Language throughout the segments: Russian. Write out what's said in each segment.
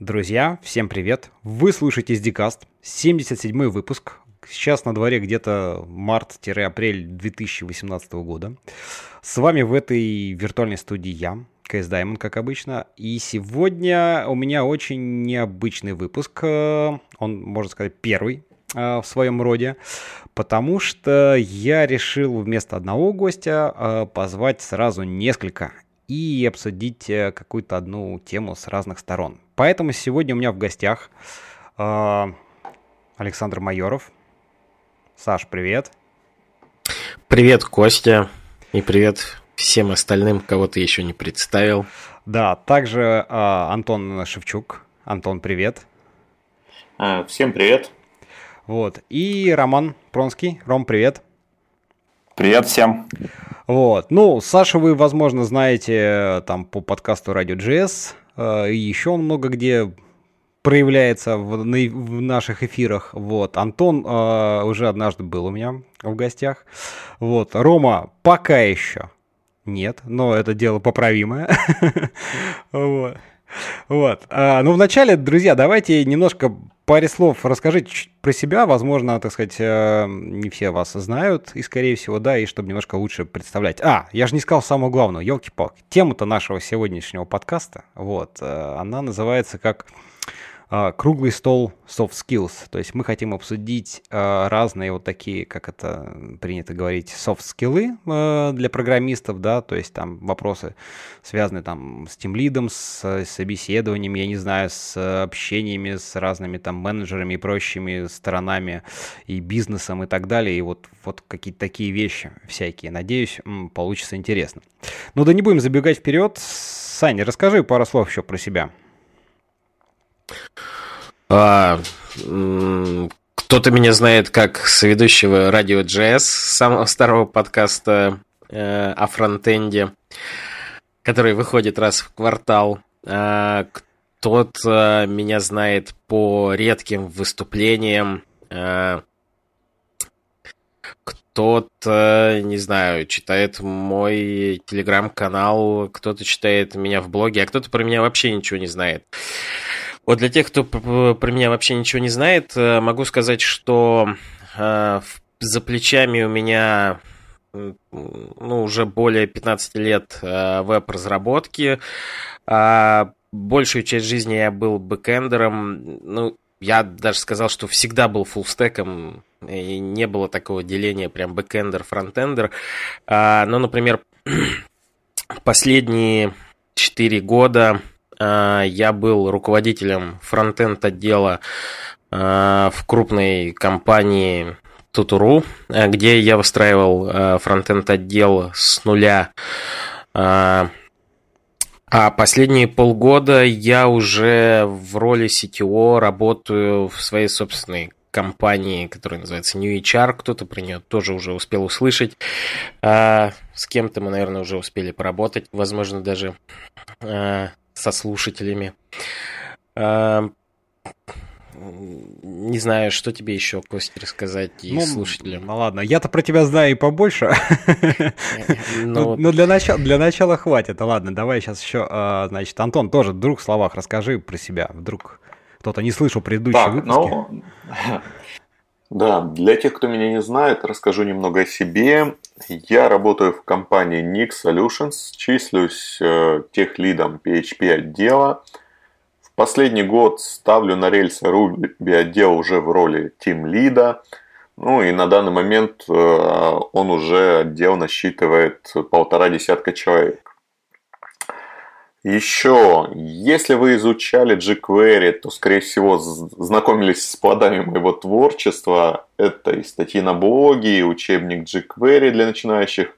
Друзья, всем привет! Вы слушаете SDCast, 77-й выпуск. Сейчас на дворе где-то март-апрель 2018 года. С вами в этой виртуальной студии я, КС Даймон, как обычно. И сегодня у меня очень необычный выпуск. Э, он, можно сказать, первый э, в своем роде, потому что я решил вместо одного гостя э, позвать сразу несколько и обсудить э, какую-то одну тему с разных сторон. Поэтому сегодня у меня в гостях э, Александр Майоров. Саш, привет. Привет, Костя. И привет всем остальным, кого ты еще не представил. Да, также э, Антон Шевчук. Антон, привет. А, всем привет. Вот. И Роман Пронский. Ром, привет. Привет всем. Вот. Ну, Саша вы, возможно, знаете э, там по подкасту Радио GS. Э, еще он много где проявляется в, на, в наших эфирах. Вот. Антон э, уже однажды был у меня в гостях. Вот. Рома пока еще нет, но это дело поправимое. Вот. Вот. А, ну, вначале, друзья, давайте немножко паре слов расскажите про себя. Возможно, так сказать, э, не все вас знают, и, скорее всего, да, и чтобы немножко лучше представлять. А, я же не сказал самое главное. елки-палки. Тема то нашего сегодняшнего подкаста, вот, э, она называется как а, круглый стол soft skills. То есть мы хотим обсудить а, разные вот такие, как это принято говорить, soft скиллы а, для программистов, да, то есть там вопросы связанные там с тем лидом, с собеседованием, я не знаю, с общениями с разными там менеджерами и прочими сторонами и бизнесом и так далее. И вот, вот какие-то такие вещи всякие. Надеюсь, получится интересно. Ну да не будем забегать вперед. Саня, расскажи пару слов еще про себя. А, кто-то меня знает как соведущего радио JS, самого старого подкаста э, о фронтенде, который выходит раз в квартал. А, кто-то меня знает по редким выступлениям. А, кто-то, не знаю, читает мой телеграм-канал, кто-то читает меня в блоге, а кто-то про меня вообще ничего не знает. Вот для тех, кто про меня вообще ничего не знает, э, могу сказать, что э, за плечами у меня ну, уже более 15 лет э, веб-разработки. Э, большую часть жизни я был бэкэндером. Ну, я даже сказал, что всегда был фуллстеком, и не было такого деления прям бэкэндер, фронтендер. А, но, ну, например, последние 4 года а, я был руководителем фронтенд отдела а, в крупной компании Tutoru, а, где я выстраивал фронтенд отдел с нуля. А последние полгода я уже в роли CTO работаю в своей собственной компании, которая называется New HR, кто-то про нее тоже уже успел услышать. с кем-то мы, наверное, уже успели поработать, возможно, даже со слушателями. А, не знаю, что тебе еще, Костя, рассказать и ну, слушателям. Ну ладно, я-то про тебя знаю и побольше. Но, ну, ну, ну, для, начала, для начала хватит. Ладно, давай сейчас еще, а, значит, Антон, тоже вдруг в словах расскажи про себя. Вдруг кто-то не слышал предыдущие так, Да, для тех, кто меня не знает, расскажу немного о себе. Я работаю в компании Nix Solutions, числюсь э, тех лидом PHP отдела. В последний год ставлю на рельсы Ruby отдел уже в роли team лида. Ну и на данный момент э, он уже отдел насчитывает полтора десятка человек. Еще, если вы изучали jQuery, то, скорее всего, знакомились с плодами моего творчества. Это и статьи на блоге, и учебник jQuery для начинающих.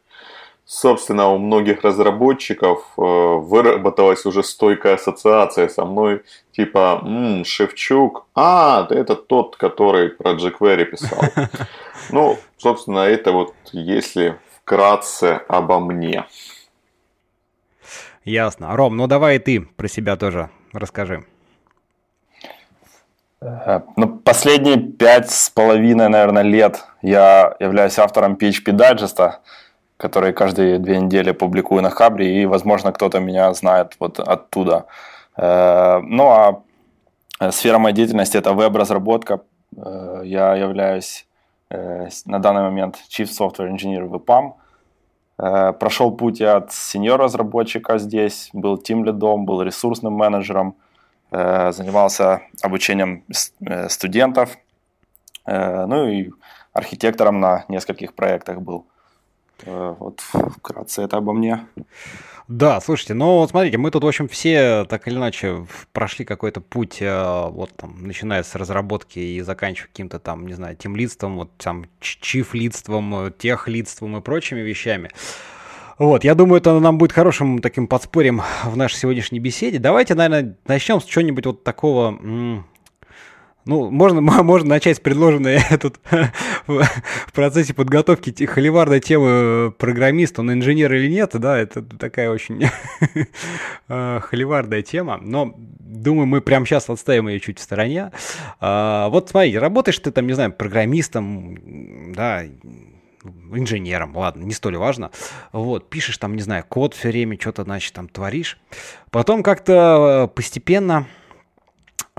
Собственно, у многих разработчиков э, выработалась уже стойкая ассоциация со мной, типа «Ммм, Шевчук, а, это тот, который про jQuery писал». Ну, собственно, это вот если вкратце обо мне. Ясно. Ром, ну давай и ты про себя тоже расскажи. Э, ну, последние пять с половиной, наверное, лет я являюсь автором PHP Digest, который каждые две недели публикую на Хабре, и, возможно, кто-то меня знает вот оттуда. Э, ну, а э, сфера моей деятельности – это веб-разработка. Я являюсь на данный момент Chief Software Engineer в EPAM – Э, прошел путь от сеньор-разработчика здесь, был тим-лидом, был ресурсным менеджером, э, занимался обучением э, студентов, ну и архитектором на нескольких проектах был. Э, вот вкратце это обо мне. Да, слушайте, ну вот смотрите, мы тут, в общем, все так или иначе прошли какой-то путь, э, вот там, начиная с разработки и заканчивая каким-то там, не знаю, тимлидством, вот там чифлидством, э, техлидством и прочими вещами. Вот, я думаю, это нам будет хорошим таким подспорьем в нашей сегодняшней беседе. Давайте, наверное, начнем с чего-нибудь вот такого ну, можно, можно начать с предложенной тут в процессе подготовки холиварной темы э, программист, он инженер или нет, да, это такая очень э, холиварная тема, но думаю, мы прямо сейчас отставим ее чуть в стороне. А, вот смотри, работаешь ты там, не знаю, программистом, да, инженером, ладно, не столь важно. Вот, пишешь там, не знаю, код все время, что-то, значит, там творишь. Потом как-то э, постепенно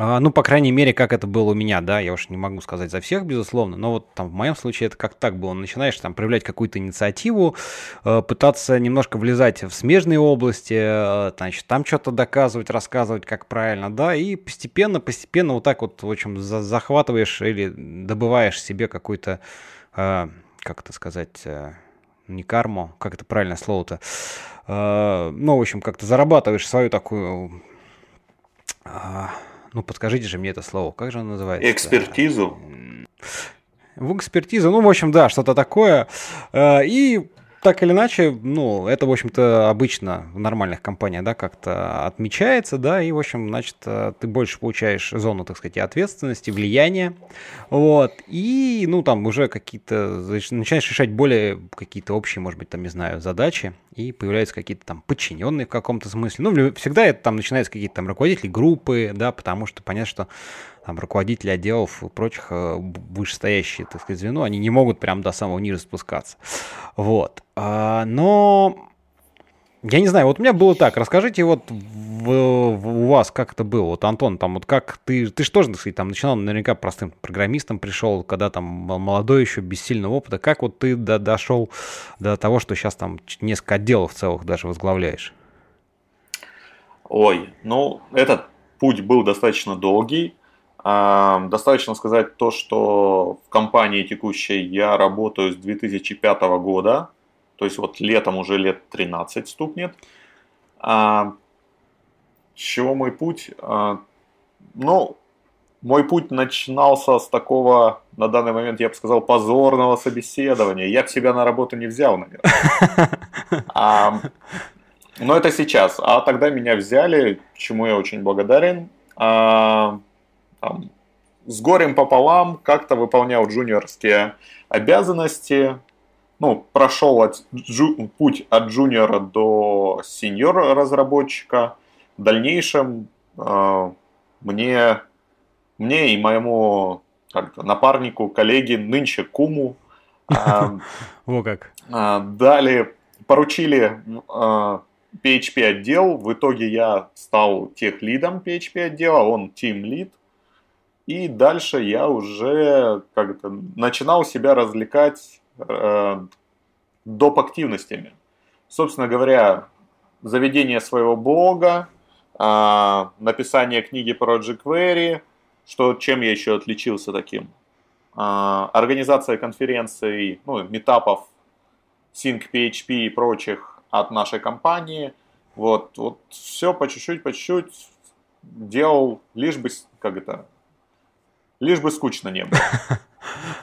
а, ну, по крайней мере, как это было у меня, да, я уж не могу сказать за всех, безусловно, но вот там в моем случае это как так было. Начинаешь там проявлять какую-то инициативу, э, пытаться немножко влезать в смежные области, э, значит, там что-то доказывать, рассказывать, как правильно, да, и постепенно, постепенно вот так вот, в общем, захватываешь или добываешь себе какую-то, э, как это сказать, не карму, как это правильное слово-то, ну, в общем, как-то зарабатываешь свою такую ну, подскажите же мне это слово. Как же оно называется? Экспертизу. В экспертизу, ну, в общем, да, что-то такое. Э, и так или иначе, ну, это, в общем-то, обычно в нормальных компаниях, да, как-то отмечается, да, и, в общем, значит, э, ты больше получаешь зону, так сказать, ответственности, влияния, вот, и, ну, там уже какие-то, начинаешь решать более какие-то общие, может быть, там, не знаю, задачи, и появляются какие-то там подчиненные в каком-то смысле, ну, всегда это там начинается какие-то там руководители группы, да, потому что понятно, что там, руководители отделов и прочих э, вышестоящие, так сказать, звено, они не могут прям до самого низа спускаться. Вот. А, но я не знаю, вот у меня было так. Расскажите, вот в, в, у вас как это было? Вот, Антон, там вот как ты, ты же тоже, так сказать, там начинал наверняка простым программистом, пришел, когда там молодой еще, без сильного опыта. Как вот ты до, дошел до того, что сейчас там несколько отделов целых даже возглавляешь? Ой, ну, этот путь был достаточно долгий. Достаточно сказать то, что в компании текущей я работаю с 2005 года, то есть вот летом уже лет 13 стукнет. А, с чего мой путь? А, ну, мой путь начинался с такого, на данный момент, я бы сказал, позорного собеседования. Я бы себя на работу не взял, наверное. А, но это сейчас. А тогда меня взяли, чему я очень благодарен. А, там, с горем пополам как-то выполнял джуниорские обязанности, ну, прошел от, джу, путь от джуниора до сеньора разработчика. В дальнейшем э, мне, мне и моему напарнику, коллеге, нынче куму э, как. Э, дали, поручили э, PHP отдел. В итоге я стал тех лидом PHP отдела, он team лид. И дальше я уже как-то начинал себя развлекать э, доп. активностями. Собственно говоря, заведение своего блога, э, написание книги про jQuery, что, чем я еще отличился таким. Э, организация конференций, ну, метапов, Sync PHP и прочих от нашей компании. Вот, вот все по чуть-чуть, по чуть-чуть делал, лишь бы как это, лишь бы скучно не было.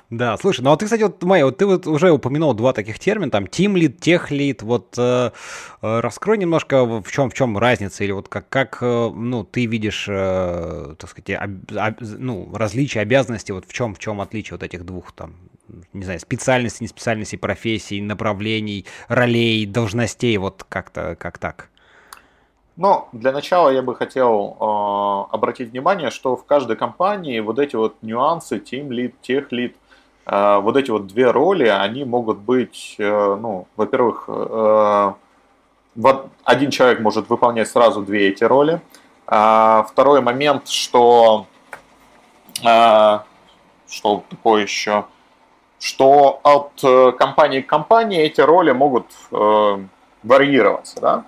Да, слушай, ну а ты, кстати, вот, Майя, вот ты вот уже упомянул два таких термина, там, Team Lead, Tech Lead, вот э, э раскрой немножко, в чем, в чем разница, или вот как, как э, ну, ты видишь, э, так сказать, об, об, ну, различия обязанностей, вот в чем, в чем отличие вот этих двух, там, не знаю, специальностей, не специальностей, профессий, направлений, ролей, должностей, вот как-то, как так? Но для начала я бы хотел э, обратить внимание, что в каждой компании вот эти вот нюансы, team lead, тех lead, э, вот эти вот две роли, они могут быть, э, ну, во-первых, э, вот один человек может выполнять сразу две эти роли. А, второй момент, что а, что такое еще, что от э, компании к компании эти роли могут э, варьироваться, да?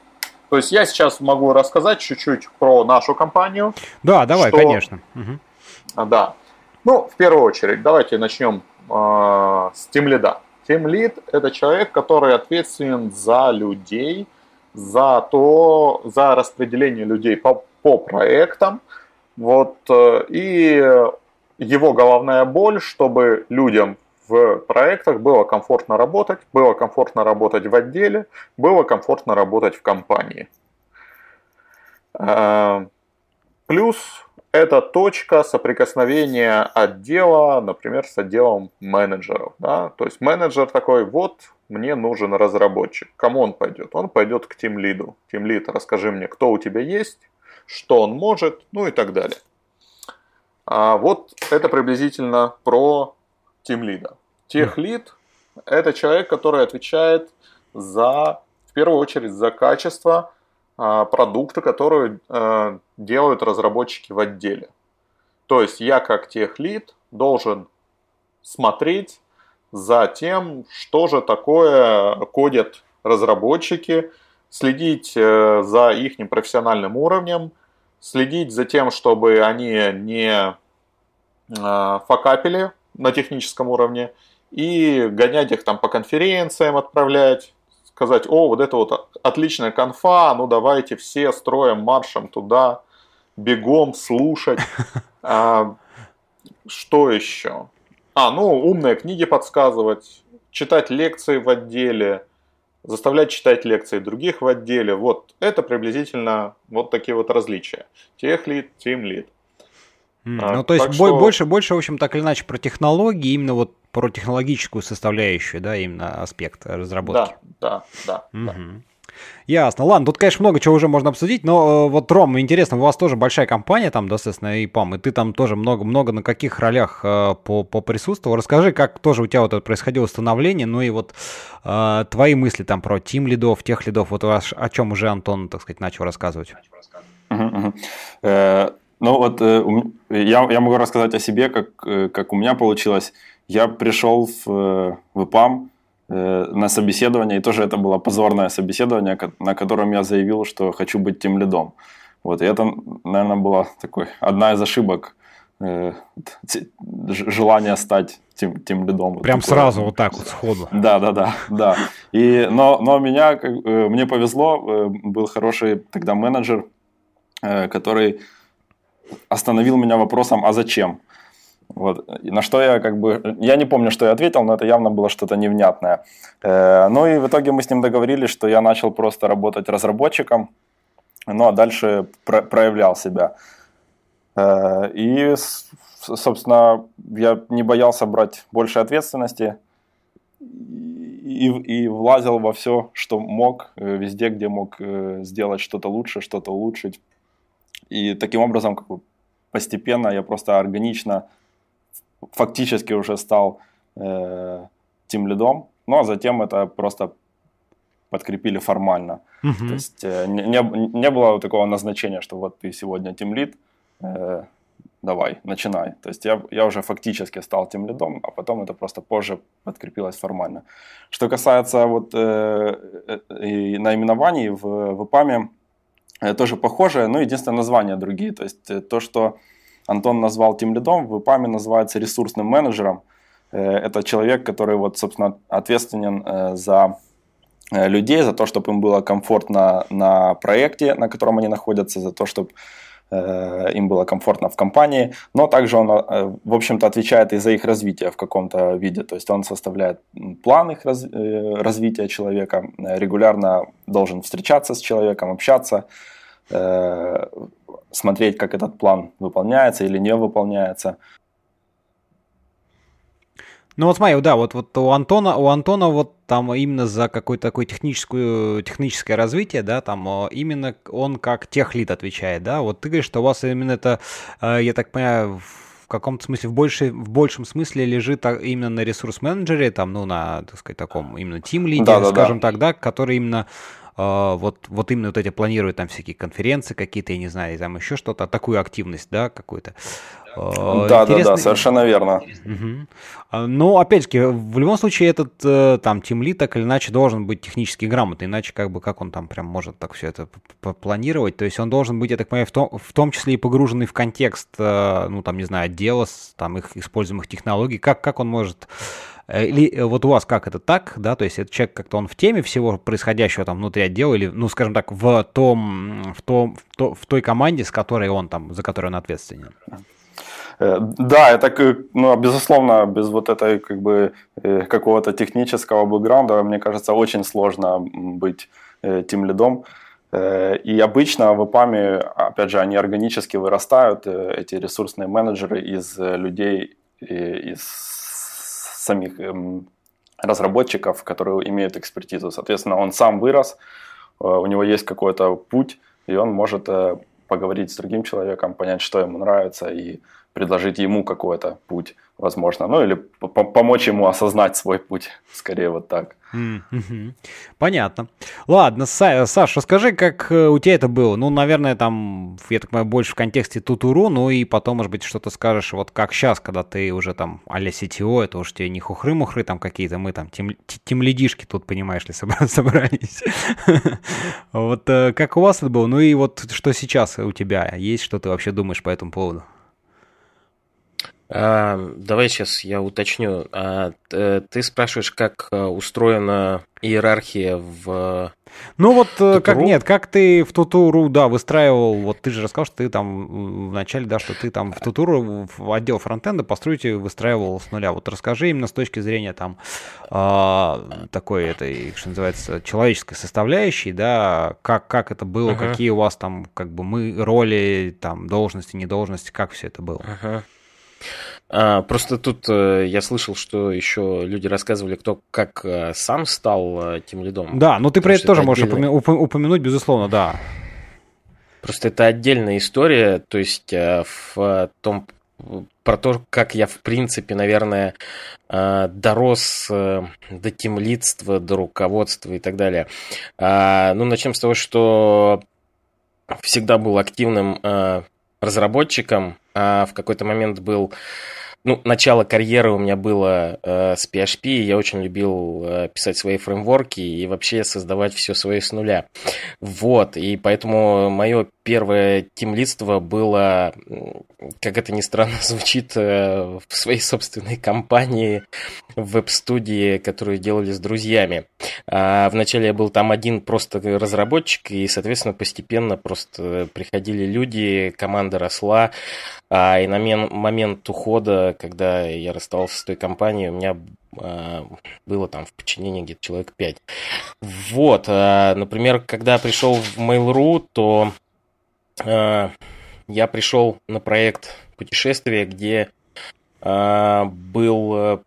То есть я сейчас могу рассказать чуть-чуть про нашу компанию. Да, давай, что... конечно. Угу. Да. Ну, в первую очередь, давайте начнем э, с тимлида. Тимлид – это человек, который ответственен за людей, за то, за распределение людей по, по проектам. Вот, э, и его головная боль, чтобы людям в проектах было комфортно работать, было комфортно работать в отделе, было комфортно работать в компании. Э, плюс это точка соприкосновения отдела, например, с отделом менеджеров. Да? То есть менеджер такой, вот мне нужен разработчик. Кому он пойдет? Он пойдет к тим лиду. Тим лид, расскажи мне, кто у тебя есть, что он может, ну и так далее. А вот это приблизительно про тимлида. Хм. Техлид – это человек, который отвечает за, в первую очередь, за качество э, продукта, который э, а, делают разработчики в отделе. То есть я как техлид должен смотреть за тем, что же такое кодят разработчики, следить э, за их профессиональным уровнем, следить за тем, чтобы они не а, факапили на техническом уровне и гонять их там по конференциям, отправлять, сказать, о, вот это вот отличная конфа, ну давайте все строим маршем туда, бегом слушать. А, что еще? А, ну, умные книги подсказывать, читать лекции в отделе, заставлять читать лекции других в отделе. Вот это приблизительно вот такие вот различия. Тех лид, тим лид. Mm. А, ну, то есть что... больше, больше, в общем, так или иначе, про технологии, именно вот про технологическую составляющую, да, именно аспект э, разработки. Да, да, да. Угу. да. Ясно. Ладно, тут, конечно, много чего уже можно обсудить, но э, вот, Ром, интересно, у вас тоже большая компания там, да, соответственно, и ПАМ, и ты там тоже много-много на каких ролях э, по поприсутствовал. Расскажи, как тоже у тебя вот это происходило становление, ну и вот э, твои мысли там про тим лидов, тех лидов, вот о чем уже Антон, так сказать, начал рассказывать. Э, ну вот э, я, я могу рассказать о себе, как, э, как у меня получилось. Я пришел в, э, в ИПАМ на собеседование, и тоже это было позорное собеседование, на котором я заявил, что хочу быть тем лидом. Вот, и это, наверное, была такой одна из ошибок желание стать тем, тем лидом. Прям вот сразу вот так вот сходу. Да, да, да, да. И, но, но меня, мне повезло, был хороший тогда менеджер, который остановил меня вопросом, а зачем? Вот. на что я как бы... Я не помню, что я ответил, но это явно было что-то невнятное. Э, ну и в итоге мы с ним договорились, что я начал просто работать разработчиком, ну а дальше про- проявлял себя. Э, и, собственно, я не боялся брать больше ответственности и, и влазил во все, что мог, э, везде, где мог э, сделать что-то лучше, что-то улучшить, и таким образом как бы, постепенно я просто органично фактически уже стал э, тем лидом. Ну а затем это просто подкрепили формально. mm То есть э, не, не, было такого назначения, что вот ты сегодня тем лид, э, давай, начинай. То есть я, я уже фактически стал тем лидом, а потом это просто позже подкрепилось формально. Что касается вот э, э, наименований в, в ИПАМе, Э, тоже похожее, но единственное названия другие. То есть э, то, что Антон назвал тем лидом, в ИПАМе называется ресурсным менеджером. Э, это человек, который вот, собственно, ответственен за людей, за то, чтобы им было комфортно на проекте, на котором они находятся, за то, чтобы Э, им было комфортно в компании, но также он, э, в общем-то, отвечает и за их развитие в каком-то виде, то есть он составляет план их раз, э, развития человека, регулярно должен встречаться с человеком, общаться, смотреть, как этот план выполняется или не выполняется. Ну вот смотри, да, вот, вот у Антона, у Антона вот там именно за какое-то такое техническую, техническое развитие, да, там а, именно он как техлит отвечает, да, вот ты говоришь, что у вас именно это, э, я так понимаю, в каком-то смысле, в, больше, в большем смысле лежит а, именно на ресурс-менеджере, там, ну, на, так сказать, таком именно тим лидере, да, да, скажем да. так, да, который именно а, вот, вот именно вот эти планируют там всякие конференции какие-то, я не знаю, там еще что-то, такую активность, да, какую-то. Да, Интересный... да, да, совершенно верно. Угу. А, ну, Но, опять таки в любом случае этот э, там темли так или иначе должен быть технически грамотный, иначе как бы как он там прям может так все это планировать, то есть он должен быть, я так понимаю, в том, в том числе и погруженный в контекст, э, ну там, не знаю, дела, там их используемых технологий, как, как он может Э, или э, вот у вас как это так, да, то есть этот человек как-то он в теме всего происходящего там внутри отдела или, ну, скажем так, в том, в том, в, то, в той команде, с которой он там, за которой он ответственен? Э, да, это, ну, безусловно, без вот этой как бы какого-то технического бэкграунда, мне кажется, очень сложно быть тем лидом. И обычно в ИПАМе, опять же, они органически вырастают, эти ресурсные менеджеры из людей из самих эм, разработчиков, которые имеют экспертизу. Соответственно, он сам вырос, э, у него есть какой-то путь, и он может э, поговорить с другим человеком, понять, что ему нравится, и предложить ему какой-то путь возможно, ну или помочь ему осознать свой путь, скорее вот так. Понятно. Ладно, Са- Саша, скажи, как э, у тебя это было? Ну, наверное, там, я так понимаю, больше в контексте Тутуру, ну и потом, может быть, что-то скажешь, вот как сейчас, когда ты уже там а-ля CTO, это уж тебе не хухры-мухры там какие-то, мы там тем, тем лидишки тут, понимаешь ли, собрались. вот э, как у вас это было? Ну и вот что сейчас у тебя? Есть, что ты вообще думаешь по этому поводу? А, давай сейчас я уточню. А, э, ты спрашиваешь, как э, устроена иерархия в э, ну вот Тутуру? как нет, как ты в Тутуру, да, выстраивал, вот ты же рассказал, что ты там вначале, да, что ты там в Тутуру, в отдел фронтенда построить и выстраивал с нуля. Вот расскажи именно с точки зрения там э, такой этой, что называется, человеческой составляющей, да, как, как это было, uh-huh. какие у вас там как бы мы роли, там должности, недолжности, как все это было. Uh-huh. А, просто тут э, я слышал, что еще люди рассказывали, кто как э, сам стал э, тем лидом. Да, но ну ты про это тоже это можешь отдельно... упомя- упомянуть, безусловно, да. Просто это отдельная история, то есть э, в том про то, как я, в принципе, наверное, э, дорос э, до темлицтва, до руководства и так далее. А, ну, начнем с того, что всегда был активным э, разработчиком, а в какой-то момент был ну, начало карьеры у меня было э, с PHP, и я очень любил э, писать свои фреймворки и вообще создавать все свое с нуля. Вот, и поэтому мое первое тимлидство было как это ни странно звучит, э, в своей собственной компании, в веб-студии, которую делали с друзьями. А, вначале я был там один просто разработчик, и, соответственно, постепенно просто приходили люди, команда росла, а, и на момент ухода, когда я расставался с той компанией, у меня а, было там в подчинении где-то человек 5. Вот, например, когда пришел в Mail.ru, то я пришел на проект путешествия, где а, э, был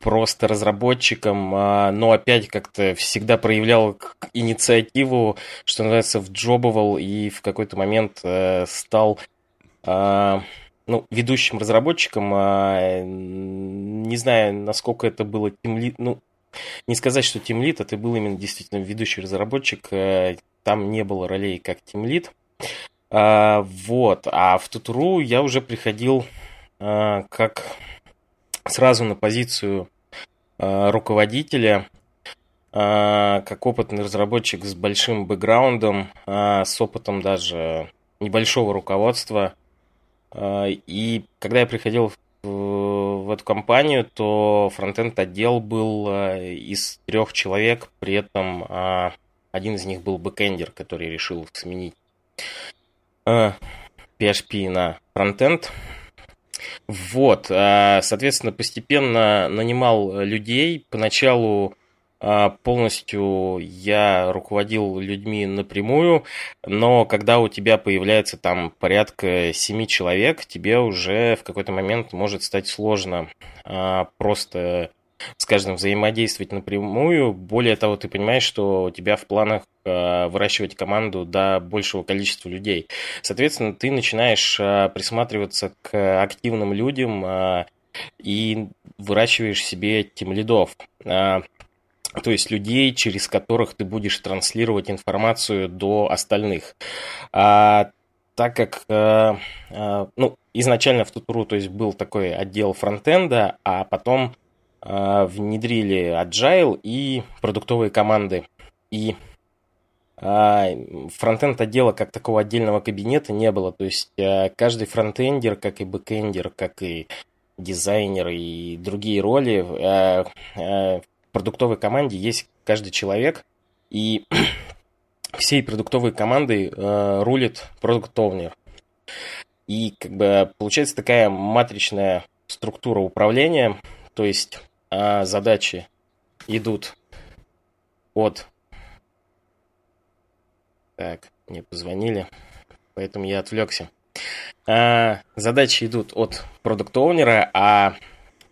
просто разработчиком, э, но опять как-то всегда проявлял инициативу, что называется, вджобывал и в какой-то момент э, стал э, ну, ведущим разработчиком. Э, не знаю, насколько это было тем ну, не сказать, что тимлит, это был именно действительно ведущий разработчик, э, там не было ролей как тимлит. А, вот, а в Тутру я уже приходил а, как сразу на позицию а, руководителя, а, как опытный разработчик с большим бэкграундом, а, с опытом даже небольшого руководства. А, и когда я приходил в, в эту компанию, то фронтенд отдел был а, из трех человек, при этом а, один из них был бэкэндер, который решил сменить PHP э, на фронтенд. Вот, э, соответственно, постепенно нанимал людей. Поначалу э, полностью я руководил людьми напрямую, но когда у тебя появляется там порядка семи человек, тебе уже в какой-то момент может стать сложно просто с каждым взаимодействовать напрямую. Более того, ты понимаешь, что у тебя в планах э, выращивать команду до большего количества людей. Соответственно, ты начинаешь э, присматриваться к активным людям э, и выращиваешь себе тем лидов то есть людей, через которых ты будешь транслировать информацию до остальных. А, так как а, а, ну, изначально в Тутуру то есть был такой отдел фронтенда, а потом а, внедрили agile и продуктовые команды. И а, фронтенд отдела как такого отдельного кабинета не было. То есть а, каждый фронтендер, как и бэкендер, как и дизайнер и другие роли в продуктовой команде есть каждый человек. И всей продуктовой командой рулит продуктовнер. И как бы получается такая матричная структура управления, то есть а задачи идут от... Так, мне позвонили, поэтому я отвлекся. А, задачи идут от продукт а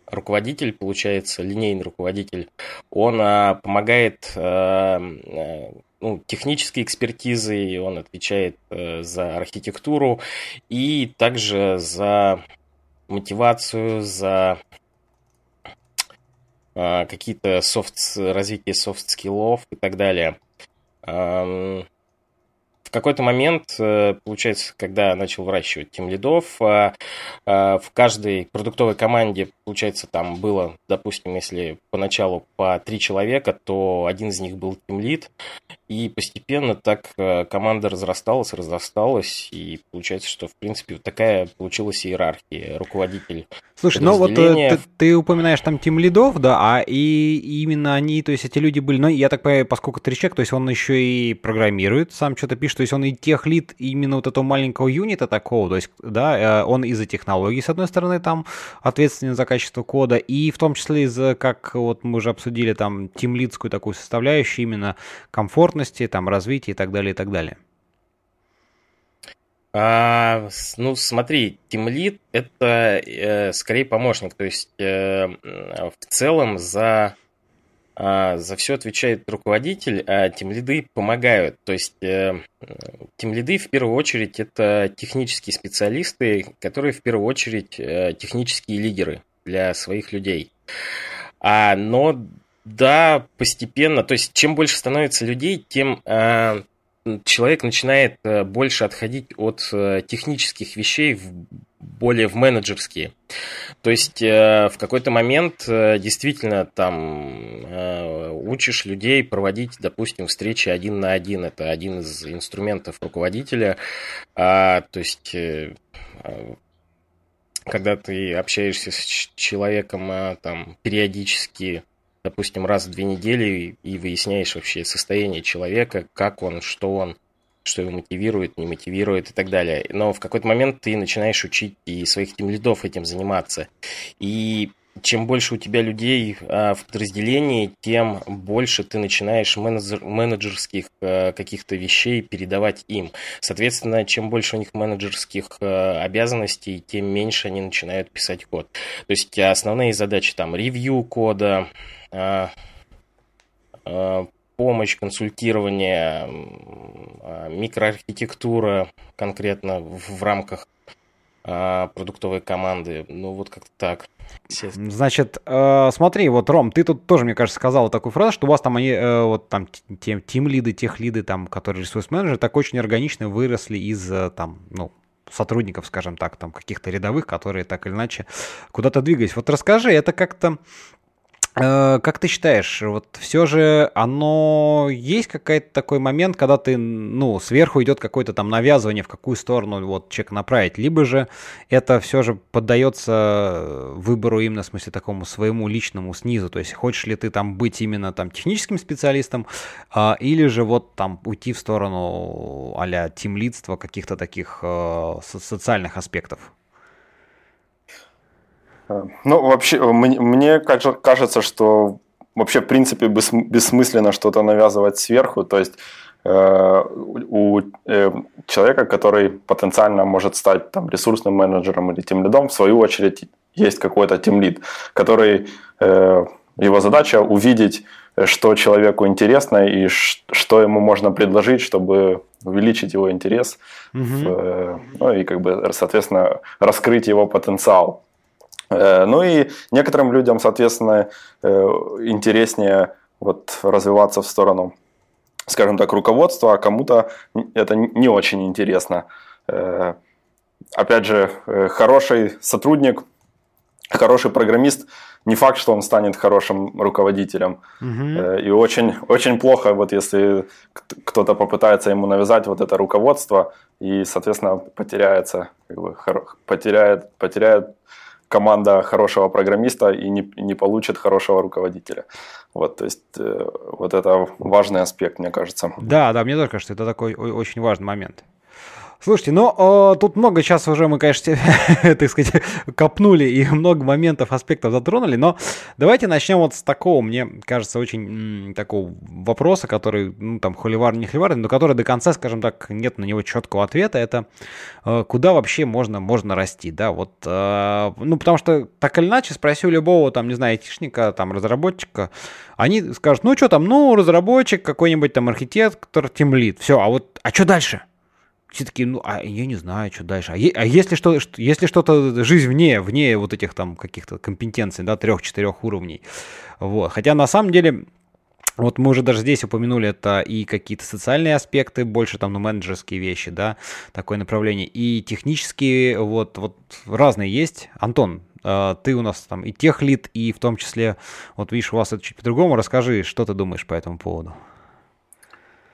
руководитель, получается, линейный руководитель, он а, помогает а, а ну, технической экспертизой, он отвечает а, за архитектуру и также за мотивацию, за а, какие-то софт, развитие софт-скиллов и так далее в какой-то момент, э, получается, когда начал выращивать тем лидов, а, а, в каждой продуктовой команде, получается, там было, допустим, если поначалу по три человека, то один из них был тем лид, и постепенно так э, команда разрасталась, разрасталась, и получается, что, в принципе, вот такая получилась иерархия, руководитель Слушай, ну вот э, ты, ты упоминаешь там тем лидов, да, а и именно они, то есть эти люди были, ну, я так понимаю, поскольку Тричек, то есть он еще и программирует, сам что-то пишет, то есть он и техлит именно вот этого маленького юнита такого, то есть, да, э, он из-за технологии с одной стороны, там ответственен за качество кода, и в том числе из-за, как вот мы уже обсудили, там, тимлидскую такую составляющую именно комфортности, там, развития и так далее, и так далее. А, ну, смотри, тимлид это э, скорее помощник, то есть э, в целом за а, за все отвечает руководитель, а тем лиды помогают. То есть э, тем лиды в первую очередь это технические специалисты, которые в первую очередь э, технические лидеры для своих людей. А, но да, постепенно, то есть чем больше становится людей, тем э, человек начинает э, больше отходить от технических вещей в более в менеджерские. То есть э, в какой-то момент э, действительно там э, учишь людей проводить, допустим, встречи один на один. Это один из инструментов руководителя. А, то есть э, э, когда ты общаешься с человеком а, там периодически, допустим, раз в две недели и выясняешь вообще состояние человека, как он, что он, что его мотивирует, не мотивирует и так далее. Но в какой-то момент ты начинаешь учить и своих лидов этим заниматься. И чем больше у тебя людей а, в подразделении, тем больше ты начинаешь менеджер, менеджерских а, каких-то вещей передавать им. Соответственно, чем больше у них менеджерских а, обязанностей, тем меньше они начинают писать код. То есть а, основные задачи там ревью кода, а, а, помощь, консультирование, а, микроархитектура конкретно в рамках а, продуктовой команды. Ну, вот как-то так. Значит, э, смотри, вот, Ром, ты тут тоже, мне кажется, сказал такую фразу, что у вас там они, э, вот там, тем, тим-лиды, тех лиды, там, которые ресурс-менеджеры, так очень органично выросли из, э, там, ну, сотрудников, скажем так, там, каких-то рядовых, которые так или иначе куда-то двигались. Вот расскажи, это как-то Э, как ты считаешь, вот все же оно есть какой-то такой момент, когда ты, ну, сверху идет какое-то там навязывание, в какую сторону вот чек направить, либо же это все же поддается выбору именно, в смысле, такому своему личному снизу, то есть хочешь ли ты там быть именно там техническим специалистом, а, или же вот там уйти в сторону а-ля тимлидства, каких-то таких э, социальных аспектов? Э, ну, вообще, э, мне кажется, что вообще, в принципе, бессмысленно что-то навязывать сверху. То есть э, у человека, который потенциально может стать там, ресурсным менеджером или тем лидом, в свою очередь есть какой-то тем лид, который его задача увидеть, что человеку интересно и что ему можно предложить, чтобы увеличить его интерес, угу. в, ну и как бы, соответственно, раскрыть его потенциал. Э, ну и некоторым людям, соответственно, э, интереснее вот развиваться в сторону, скажем так, руководства, а кому-то это не очень интересно. Э, опять же, хороший сотрудник, хороший программист, не факт, что он станет хорошим руководителем. Угу. И очень, очень плохо, вот если кто-то попытается ему навязать вот это руководство, и, соответственно, потеряется, как бы, потеряет, потеряет команда хорошего программиста и не, не получит хорошего руководителя. Вот, то есть э, вот это важный аспект, мне кажется. Да, да, мне тоже кажется, это такой очень важный момент. Слушайте, ну э, тут много сейчас уже мы, конечно, так сказать, копнули и много моментов, аспектов затронули, но давайте начнем вот с такого, мне кажется, очень м, такого вопроса, который, ну там, холиварный, не холиварный, но который до конца, скажем так, нет на него четкого ответа, это э, куда вообще можно, можно расти, да, вот, э, ну потому что так или иначе спросил любого, там, не знаю, айтишника, там, разработчика, они скажут, ну что там, ну разработчик, какой-нибудь там архитектор, тимлит, все, а вот, а что дальше? все такие, ну, а я не знаю, что дальше. А, е- а если, что, если что-то, э, жизнь вне, вне вот этих там каких-то компетенций, да, трех-четырех уровней. Вот. Хотя на самом деле, вот мы уже даже здесь упомянули, это и какие-то социальные аспекты, больше там, ну, менеджерские вещи, да, такое направление, и технические, вот, вот разные есть. Антон, э, ты у нас там и техлит, и в том числе, вот видишь, у вас это чуть по-другому. Расскажи, что ты думаешь по этому поводу?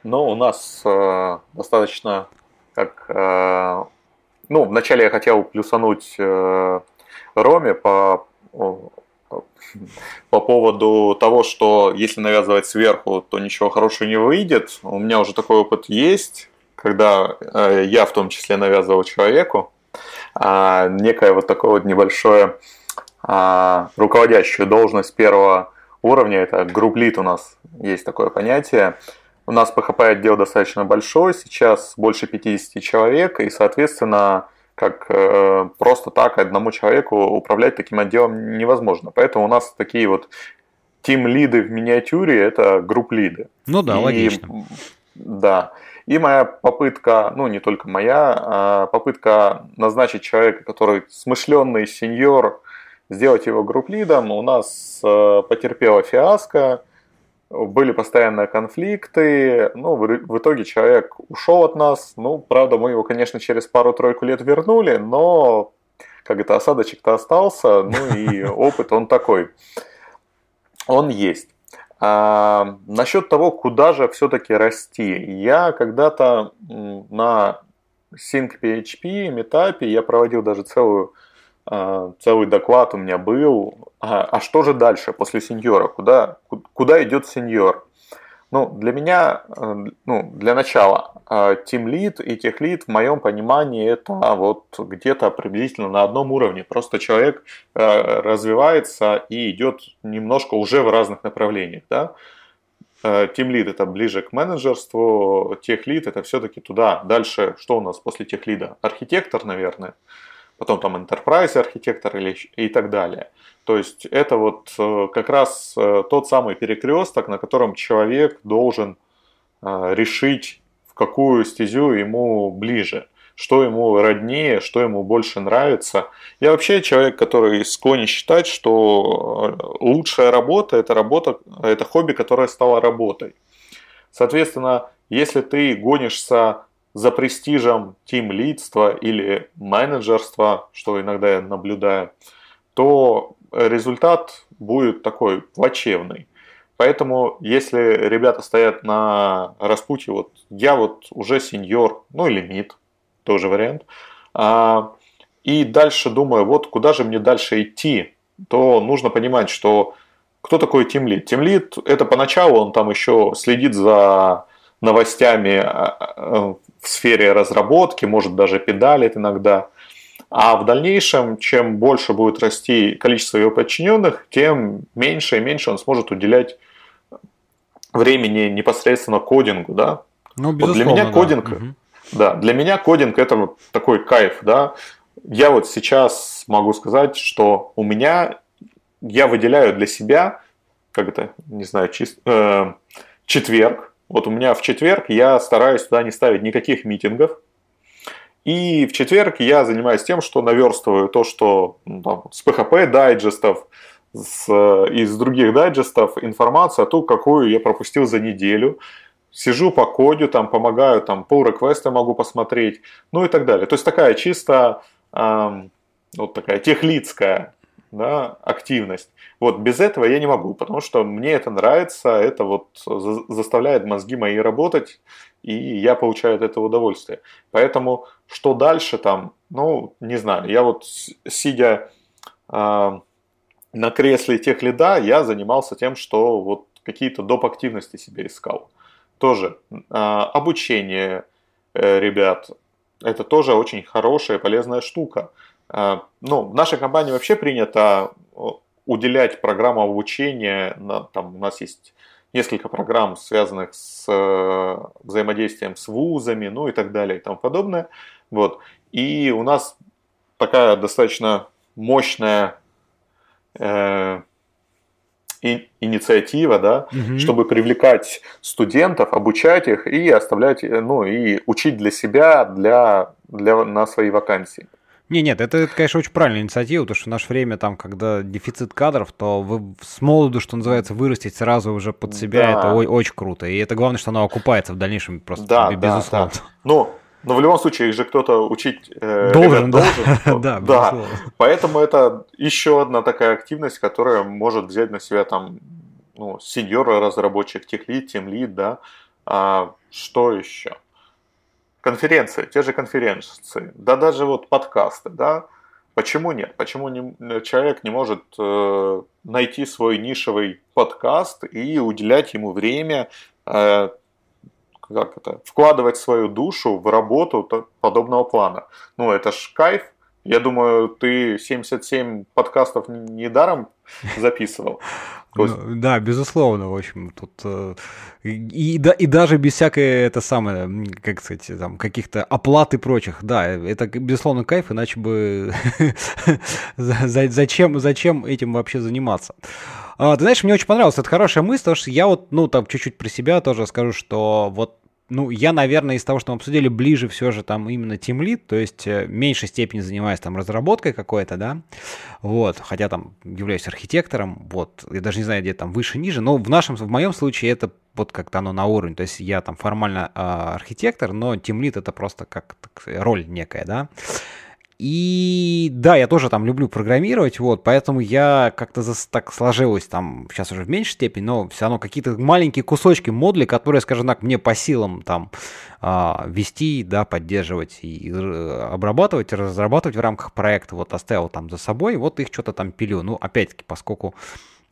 Ну, у нас э, достаточно как... Э, ну, вначале я хотел плюсануть э, Роме по по поводу того, что если навязывать сверху, то ничего хорошего не выйдет. У меня уже такой опыт есть, когда э, я в том числе навязывал человеку а, некое вот такое вот небольшое а, руководящую должность первого уровня. Это групп у нас есть такое понятие. У нас ПХП-отдел достаточно большой, сейчас больше 50 человек, и, соответственно, как э, просто так одному человеку управлять таким отделом невозможно. Поэтому у нас такие вот тим-лиды в миниатюре – это групп-лиды. Ну да, и, логично. Да. И моя попытка, ну не только моя, а попытка назначить человека, который смышленный сеньор, сделать его групп-лидом, у нас э, потерпела фиаско были постоянные конфликты, ну, в итоге человек ушел от нас, ну, правда, мы его, конечно, через пару-тройку лет вернули, но, как это, осадочек-то остался, ну, и опыт он такой, он есть. А, насчет того, куда же все-таки расти. Я когда-то на Sync PHP, метапе, я проводил даже целую а, целый доклад у меня был. А, а что же дальше после сеньора? Куда, куда идет сеньор? Ну, для меня, э, ну, для начала, э, Team Lead и Tech Lead в моем понимании это вот где-то приблизительно на одном уровне. Просто человек э, развивается и идет немножко уже в разных направлениях. Да? Team Lead это ближе к менеджерству, Tech Lead это все-таки туда. Дальше что у нас после Tech Lead? Архитектор, наверное потом там Enterprise архитектор или, и так далее. То есть это вот э, как раз э, тот самый перекресток, на котором человек должен э, решить, в какую стезю ему ближе, что ему роднее, что ему больше нравится. Я вообще человек, который склонен считать, что лучшая работа – это работа, это хобби, которое стало работой. Соответственно, если ты гонишься за престижем тим лидства или менеджерства, что иногда я наблюдаю, то результат будет такой плачевный. Поэтому, если ребята стоят на распутье, вот я вот уже сеньор, ну или мид, тоже вариант, а, и дальше думаю, вот куда же мне дальше идти, то нужно понимать, что кто такой тимлит? Тимлит – это поначалу он там еще следит за новостями а, а, в сфере разработки, может даже педалит иногда. А в дальнейшем, чем больше будет расти количество его подчиненных, тем меньше и меньше он сможет уделять времени непосредственно кодингу, да. Ну, вот для меня кодинг, да. да, для меня кодинг это вот такой кайф, да. Я вот сейчас могу сказать, что у меня я выделяю для себя, как это, не знаю, чис, э, четверг, вот у меня в четверг я стараюсь туда не ставить никаких митингов. И в четверг я занимаюсь тем, что наверстываю то, что ну, там, с PHP дайджестов, с, э, из других дайджестов информацию о том, какую я пропустил за неделю. Сижу по коде, там, помогаю, там, pull реквесты могу посмотреть, ну и так далее. То есть такая чисто, эм, вот такая техлицкая да, активность. Вот без этого я не могу, потому что мне это нравится, это вот заставляет мозги мои работать, и я получаю от этого удовольствие. Поэтому что дальше там, ну, не знаю. Я вот сидя э, на кресле тех лида, я занимался тем, что вот какие-то доп. активности себе искал. Тоже э, обучение э, ребят, это тоже очень хорошая полезная штука. А, ну, в нашей компании вообще принято а, уделять программам обучения. Там у нас есть несколько программ, связанных с э, взаимодействием с вузами, ну и так далее и тому подобное. Вот. И у нас такая достаточно мощная э, и, инициатива, да, угу. чтобы привлекать студентов, обучать их и оставлять, э, ну и учить для себя, для, для, на свои вакансии. Не, нет, это, это, конечно, очень правильная инициатива, потому что в наше время, там, когда дефицит кадров, то вы с молоду, что называется, вырастить сразу уже под себя, да. это ой, очень круто. И это главное, что оно окупается в дальнейшем просто, да, без, да, безусловно. Да. Но, ну, но в любом случае, их же кто-то учить э, должен, да. должен. да, да. Поэтому это еще одна такая активность, которая может взять на себя там ну, сеньора разработчик, техлит, тимлит, да. А что еще? конференции, те же конференции, да даже вот подкасты, да, почему нет? Почему не, э, человек не может э, найти свой нишевый подкаст и уделять ему время, э, как это, вкладывать свою душу в работу подобного плана? Ну, это ж кайф, я думаю, ты 77 подкастов недаром записывал. Ну, да, безусловно, в общем, тут э, и, да, и даже без всякой, это самое, как сказать, там, каких-то оплат и прочих, да, это, безусловно, кайф, иначе бы зачем, зачем этим вообще заниматься? А, ты знаешь, мне очень понравилась эта хорошая мысль, потому что я вот, ну, там, чуть-чуть про себя тоже скажу, что вот ну, я, наверное, из того, что мы обсудили, ближе все же там именно Team Lead, то есть в э, меньшей степени занимаюсь там разработкой какой-то, да, вот, хотя там являюсь архитектором, вот, я даже не знаю, где там выше, ниже, но в нашем, в моем случае это вот как-то оно на уровень, то есть я там формально э, архитектор, но Team Lead это просто как так, роль некая, да, и да, я тоже там люблю программировать, вот, поэтому я как-то так сложилось там, сейчас уже в меньшей степени, но все равно какие-то маленькие кусочки модли, которые, скажем так, мне по силам там а, вести, да, поддерживать и обрабатывать, разрабатывать в рамках проекта, вот оставил там за собой, вот их что-то там пилю. Ну, опять-таки, поскольку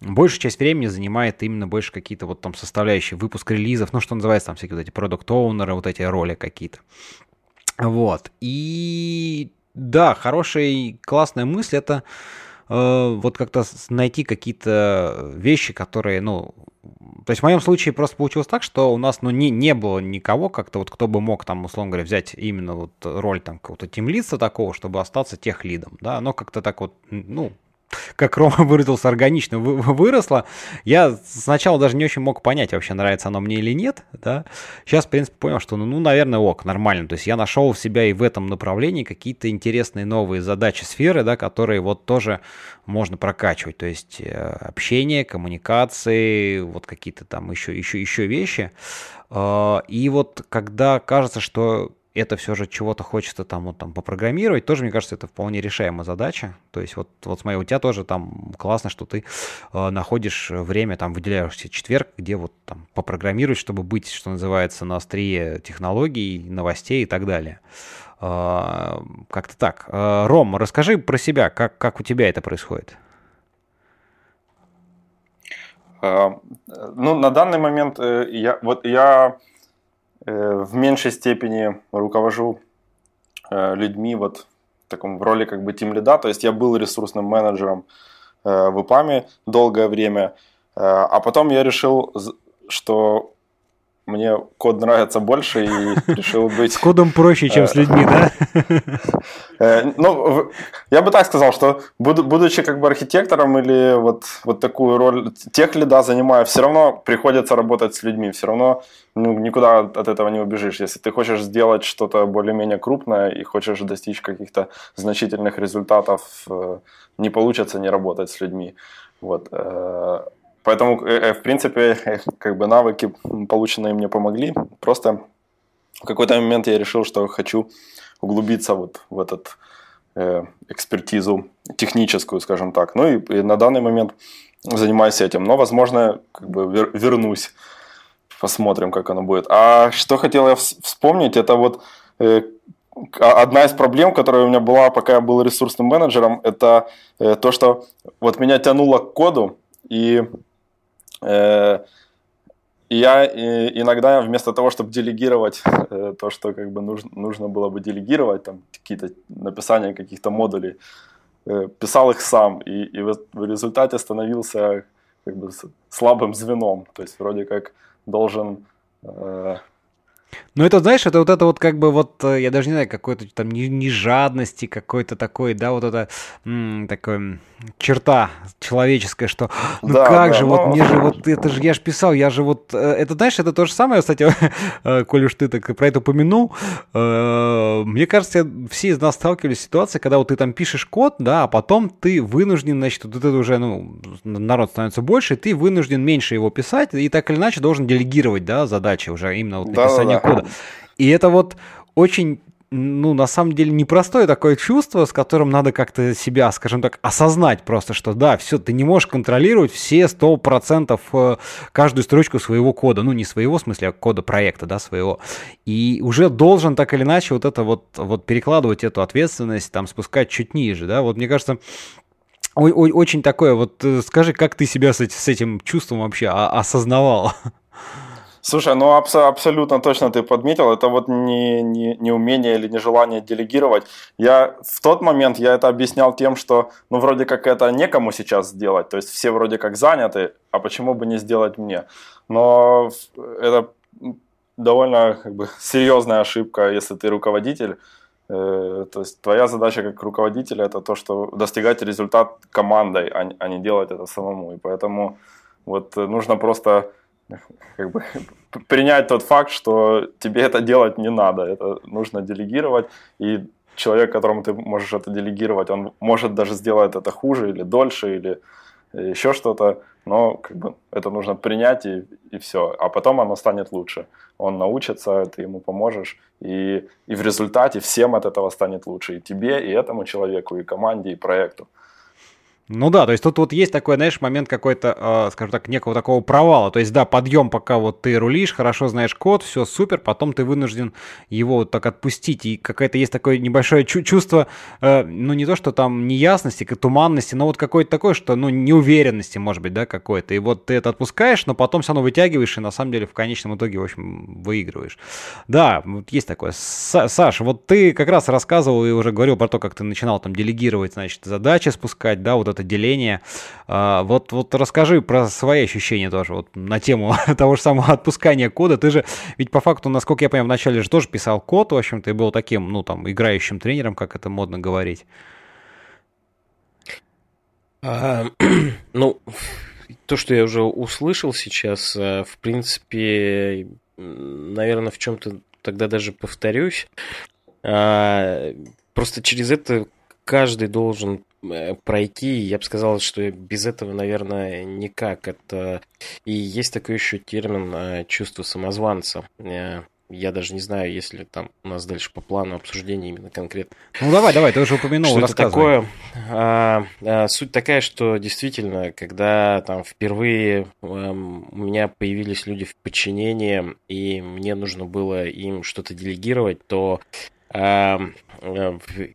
Большая часть времени занимает именно больше какие-то вот там составляющие, выпуск релизов, ну, что называется, там всякие вот эти продукт-оунеры, вот эти роли какие-то. Вот. И да, хорошая и классная мысль это э, вот как-то найти какие-то вещи, которые, ну, то есть в моем случае просто получилось так, что у нас, ну, не, не было никого как-то вот, кто бы мог там, условно говоря, взять именно вот роль там какого-то тимлица такого, чтобы остаться тех лидом, да, но как-то так вот, ну, как Рома выразился, органично выросла, Я сначала даже не очень мог понять, вообще нравится оно мне или нет. Да? Сейчас, в принципе, понял, что, ну, ну, наверное, ок, нормально. То есть я нашел в себя и в этом направлении какие-то интересные новые задачи сферы, да, которые вот тоже можно прокачивать. То есть э, общение, коммуникации, вот какие-то там еще, еще, еще вещи. Э, и вот когда кажется, что это все же чего-то хочется там, вот, там попрограммировать, тоже, мне кажется, это вполне решаемая задача. То есть вот, вот смотри, у тебя тоже там классно, что ты э, находишь время, там выделяешь себе четверг, где вот там попрограммировать, чтобы быть, что называется, на острие технологий, новостей и так далее. Э, как-то так. Э, Ром, расскажи про себя, как, как у тебя это происходит? Э, ну, на данный момент э, я, вот я Э, в меньшей степени руковожу э, людьми вот в таком в роли как бы тим лида. То есть я был ресурсным менеджером э, в ИПАМе долгое время, а потом я решил, что мне код нравится больше и решил быть... С кодом проще, чем с э, людьми, да? Э, ну, я бы так сказал, что будучи как бы архитектором или вот, вот такую роль тех лида занимаю, все равно приходится работать с людьми, все равно ну, никуда от этого не убежишь. Если ты хочешь сделать что-то более-менее крупное и хочешь достичь каких-то значительных результатов, э, не получится не работать с людьми. Вот. Поэтому, э, э, в принципе, э, как бы навыки полученные мне помогли. Просто в какой-то момент я решил, что хочу углубиться вот в этот э, экспертизу техническую, скажем так. Ну и, и на данный момент занимаюсь этим. Но, возможно, как бы вер, вернусь, посмотрим, как оно будет. А что хотел я вспомнить, это вот э, а, одна из проблем, которая у меня была, пока я был ресурсным менеджером, это э, то, что вот меня тянуло к коду, и Э, я э, иногда вместо того, чтобы делегировать э, то, что как бы нужно, нужно было бы делегировать, там какие-то написания каких-то модулей, писал их сам, и, и в результате становился как бы слабым звеном. То есть вроде как должен ну, это, знаешь, это вот это вот как бы вот, э, я даже не знаю, какой-то там не, не жадности, какой-то такой, да, вот это м, такой черта человеческая, что «А, ну да, как да, же, но... вот мне же вот, это же я же писал, я же вот, э, это, знаешь, это то же самое, кстати, э, коль уж ты так про это упомянул, мне кажется, все из нас сталкивались с ситуацией, когда вот ты там пишешь код, да, а потом ты вынужден, значит, вот это уже, ну, народ становится больше, и ты вынужден меньше его писать, и так или иначе должен делегировать, да, задачи уже именно вот написание кода. И это вот очень ну, на самом деле, непростое такое чувство, с которым надо как-то себя, скажем так, осознать просто, что да, все, ты не можешь контролировать все 100% э, каждую строчку своего кода, ну, не своего, в смысле, а кода проекта, да, своего, и уже должен так или иначе вот это вот, вот перекладывать эту ответственность, там, спускать чуть ниже, да, вот мне кажется, ой, ой, очень такое, вот э, скажи, как ты себя с этим чувством вообще а, осознавал? Слушай, ну абс- абсолютно точно ты подметил, это вот не, не, не умение или нежелание делегировать. Я в тот момент я это объяснял тем, что ну вроде как это некому сейчас сделать, то есть все вроде как заняты, а почему бы не сделать мне? Но это довольно как бы, серьезная ошибка, если ты руководитель. Э, то есть твоя задача как руководителя это то, что достигать результат командой, а, а не делать это самому. И поэтому вот э, нужно просто как бы, принять тот факт, что тебе это делать не надо, это нужно делегировать, и человек, которому ты можешь это делегировать, он может даже сделать это хуже или дольше, или э, еще что-то, но как бы, это нужно принять и, и все, а потом оно станет лучше. Он научится, ты ему поможешь, и, и в результате всем от этого станет лучше, и тебе, и этому человеку, и команде, и проекту. Ну да, то есть тут вот есть такой, знаешь, момент какой-то, э, скажем так, некого такого провала. То есть да, подъем, пока вот ты рулишь, хорошо знаешь код, все супер, потом ты вынужден его вот так отпустить. И какое-то есть такое небольшое чу- чувство, э, ну не то, что там неясности, туманности, но вот какое-то такое, что, ну, неуверенности, может быть, да, какое то И вот ты это отпускаешь, но потом все равно вытягиваешь и на самом деле в конечном итоге, в общем, выигрываешь. Да, вот есть такое. С- Саш, вот ты как раз рассказывал и уже говорил про то, как ты начинал там делегировать, значит, задачи спускать, да, вот это это деление. А, вот, вот расскажи про свои ощущения тоже вот на тему того же самого отпускания кода. Ты же, ведь по факту, насколько я понимаю, вначале же тоже писал код, в общем-то, и был таким, ну, там, играющим тренером, как это модно говорить. А, ну, то, что я уже услышал сейчас, э, в принципе, наверное, в чем-то тогда даже повторюсь. А, просто через это каждый должен Э, пройти, я бы сказал, что без этого, наверное, никак. Это и есть такой еще термин а, чувство самозванца. Э, я даже не знаю, если там у нас дальше по плану обсуждения именно конкретно. Ну давай, давай, ты уже упомянул, что это такое. А, а, суть такая, что действительно, когда там впервые а, у меня появились люди в подчинении, и мне нужно было им что-то делегировать, то а,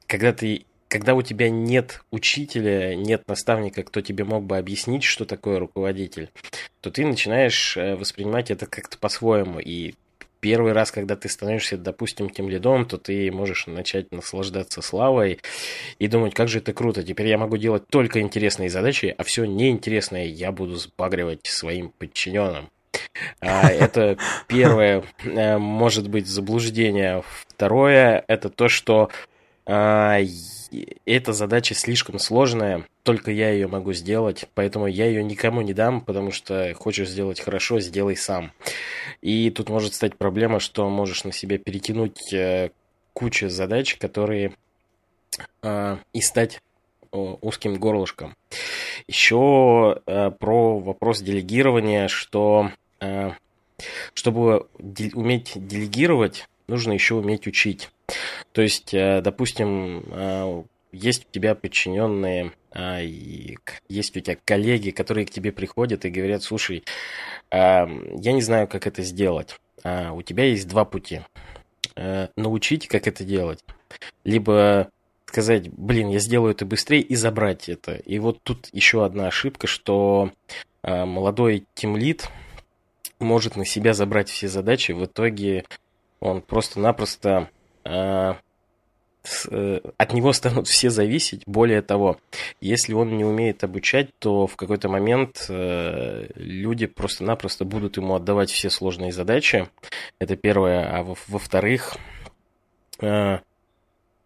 когда ты когда у тебя нет учителя, нет наставника, кто тебе мог бы объяснить, что такое руководитель, то ты начинаешь э, воспринимать это как-то по-своему. И первый раз, когда ты становишься, допустим, тем лидом, то ты можешь начать наслаждаться славой и думать, как же это круто, теперь я могу делать только интересные задачи, а все неинтересное я буду сбагривать своим подчиненным. А, это первое, э, может быть, заблуждение. Второе, это то, что а, эта задача слишком сложная, только я ее могу сделать, поэтому я ее никому не дам, потому что хочешь сделать хорошо, сделай сам. И тут может стать проблема, что можешь на себя перетянуть э, кучу задач, которые а, и стать узким горлышком. Еще э, про вопрос делегирования, что э, чтобы уметь делегировать, нужно еще уметь учить. То есть, э, допустим, э, есть у тебя подчиненные, э, есть у тебя коллеги, которые к тебе приходят и говорят, слушай, я не знаю, как это сделать. У тебя есть два пути. Научить, как это делать. Либо сказать, блин, я сделаю это быстрее и забрать это. И вот тут еще одна ошибка, что молодой тимлит может на себя забрать все задачи, в итоге он просто-напросто... Э, с, э, от него станут все зависеть. Более того, если он не умеет обучать, то в какой-то момент э, люди просто-напросто будут ему отдавать все сложные задачи. Это первое. А во-вторых, во э,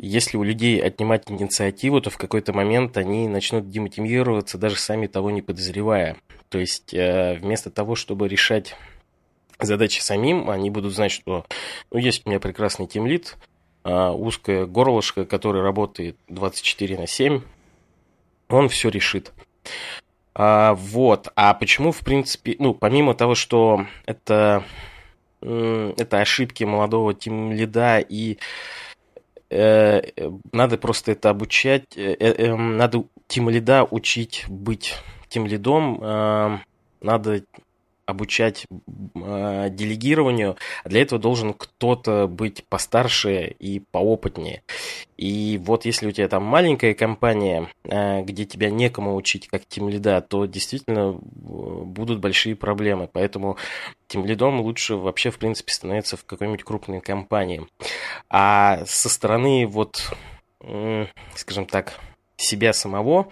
если у людей отнимать инициативу, то в какой-то момент они начнут демотивироваться, даже сами того не подозревая. То есть э, вместо того, чтобы решать задачи самим, они будут знать, что ну, есть у меня прекрасный тимлит, а, узкое горлышко, которое работает 24 на 7, он все решит. А, вот, а почему, в принципе, ну, помимо того, что это, это ошибки молодого тимлида и э, надо просто это обучать, э, э, эм, надо тимлида учить быть тимлидом, э, а, надо обучать э, делегированию, для этого должен кто-то быть постарше и поопытнее. И вот если у тебя там маленькая компания, э, где тебя некому учить как тем тимлида, то действительно э, будут большие проблемы. Поэтому тем тимлидом лучше вообще, в принципе, становиться в какой-нибудь крупной компании. А со стороны вот, э, скажем так, себя самого.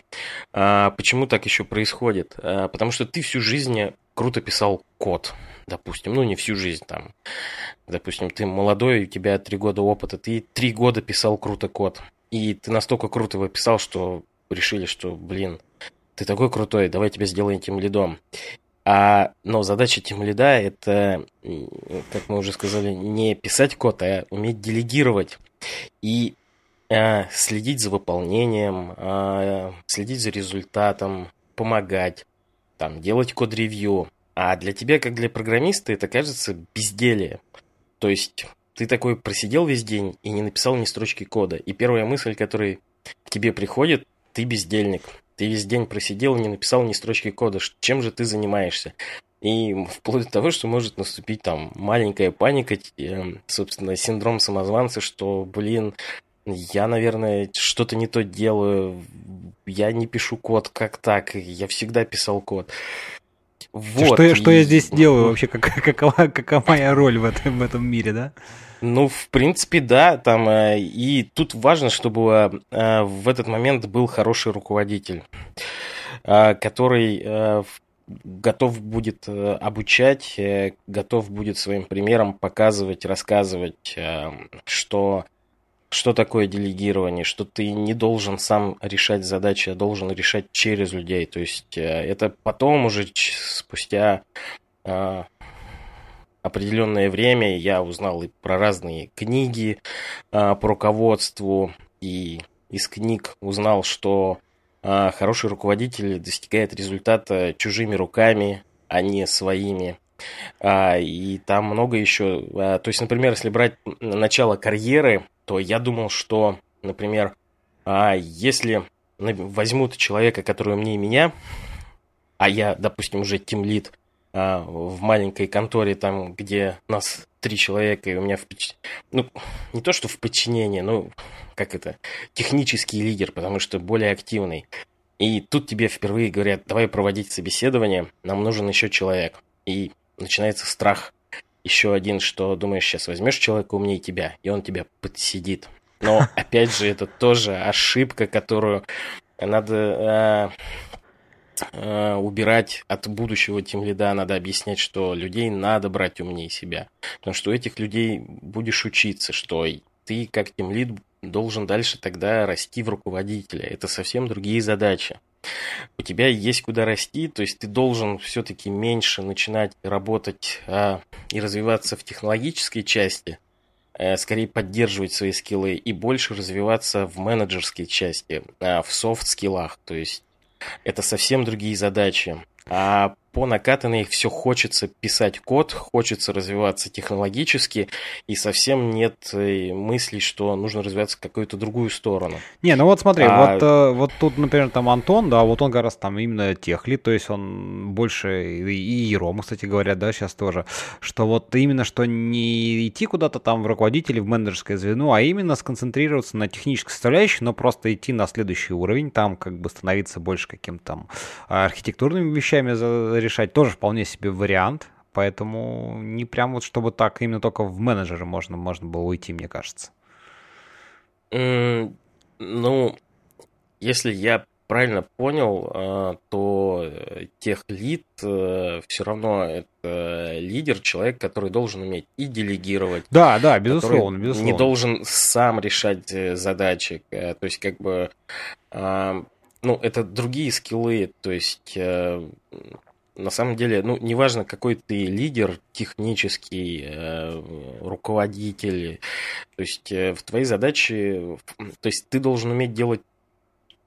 А, почему так еще происходит? А, потому что ты всю жизнь круто писал код, допустим, ну не всю жизнь там. Допустим, ты молодой, у тебя три года опыта, ты три года писал круто код. И ты настолько круто его писал, что решили, что, блин, ты такой крутой, давай тебя сделаем тем лидом. А, но задача тем лида это, как мы уже сказали, не писать код, а уметь делегировать. И Э, следить за выполнением, э, следить за результатом, помогать, там, делать код-ревью. А для тебя, как для программиста, это кажется безделие. То есть ты такой просидел весь день и не написал ни строчки кода. И первая мысль, которая к тебе приходит, ты бездельник. Ты весь день просидел и не написал ни строчки кода. Чем же ты занимаешься? И вплоть до того, что может наступить там маленькая паника, эм, собственно, синдром самозванца, что, блин, я, наверное, что-то не то делаю. Я не пишу код, как так. Я всегда писал код. Вот. Что, я, что я здесь делаю вообще? Как, какова, какова моя роль в этом, в этом мире, да? Ну, в принципе, да. Там, э, и тут важно, чтобы э, в этот момент был хороший руководитель, э, который готов будет обучать, готов будет своим примером показывать, рассказывать, что что такое делегирование? Что ты не должен сам решать задачи, а должен решать через людей. То есть э, это потом уже спустя а, определенное время я узнал и про разные книги а, по руководству, и из книг узнал, что а, хороший руководитель достигает результата чужими руками, а не своими. А, и там много еще. А, то есть, например, если брать начало карьеры, то я думал, что, например, а если возьмут человека, который мне меня, а я, допустим, уже тимлит а, в маленькой конторе, там, где нас три человека, и у меня в ну, не то что в подчинении, но как это, технический лидер, потому что более активный. И тут тебе впервые говорят, давай проводить собеседование, нам нужен еще человек. И начинается страх еще один, что думаешь, сейчас возьмешь человека умнее тебя, и он тебя подсидит. Но, опять же, это тоже ошибка, которую надо э, э, убирать от будущего тем лида, надо объяснять, что людей надо брать умнее себя. Потому что у этих людей будешь учиться, что ты как тем лид должен дальше тогда расти в руководителя. Это совсем другие задачи у тебя есть куда расти, то есть ты должен все-таки меньше начинать работать а, и развиваться в технологической части, а, скорее поддерживать свои скиллы и больше развиваться в менеджерской части, а, в софт-скиллах, то есть это совсем другие задачи. А по накатанной их все хочется писать код, хочется развиваться технологически, и совсем нет э, мысли, что нужно развиваться в какую-то другую сторону. Не, ну вот смотри, а... вот, э, вот тут, например, там Антон, да, вот он гораздо там именно техли, то есть он больше, и, и кстати говоря, да, сейчас тоже, что вот именно, что не идти куда-то там в руководители в менеджерское звено, а именно сконцентрироваться на технической составляющей, но просто идти на следующий уровень, там как бы становиться больше каким-то там а, архитектурными вещами решать тоже вполне себе вариант, поэтому не прям вот чтобы так именно только в менеджеры можно, можно было уйти, мне кажется. Mm, ну, если я правильно понял, а, то э, тех лид э, все равно это лидер, человек, который должен уметь и делегировать. Да, да, безусловно, безусловно. Не должен сам решать э, задачи. То есть, как бы, а, ну, это другие скиллы, то есть на самом деле, ну, неважно, какой ты лидер, технический, э, руководитель, то есть э, в твоей задаче, то есть ты должен уметь делать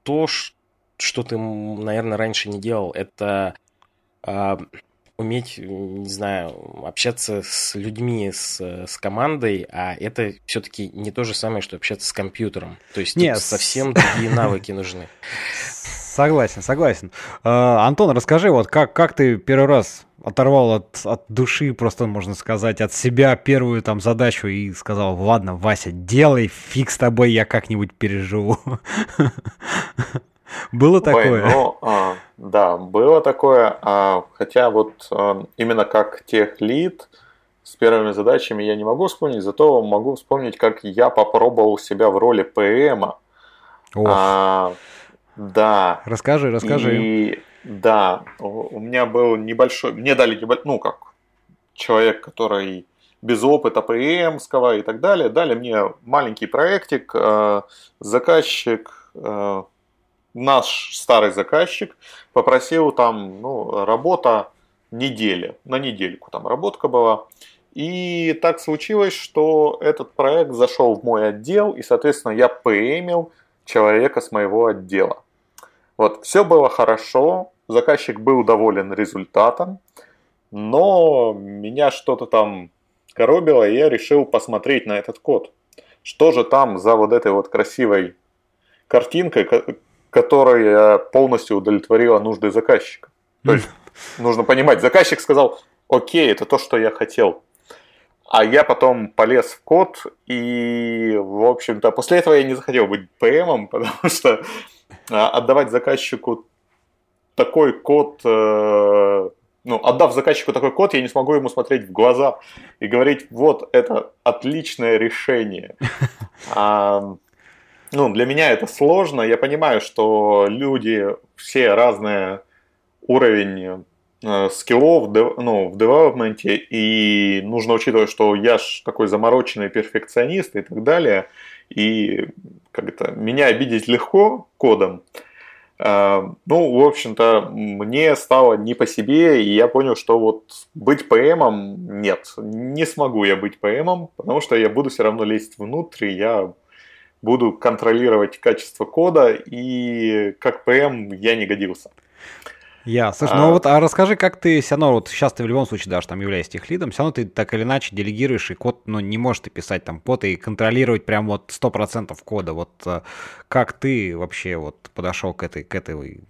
то, что ты, наверное, раньше не делал. Это э, уметь, не знаю, общаться с людьми, с, с командой, а это все-таки не то же самое, что общаться с компьютером. То есть Нет. совсем другие навыки нужны. Согласен, согласен. А, Антон, расскажи, вот как, как ты первый раз оторвал от, от души, просто можно сказать, от себя первую там задачу и сказал, ладно, Вася, делай, фиг с тобой, я как-нибудь переживу. Было такое? Ой, ну, а, да, было такое. А, хотя вот а, именно как тех лид с первыми задачами я не могу вспомнить, зато могу вспомнить, как я попробовал себя в роли ПМа. А, да. Расскажи, расскажи. И да, у меня был небольшой, мне дали ну как, человек, который без опыта ПМского и так далее, дали мне маленький проектик, э, заказчик, э, наш старый заказчик попросил там, ну, работа недели, на недельку там работка была, и так случилось, что этот проект зашел в мой отдел, и, соответственно, я ПМил человека с моего отдела. Вот, все было хорошо, заказчик был доволен результатом, но меня что-то там коробило, и я решил посмотреть на этот код. Что же там за вот этой вот красивой картинкой, которая полностью удовлетворила нужды заказчика. То есть нужно понимать, заказчик сказал, окей, это то, что я хотел. А я потом полез в код, и, в общем-то, после этого я не захотел быть ПМом, потому что а, отдавать заказчику такой код, э, ну, отдав заказчику такой код, я не смогу ему смотреть в глаза и говорить, вот, это отличное решение. А, ну, для меня это сложно, я понимаю, что люди все разные уровень Э, скиллов ну, в девелопменте, и нужно учитывать, что я ж такой замороченный перфекционист и так далее, и как-то меня обидеть легко кодом. Э, ну, в общем-то, мне стало не по себе, и я понял, что вот быть ПМом нет, не смогу я быть ПМом, потому что я буду все равно лезть внутрь, я буду контролировать качество кода, и как ПМ я не годился. Я, слушай, ну, а... ну вот а расскажи, как ты все равно, вот сейчас ты в любом случае даже там являешься тех лидом, все равно ты так или иначе делегируешь, и код, ну не можешь ты писать там код и контролировать прям вот 100% кода. Вот э, как ты вообще вот подошел к этой, к этой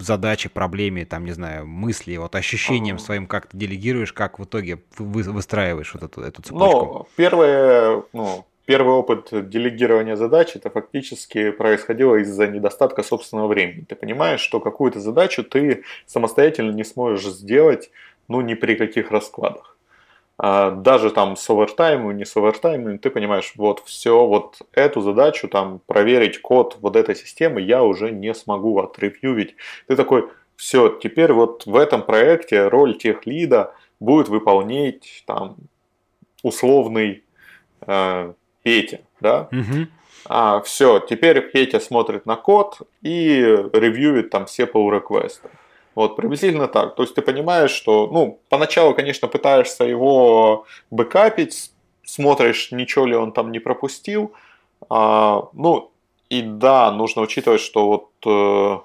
задаче, проблеме, там, не знаю, мысли, вот ощущениям uh своим, как ты делегируешь, как в итоге вы, выстраиваешь вот эту, эту цепочку? Ну, первое, ну, первый опыт делегирования задач это фактически происходило из-за недостатка собственного времени. Ты понимаешь, что какую-то задачу ты самостоятельно не сможешь сделать, ну, ни при каких раскладах. А, даже там с овертаймом, не с овертаймом, ты понимаешь, вот все, вот эту задачу, там, проверить код вот этой системы я уже не смогу отревьювить. Ты такой, все, теперь вот в этом проекте роль тех лида будет выполнять там условный э, Петя, да? Угу. А, все, теперь Петя смотрит на код и ревьюет там все pull реквесты Вот, приблизительно так. То есть ты понимаешь, что, ну, поначалу, конечно, пытаешься его бэкапить, смотришь, ничего ли он там не пропустил. А, ну, и да, нужно учитывать, что вот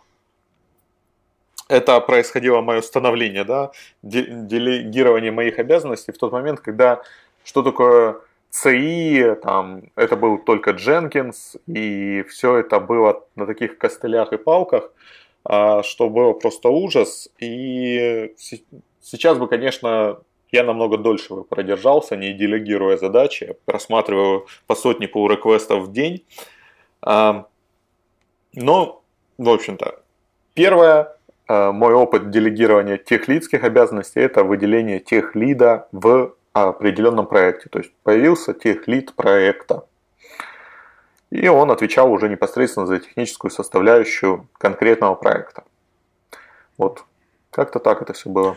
э, это происходило мое становление, да, делегирование моих обязанностей в тот момент, когда что такое CI, там, это был только Jenkins и все это было на таких костылях и палках, а, что было просто ужас. И сейчас бы, конечно, я намного дольше бы продержался, не делегируя задачи, просматриваю по сотни пол реквестов в день. А, но, в общем-то, первое, а, мой опыт делегирования тех лидских обязанностей – это выделение тех лида в о определенном проекте. То есть появился техлит проекта. И он отвечал уже непосредственно за техническую составляющую конкретного проекта. Вот как-то так это все было.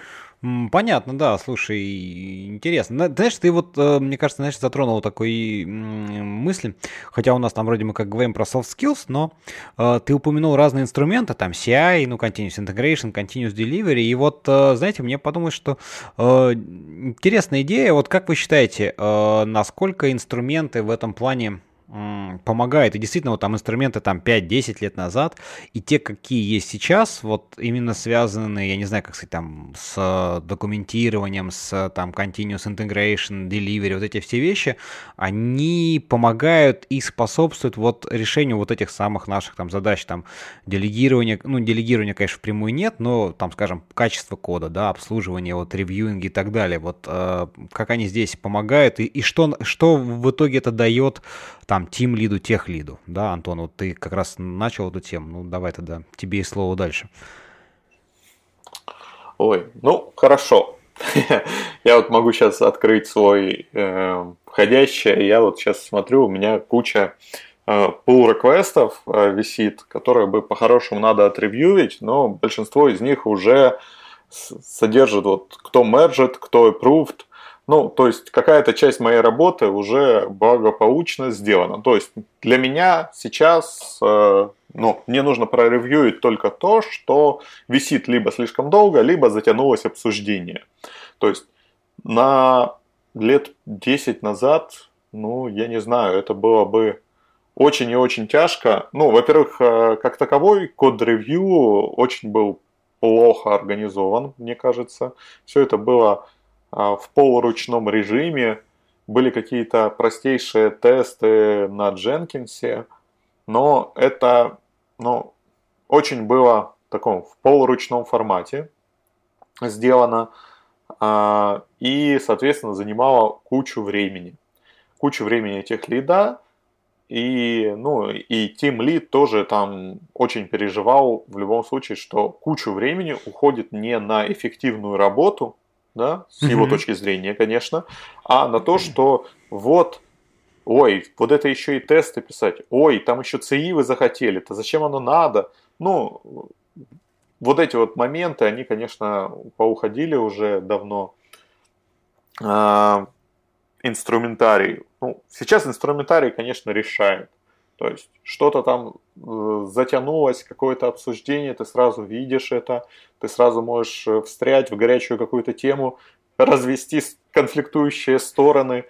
Понятно, да, слушай, интересно. Знаешь, ты вот, э, мне кажется, знаешь, затронул такой мысли, хотя у нас там вроде мы как говорим про soft skills, но э, ты упомянул разные инструменты, там CI, ну, Continuous Integration, Continuous Delivery, и вот, э, знаете, мне подумалось, что интересная идея, вот как вы считаете, насколько инструменты в этом плане помогает. И действительно, вот там инструменты там 5-10 лет назад, и те, какие есть сейчас, вот именно связанные, я не знаю, как сказать, там, с документированием, с там continuous integration, delivery, вот эти все вещи, они помогают и способствуют вот решению вот этих самых наших там задач, там, делегирования, ну, делегирования конечно, прямую нет, но там, скажем, качество кода, да, обслуживание, вот, ревьюинг и так далее, вот, э, как они здесь помогают, и, и что, что в итоге это дает там тим лиду, тех лиду. Да, Антон, вот ты как раз начал эту тему. Ну, давай тогда тебе и слово дальше. Ой, ну хорошо. Я вот могу сейчас открыть свой э, входящий. Я вот сейчас смотрю, у меня куча пул э, реквестов э, висит, которые бы по-хорошему надо отревьюить, но большинство из них уже содержит вот кто мержит, кто approved, ну, то есть какая-то часть моей работы уже благополучно сделана. То есть для меня сейчас, э, ну, мне нужно проревьюить только то, что висит либо слишком долго, либо затянулось обсуждение. То есть на лет 10 назад, ну, я не знаю, это было бы очень и очень тяжко. Ну, во-первых, э, как таковой код-ревью очень был плохо организован, мне кажется. Все это было а, в полуручном режиме, были какие-то простейшие тесты на Дженкинсе, но это ну, очень было в таком в полуручном формате сделано а, и, соответственно, занимало кучу времени. Кучу времени тех лида, и, ну, и Тим лид тоже там очень переживал в любом случае, что кучу времени уходит не на эффективную работу – да, с его mm-hmm. точки зрения, конечно, а на то, что вот, ой, вот это еще и тесты писать, ой, там еще ЦИ вы захотели-то, зачем оно надо? Ну, вот эти вот моменты, они, конечно, поуходили уже давно. А, инструментарий. Ну, сейчас инструментарий, конечно, решает. То есть что-то там э, затянулось, какое-то обсуждение, ты сразу видишь это, ты сразу можешь э, встрять в горячую какую-то тему, развести конфликтующие стороны,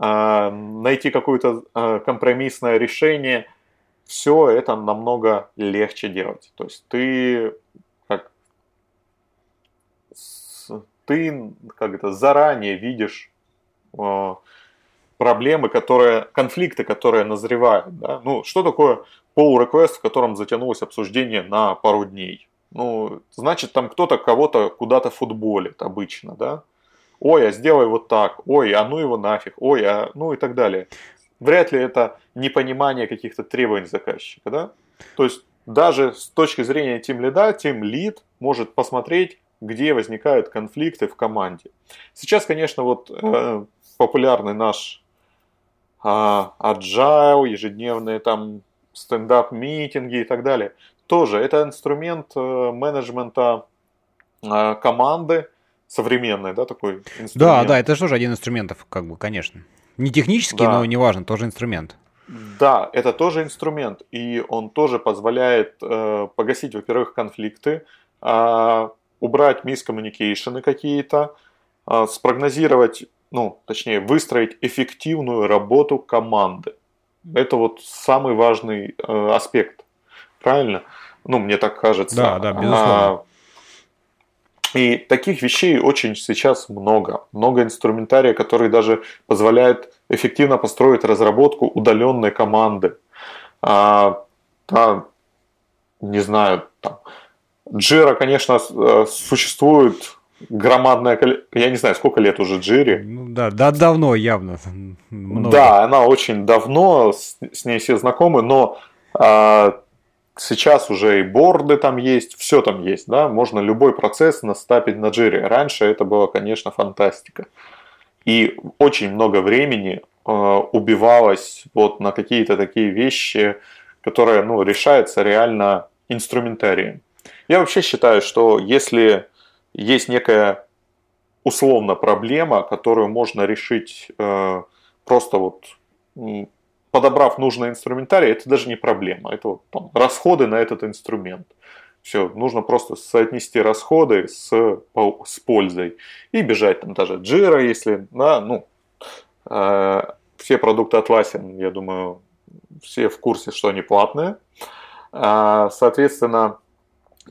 а, найти какое-то а, компромиссное решение. Все это намного легче делать. То есть ты как, ты как это заранее видишь а, проблемы, которые, конфликты, которые назревают. Да? Ну, что такое pull request, в котором затянулось обсуждение на пару дней? Ну, значит, там кто-то кого-то куда-то футболит обычно, да? Ой, а сделай вот так, ой, а ну его нафиг, ой, а ну и так далее. Вряд ли это непонимание каких-то требований заказчика, да? То есть даже с точки зрения тим лида, тим лид может посмотреть, где возникают конфликты в команде. Сейчас, конечно, вот э, популярный наш а, agile, ежедневные там стендап-митинги и так далее. Тоже это инструмент э, менеджмента э, команды современной, да, такой инструмент. Да, да, это тоже один инструментов, как бы, конечно. Не технический, да. но неважно, тоже инструмент. Да, это тоже инструмент, и он тоже позволяет э, погасить, во-первых, конфликты, э, убрать мискоммуникейшены какие-то, э, спрогнозировать ну, точнее, выстроить эффективную работу команды. Это вот самый важный э, аспект. Правильно? Ну, мне так кажется. Да, да, безусловно. А, и таких вещей очень сейчас много. Много инструментария, который даже позволяет эффективно построить разработку удаленной команды. А, да, не знаю, там. Jira, конечно, э, существует громадное... Я не знаю, сколько лет уже Джири. Ну да, да, давно явно. Много. Да, она очень давно, с, с ней все знакомы, но а, сейчас уже и борды там есть, все там есть, да, можно любой процесс настапить на Джири. Раньше это было, конечно, фантастика. И очень много времени а, убивалось вот на какие-то такие вещи, которые, ну, решаются реально инструментарием. Я вообще считаю, что если есть некая условно проблема, которую можно решить э, просто вот подобрав нужный инструментарий, это даже не проблема. Это вот там, расходы на этот инструмент. Все, нужно просто соотнести расходы с, с пользой и бежать там даже джира, если, да, ну, э, все продукты от Atlassian, я думаю, все в курсе, что они платные. Э, соответственно,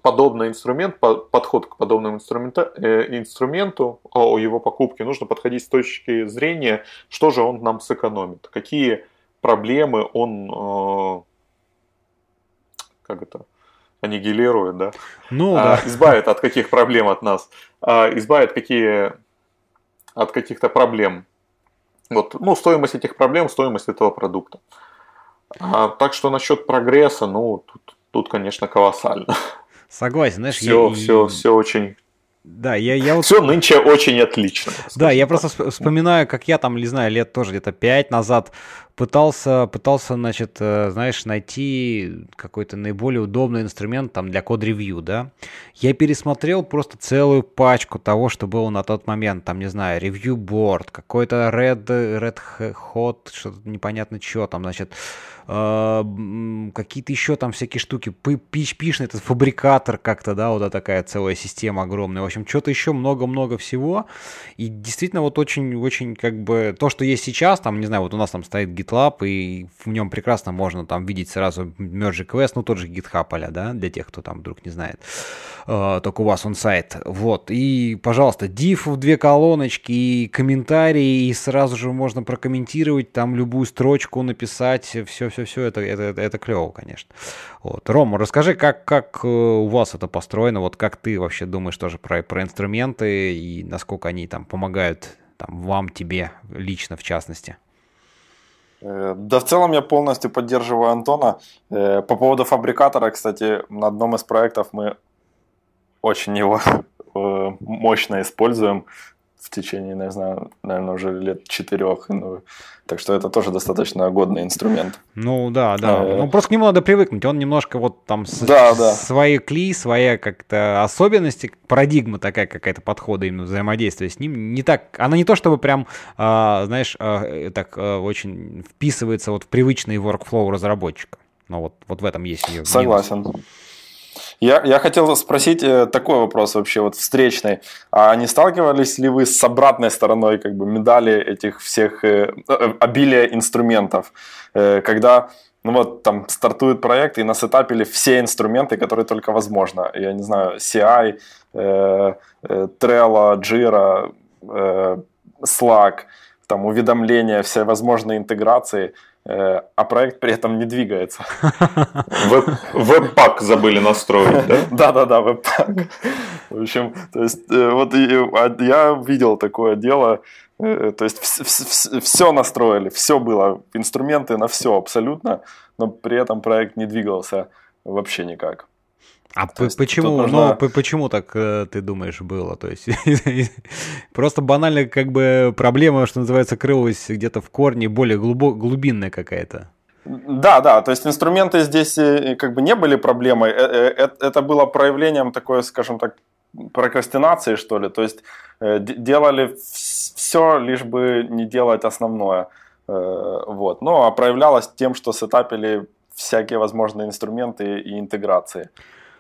подобный инструмент, подход к подобному инструмента, э, инструменту о его покупке нужно подходить с точки зрения, что же он нам сэкономит, какие проблемы он как это аннигилирует, да? Ну а, да. Избавит от каких проблем от нас, а, избавит какие от каких-то проблем. Вот, ну стоимость этих проблем, стоимость этого продукта. А, так что насчет прогресса, ну тут, тут конечно колоссально. Согласен, знаешь, все, я... все, все очень да, я, я вот... Все нынче очень отлично. Да, я просто вспоминаю, как я там, не знаю, лет тоже где-то пять назад пытался, пытался, значит, э, знаешь, найти какой-то наиболее удобный инструмент там для код-ревью, да. Я пересмотрел просто целую пачку того, что было на тот момент, там, не знаю, ревью-борд, какой-то Red, Red Hot, что-то непонятно что там, значит, а, какие-то еще там всякие штуки, PHP-шный этот фабрикатор как-то, да, вот такая целая система огромная. В общем, что-то еще много-много всего. И действительно вот очень-очень как бы то, что есть сейчас, там, не знаю, вот у нас там стоит GitLab, и в нем прекрасно можно там видеть сразу merge request, ну тот же GitHub, а да, для тех, кто там вдруг не знает. А, только у вас он сайт. Вот. И, пожалуйста, div в две колоночки, и комментарии, и сразу же можно прокомментировать там любую строчку, написать, все, все все-все-все, это, это, это клево, конечно. Вот. Ром, расскажи, как, как э, у вас это построено, вот как ты вообще думаешь тоже про, про инструменты и насколько они там помогают там, вам, тебе лично в частности? Э, да, в целом я полностью поддерживаю Антона. Э, по поводу фабрикатора, кстати, на одном из проектов мы очень его мощно используем в течение, не знаю, наверное, уже лет четырех. Ну, так что это тоже достаточно годный инструмент. Ну да, да. Э. Ну просто к нему надо привыкнуть. Он немножко вот там да, с- да. свои кли, своя как-то особенности, парадигма такая какая-то подхода именно взаимодействия с ним. Не так, она не то чтобы прям, э, знаешь, а, э, так э, очень вписывается вот в привычный workflow разработчика. Но вот, вот в этом есть ее. Согласен. Минус. Я, я хотел спросить э, такой вопрос вообще, вот встречный. А не сталкивались ли вы с обратной стороной как бы медали этих всех, э, э обилия инструментов? Э, когда ну вот там стартует проект и насетапили все инструменты, которые только возможно. Я не знаю, CI, э, э, Trello, Jira, э, Slack, там уведомления, все возможные интеграции – а проект при этом не двигается. Веб-пак забыли настроить, да? Да-да-да, веб-пак. В общем, то есть, э, вот а, я видел такое дело, э, то есть все настроили, все было, инструменты на все абсолютно, но при этом проект не двигался вообще никак. А то есть, почему? Ну, нужно... Ну, почему так э, ты думаешь было? То есть просто банально как бы проблема, что называется, крылась где-то в корне, более глубо... глубинная какая-то. Да, да, то есть инструменты здесь э, э, как бы не были проблемой, это было проявлением такой, скажем так, прокрастинации, что ли, то есть делали все, лишь бы не делать основное, вот, ну, а проявлялось тем, что сетапили всякие возможные инструменты и интеграции.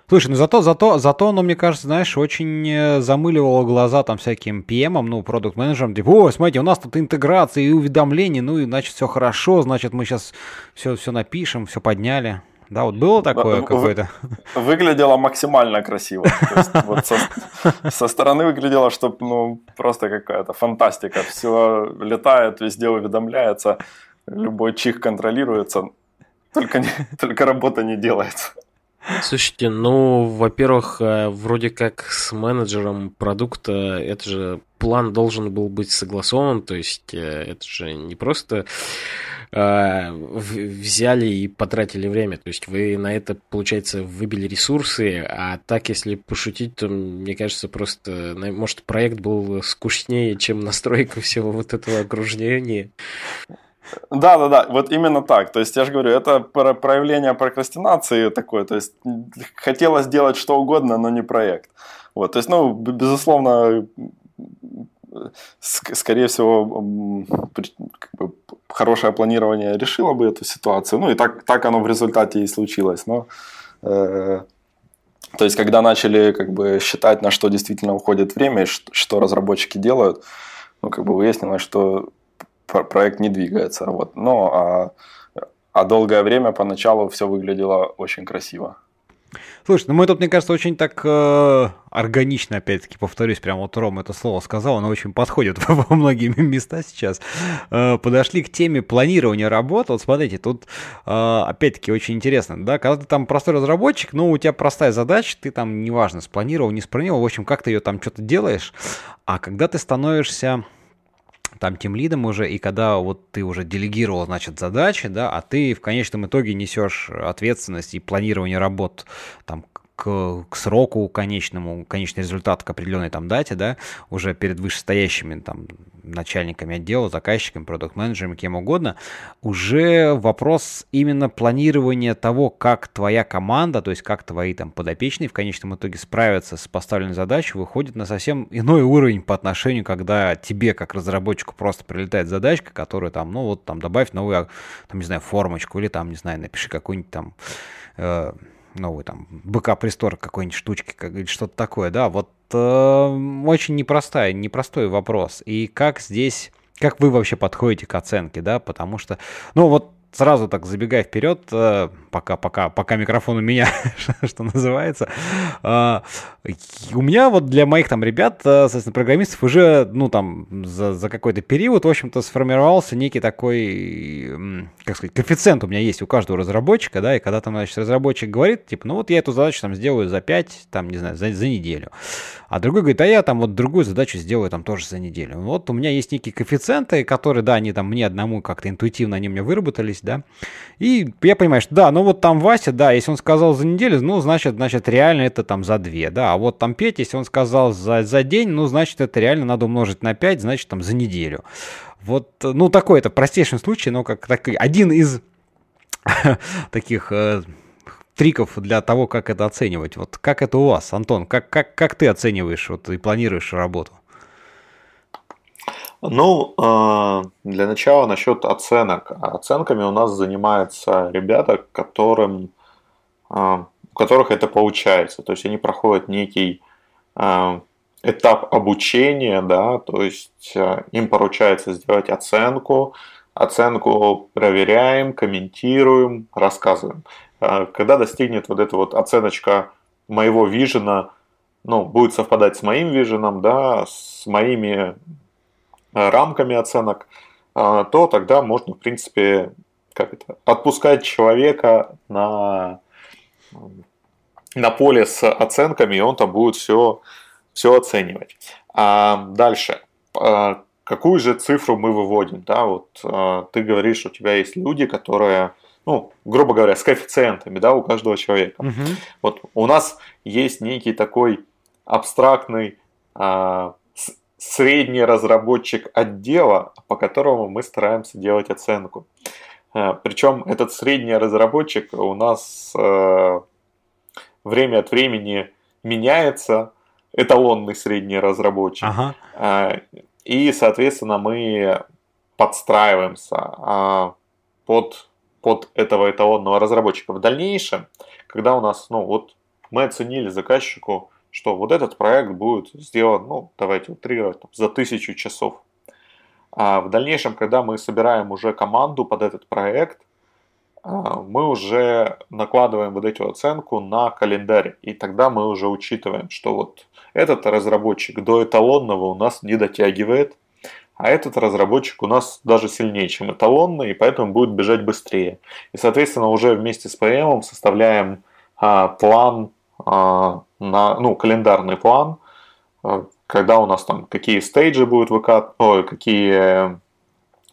Слушай, ну зато, зато, зато оно, мне кажется, знаешь, очень э, замыливало глаза там всяким PM, ну, продукт-менеджерам, типа, о, смотрите, у нас тут интеграция и уведомления, ну, и значит, все хорошо, значит, мы сейчас все, все напишем, все подняли. Да, вот было такое какое-то? Выглядело максимально красиво. Есть, вот со, со стороны выглядело, что ну, просто какая-то фантастика. Все летает, везде уведомляется, любой чих контролируется, только, не, только работа не делается. Слушайте, ну, во-первых, э, вроде как с менеджером продукта это же план должен был быть согласован, то есть э, это же не просто э, взяли и потратили время, то есть вы на это, получается, выбили ресурсы, а так, если пошутить, то, мне кажется, просто, может, проект был скучнее, чем настройка всего вот этого окружения. Да, да, да, вот именно так. То есть я же говорю, это проявление прокрастинации такое. То есть хотелось сделать что угодно, но не проект. Вот, то есть, ну, безусловно, э, скорее всего, как бы, хорошее планирование решило бы эту ситуацию. Ну и так, так оно в результате и случилось. Но, э, то есть, когда начали как бы, считать, на что действительно уходит время, и что разработчики делают, ну, как бы выяснилось, что проект не двигается. Вот. Но а, а долгое время поначалу все выглядело очень красиво. Слушай, ну мы тут, мне кажется, очень так э, органично, опять-таки, повторюсь, прямо вот Ром это слово сказал, оно очень подходит во многие места сейчас. Э, подошли к теме планирования работы. Вот смотрите, тут э, опять-таки очень интересно, да, когда ты там простой разработчик, ну, у тебя простая задача, ты там, неважно, спланировал, не спланировал, в общем, как ты ее там что-то делаешь, а когда ты становишься там тем лидом уже, и когда вот ты уже делегировал, значит, задачи, да, а ты в конечном итоге несешь ответственность и планирование работ там к, к сроку конечному, конечный результат к определенной там дате, да, уже перед вышестоящими там начальниками отдела, заказчиками, продукт-менеджерами, кем угодно, уже вопрос именно планирования того, как твоя команда, то есть как твои там подопечные в конечном итоге справятся с поставленной задачей, выходит на совсем иной уровень по отношению, когда тебе как разработчику просто прилетает задачка, которая там, ну вот там добавь новую, а, там не знаю, формочку или там, не знаю, напиши какую-нибудь там э, новый там бк престор какой-нибудь штучки, как, или что-то такое, да, вот это эм, очень непростая, непростой вопрос. И как здесь, как вы вообще подходите к оценке, да, потому что, ну вот сразу так забегая вперед, э, пока, пока, пока микрофон у меня, что называется. А, у меня вот для моих там ребят, э, соответственно, программистов уже, ну там, за, за какой-то период, в общем-то, сформировался некий такой, как сказать, коэффициент у меня есть у каждого разработчика, да, и когда там, значит, разработчик говорит, типа, ну вот я эту задачу там сделаю за 5, там, не знаю, за, за неделю. А другой говорит, а я там вот другую задачу сделаю там тоже за неделю. Вот у меня есть некие коэффициенты, которые, да, они там мне одному как-то интуитивно, они у меня выработались, да. И я понимаю, что да, ну вот там Вася, да, если он сказал за неделю, ну, значит, значит, реально это там за две, да. А вот там Петя, если он сказал за, за день, ну, значит, это реально надо умножить на 5, значит, там за неделю. Вот, ну, такой это простейший случай, но как так, один из таких э, триков для того, как это оценивать. Вот как это у вас, Антон, как, как, как ты оцениваешь вот, и планируешь работу? Ну, а, для начала насчет оценок. Оценками у нас занимаются ребята, которым, а, у которых это получается. То есть они проходят некий а, этап обучения, да, то есть им поручается сделать оценку, оценку проверяем, комментируем, рассказываем. Когда достигнет вот эта вот оценочка моего вижена, ну, будет совпадать с моим виженом, да, с моими Э, рамками оценок, э, то тогда можно, в принципе, как это, отпускать человека на, на поле с оценками, и он там будет все, все оценивать. А дальше. Э, какую же цифру мы выводим? Да, вот ты говоришь, у тебя есть люди, которые ну, грубо говоря, с коэффициентами, да, у каждого человека. Угу. Вот у нас есть некий такой абстрактный средний разработчик отдела, по которому мы стараемся делать оценку. Э, Причем этот средний разработчик у нас э, время от времени меняется, эталонный средний разработчик. Ага. Э, и, соответственно, мы подстраиваемся а, под, под этого эталонного разработчика. В дальнейшем, когда у нас, ну вот, мы оценили заказчику что вот этот проект будет сделан, ну, давайте утрировать, там, за тысячу часов. А в дальнейшем, когда мы собираем уже команду под этот проект, а, мы уже накладываем вот эту оценку на календарь, и тогда мы уже учитываем, что вот этот разработчик до эталонного у нас не дотягивает, а этот разработчик у нас даже сильнее, чем эталонный, и поэтому будет бежать быстрее. И, соответственно, уже вместе с PM составляем а, план а, на ну, календарный план, э, когда у нас там какие стейджи будут выкатываться, какие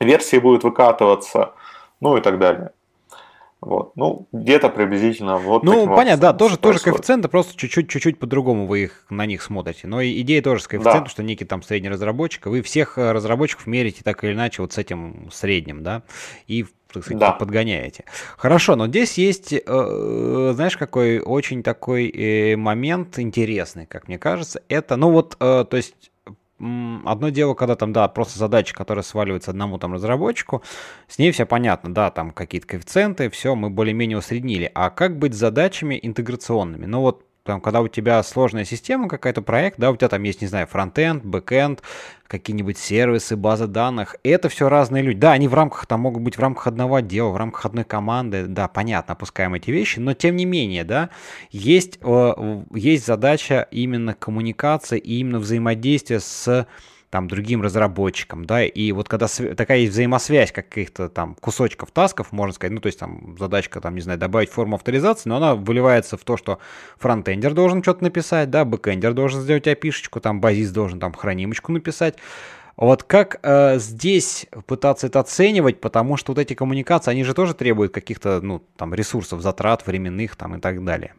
версии будут выкатываться, ну и так далее. Вот. Ну, где-то приблизительно вот Ну, понятно, да, тоже, тоже коэффициенты, просто чуть-чуть, чуть-чуть по-другому вы их на них смотрите. Но идея тоже с коэффициентом, да. что некий там средний разработчик, вы всех э, разработчиков мерите так или иначе вот с этим средним, да. И так сказать, да. подгоняете. Хорошо, но здесь есть, э, э, знаешь, какой очень такой э, момент интересный, как мне кажется. Это, ну вот, то есть одно дело, когда там, да, просто задача, которая сваливается одному там разработчику, с ней все понятно, да, там какие-то коэффициенты, все, мы более-менее усреднили. А как быть с задачами интеграционными? Ну вот там, когда у тебя сложная система, какая-то проект, да, у тебя там есть, не знаю, фронтенд, бэкенд, какие-нибудь сервисы, базы данных. Это все разные люди. Да, они в рамках, там могут быть в рамках одного отдела, в рамках одной команды. Да, понятно, опускаем эти вещи, но тем не менее, да, есть, э, есть задача именно коммуникации и именно взаимодействия с там другим разработчикам, да, и вот когда такая есть взаимосвязь каких-то там кусочков тасков, можно сказать, ну, то есть там задачка, там, не знаю, добавить форму авторизации, но она выливается в то, что фронтендер должен что-то написать, да, бэкендер должен сделать опишечку, там, базис должен там хранимочку написать, вот как э, здесь пытаться это оценивать, потому что вот эти коммуникации, они же тоже требуют каких-то, ну, там, ресурсов, затрат временных, там, и так далее.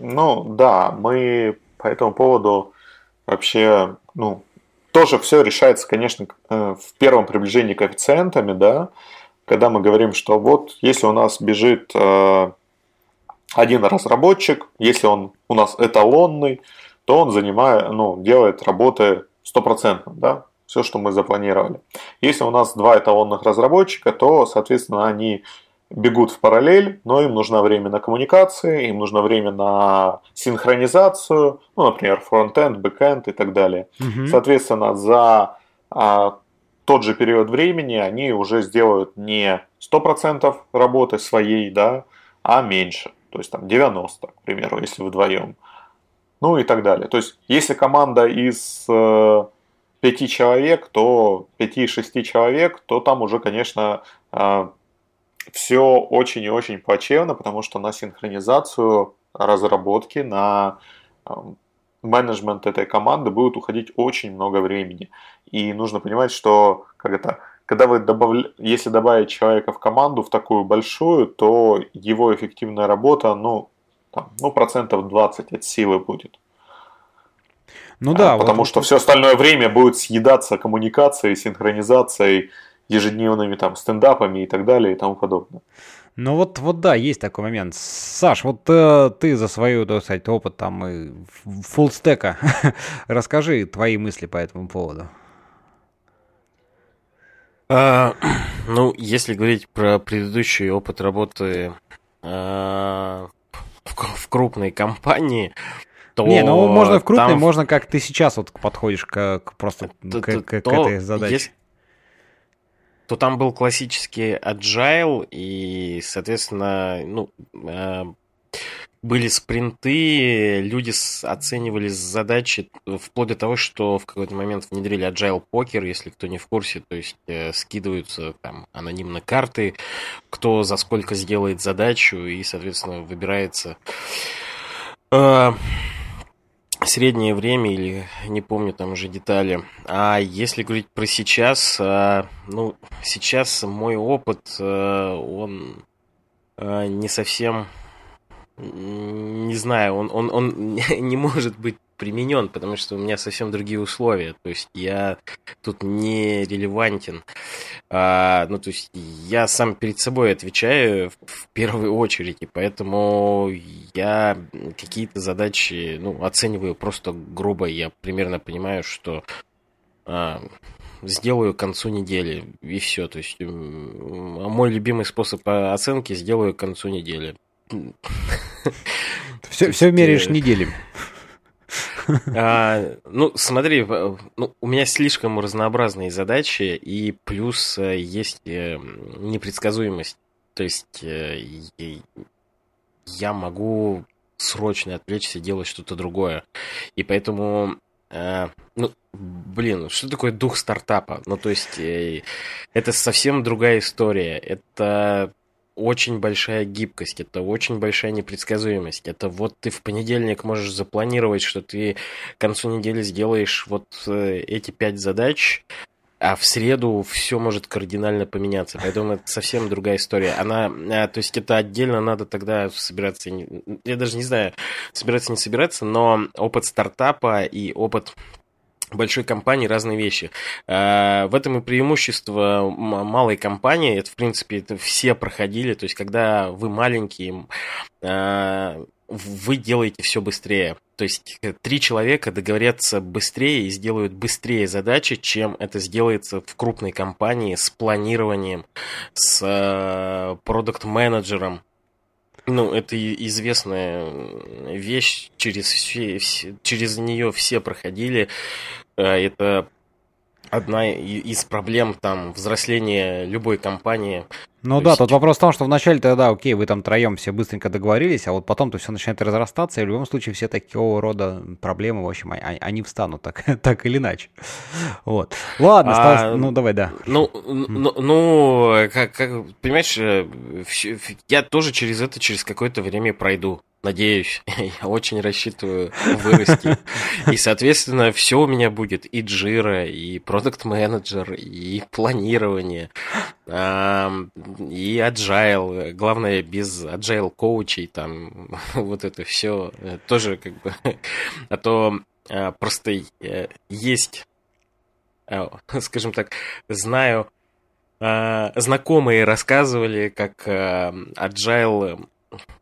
Ну, да, мы по этому поводу вообще, ну, тоже все решается, конечно, э, в первом приближении коэффициентами, да, когда мы говорим, что вот если у нас бежит э, один разработчик, если он у нас эталонный, то он занимает, ну, делает работы стопроцентно, да, все, что мы запланировали. Если у нас два эталонных разработчика, то, соответственно, они бегут в параллель, но им нужно время на коммуникации, им нужно время на синхронизацию, ну, например, фронтенд, бэкенд и так далее. Угу. Соответственно, за а, тот же период времени они уже сделают не 100% работы своей, да, а меньше. То есть там 90, к примеру, если вдвоем. Ну и так далее. То есть, если команда из э, 5 человек, то 5-6 человек, то там уже, конечно, э, все очень и очень плачевно, потому что на синхронизацию разработки, на эм, менеджмент этой команды будет уходить очень много времени. И нужно понимать, что как это, когда вы добавля... если добавить человека в команду в такую большую, то его эффективная работа, ну, там, ну процентов 20 от силы будет. Ну да. А, вот потому вот что все остальное время будет съедаться коммуникацией, синхронизацией, ежедневными там стендапами и так далее и тому подобное. Ну вот, вот да, есть такой момент. Саш, вот э, ты за свою, так сказать, опыт там и фуллстека расскажи твои мысли по этому поводу. А, ну, если говорить про предыдущий опыт работы а, в, в крупной компании, то... Не, ну можно в крупной, там... можно как ты сейчас вот подходишь к, к просто то, к, то, к этой задаче. Если, то там был классический agile, и, соответственно, ну, э, были спринты, люди оценивали задачи э, вплоть до того, что в какой-то момент внедрили agile покер, если кто не в курсе, то есть э, скидываются там анонимно карты, кто за сколько сделает задачу, и, соответственно, выбирается... Э, среднее время или не помню там уже детали. А если говорить про сейчас, а, ну, сейчас мой опыт, э, он э, не совсем не знаю, он, он, он не может быть применен, потому что у меня совсем другие условия. То есть я тут не релевантен. А, ну, то есть я сам перед собой отвечаю в первую очередь, и поэтому я какие-то задачи ну, оцениваю просто грубо. Я примерно понимаю, что а, сделаю к концу недели, и все. То есть а мой любимый способ оценки сделаю к концу недели. Все, все меряешь неделями. А, ну, смотри, ну, у меня слишком разнообразные задачи, и плюс э, есть э, непредсказуемость. То есть э, я могу срочно отвлечься, делать что-то другое. И поэтому ну, блин, что такое дух стартапа? Ну, то есть, это совсем другая история. Это очень большая гибкость, это очень большая непредсказуемость. Это вот ты в понедельник можешь запланировать, что ты к концу недели сделаешь вот э, эти пять задач, а в среду все может кардинально поменяться. Поэтому это совсем другая история. Она, э, то есть это отдельно надо тогда собираться, я даже не знаю, собираться не собираться, но опыт стартапа и опыт большой компании разные вещи. Э, в этом и преимущество малой компании, это, в принципе, это все проходили, то есть, когда вы маленькие, э, вы делаете все быстрее. То есть э, три человека договорятся быстрее и сделают быстрее задачи, чем это сделается в крупной компании с планированием, с продукт-менеджером, ну, это известная э, вещь, через, все, все, через нее все проходили. Э, это одна из проблем там взросления любой компании. Ну то да, есть... тут вопрос в том, что вначале-то, да, окей, вы там троем все быстренько договорились, а вот потом-то все начинает разрастаться, и в любом случае все такого рода проблемы, в общем, они, встанут так, так или иначе. Вот. Ладно, а, осталось... ну давай, да. Ну, ну, ну, ну как, как, понимаешь, э, я тоже через это, через какое-то время пройду. Надеюсь, я очень рассчитываю вырасти. И, соответственно, все у меня будет. И джира, и продукт менеджер и планирование, и agile, главное, без agile коучей, там, вот это все э, тоже как бы, а то э, просто э, есть, скажем так, знаю, знакомые рассказывали, как agile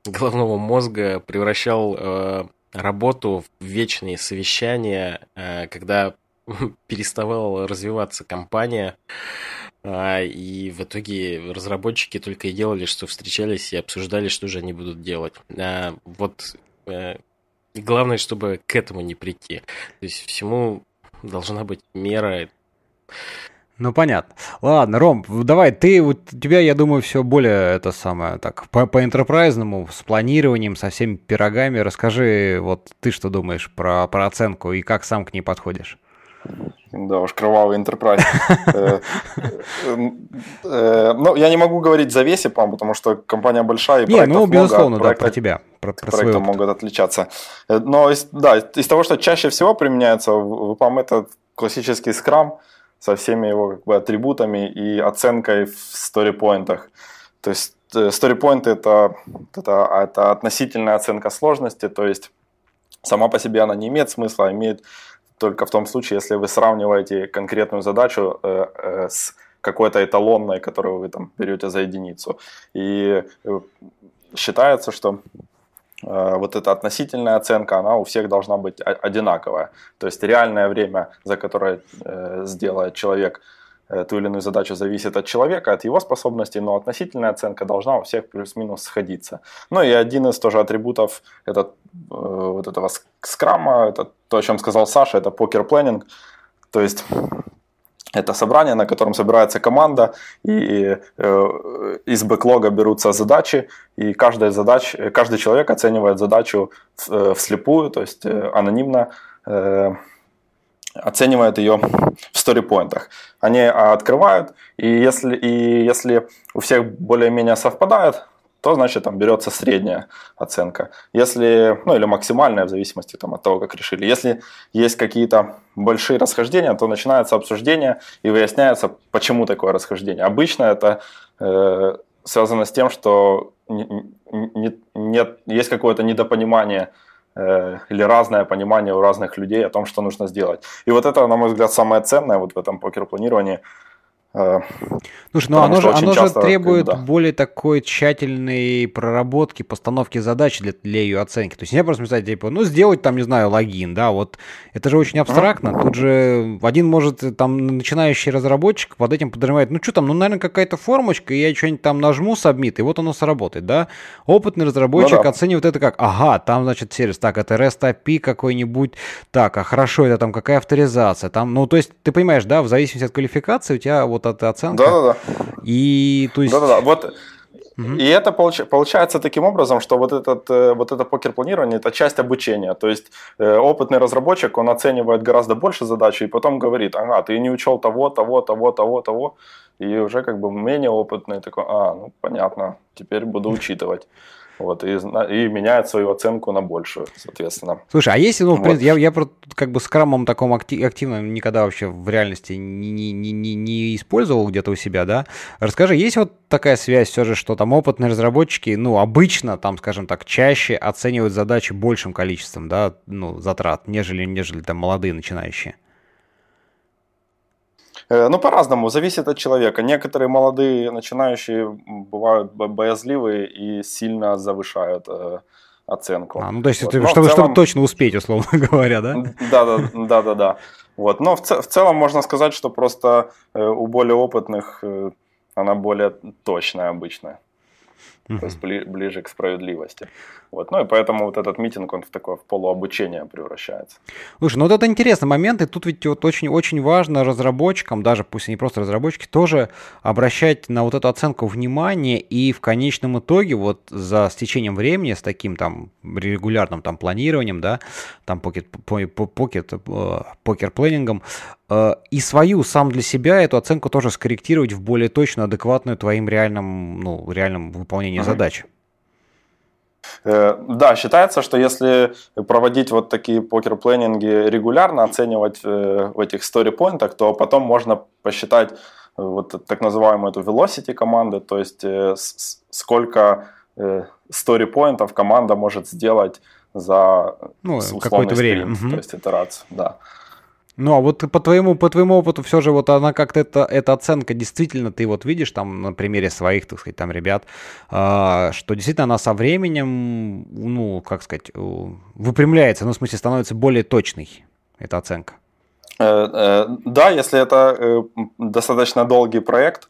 головного мозга превращал работу в вечные совещания, когда переставала развиваться компания, а, и в итоге разработчики только и делали, что встречались и обсуждали, что же они будут делать. А, вот э, и главное, чтобы к этому не прийти. То есть всему должна быть мера. Ну, понятно. Ладно, Ром, давай, ты, у тебя, я думаю, все более это самое, так, по, по с планированием, со всеми пирогами. Расскажи, вот ты что думаешь про, про оценку и как сам к ней подходишь? Да уж, кровавый Enterprise. Э, э, ну, я не могу говорить за весь весе, потому что компания большая. Не, ну, безусловно, да, про тебя. Про, про проекты могут отличаться. Э, но да, из того, что чаще всего применяется в EPAM, это классический скрам со всеми его как бы, атрибутами и оценкой в сторипоинтах. То есть сторипоинт это, это, это относительная оценка сложности, то есть сама по себе она не имеет смысла, а имеет только в том случае, если вы сравниваете конкретную задачу э, э, с какой-то эталонной, которую вы там берете за единицу. И э, считается, что э, вот эта относительная оценка, она у всех должна быть одинаковая. То есть реальное время, за которое э, сделает человек Э, ту или иную задачу зависит от человека, от его способностей, но относительная оценка должна у всех плюс-минус сходиться. Ну и один из тоже атрибутов это, э, вот этого скрама, это то, о чем сказал Саша, это покер-планинг, то есть это собрание, на котором собирается команда, и э, из бэклога берутся задачи, и каждая задач, каждый человек оценивает задачу в, э, вслепую, то есть э, анонимно. Э, оценивает ее в сторипоинтах. Они а, открывают, и если, и если у всех более-менее совпадает, то значит там берется средняя оценка. Если, ну или максимальная, в зависимости там, от того, как решили. Если есть какие-то большие расхождения, то начинается обсуждение и выясняется, почему такое расхождение. Обычно это э, связано с тем, что не, не, нет, есть какое-то недопонимание Э, или разное понимание у разных людей о том, что нужно сделать. И вот это, на мой взгляд, самое ценное вот в этом покер-планировании – Слушай, ну оно, же, оно часто, же требует да. более такой тщательной проработки, постановки задач для, для ее оценки. То есть не просто писать, типа, ну сделать там, не знаю, логин, да, вот это же очень абстрактно. Тут же один может, э, там, начинающий разработчик под этим подразумевает, ну что там, ну, наверное, какая-то формочка, и я что-нибудь там нажму, сабмит, и вот оно сработает, да. Опытный разработчик ну, да. оценивает это как, ага, там, значит, сервис, так, это REST API какой-нибудь, так, а хорошо, это там какая авторизация, там, ну, то есть ты понимаешь, да, в зависимости от квалификации у тебя вот это оценка. Да-да-да. И то есть... Да-да-да, вот... Угу. И это получ, получается таким образом, что вот, этот, э, вот это покер-планирование – это часть обучения. То есть э, опытный разработчик, он оценивает гораздо больше задачи и потом говорит, ага, ты не учел того, того, того, того, того. И уже как бы менее опытный такой, а, ну понятно, теперь буду учитывать вот, и, и меняет свою оценку на большую, соответственно. Слушай, а если, ну, в принципе, я, я как бы скрамом таком активным никогда вообще в реальности не, не, не, не использовал где-то у себя, да? Расскажи, есть вот такая связь все же, что там опытные разработчики, ну, обычно, там, скажем так, чаще оценивают задачи большим количеством, да, ну, затрат, нежели, нежели там молодые начинающие? Э, ну, по-разному, зависит от человека. Некоторые молодые начинающие бывают боязливые и сильно завышают э, оценку. А, ну, то есть, вот. это, чтобы, целом... чтобы точно успеть, условно говоря, да? Да, да, да, да, да. Вот. Но в, в целом можно сказать, что просто э, у более опытных она более точная обычная. То есть ближе к справедливости. Вот, ну и поэтому вот этот митинг, он в такое в полуобучение превращается. Слушай, ну вот это интересный момент, и тут ведь вот очень-очень важно разработчикам, даже пусть они просто разработчики, тоже обращать на вот эту оценку внимания, и в конечном итоге вот за стечением времени, с таким там регулярным там планированием, да, там покет, покет, э, покер планингом, э, и свою сам для себя эту оценку тоже скорректировать в более точно адекватную твоим реальным, ну, реальным выполнению ага. задач. Э, да, считается, что если проводить вот такие покер-планинги регулярно, оценивать э, в этих стори-поинтах, то потом можно посчитать э, вот так называемую эту velocity команды, то есть сколько стори-поинтов команда может сделать за ну, какое-то время. То есть итерацию, да. Ну, а вот по твоему, по твоему опыту все же вот она как-то, это, эта оценка, действительно, ты вот видишь там на примере своих, так сказать, там ребят, э, что действительно она со временем, ну, как сказать, э, выпрямляется, ну, в смысле, становится более точной, эта оценка. Э, э, да, если это достаточно долгий проект,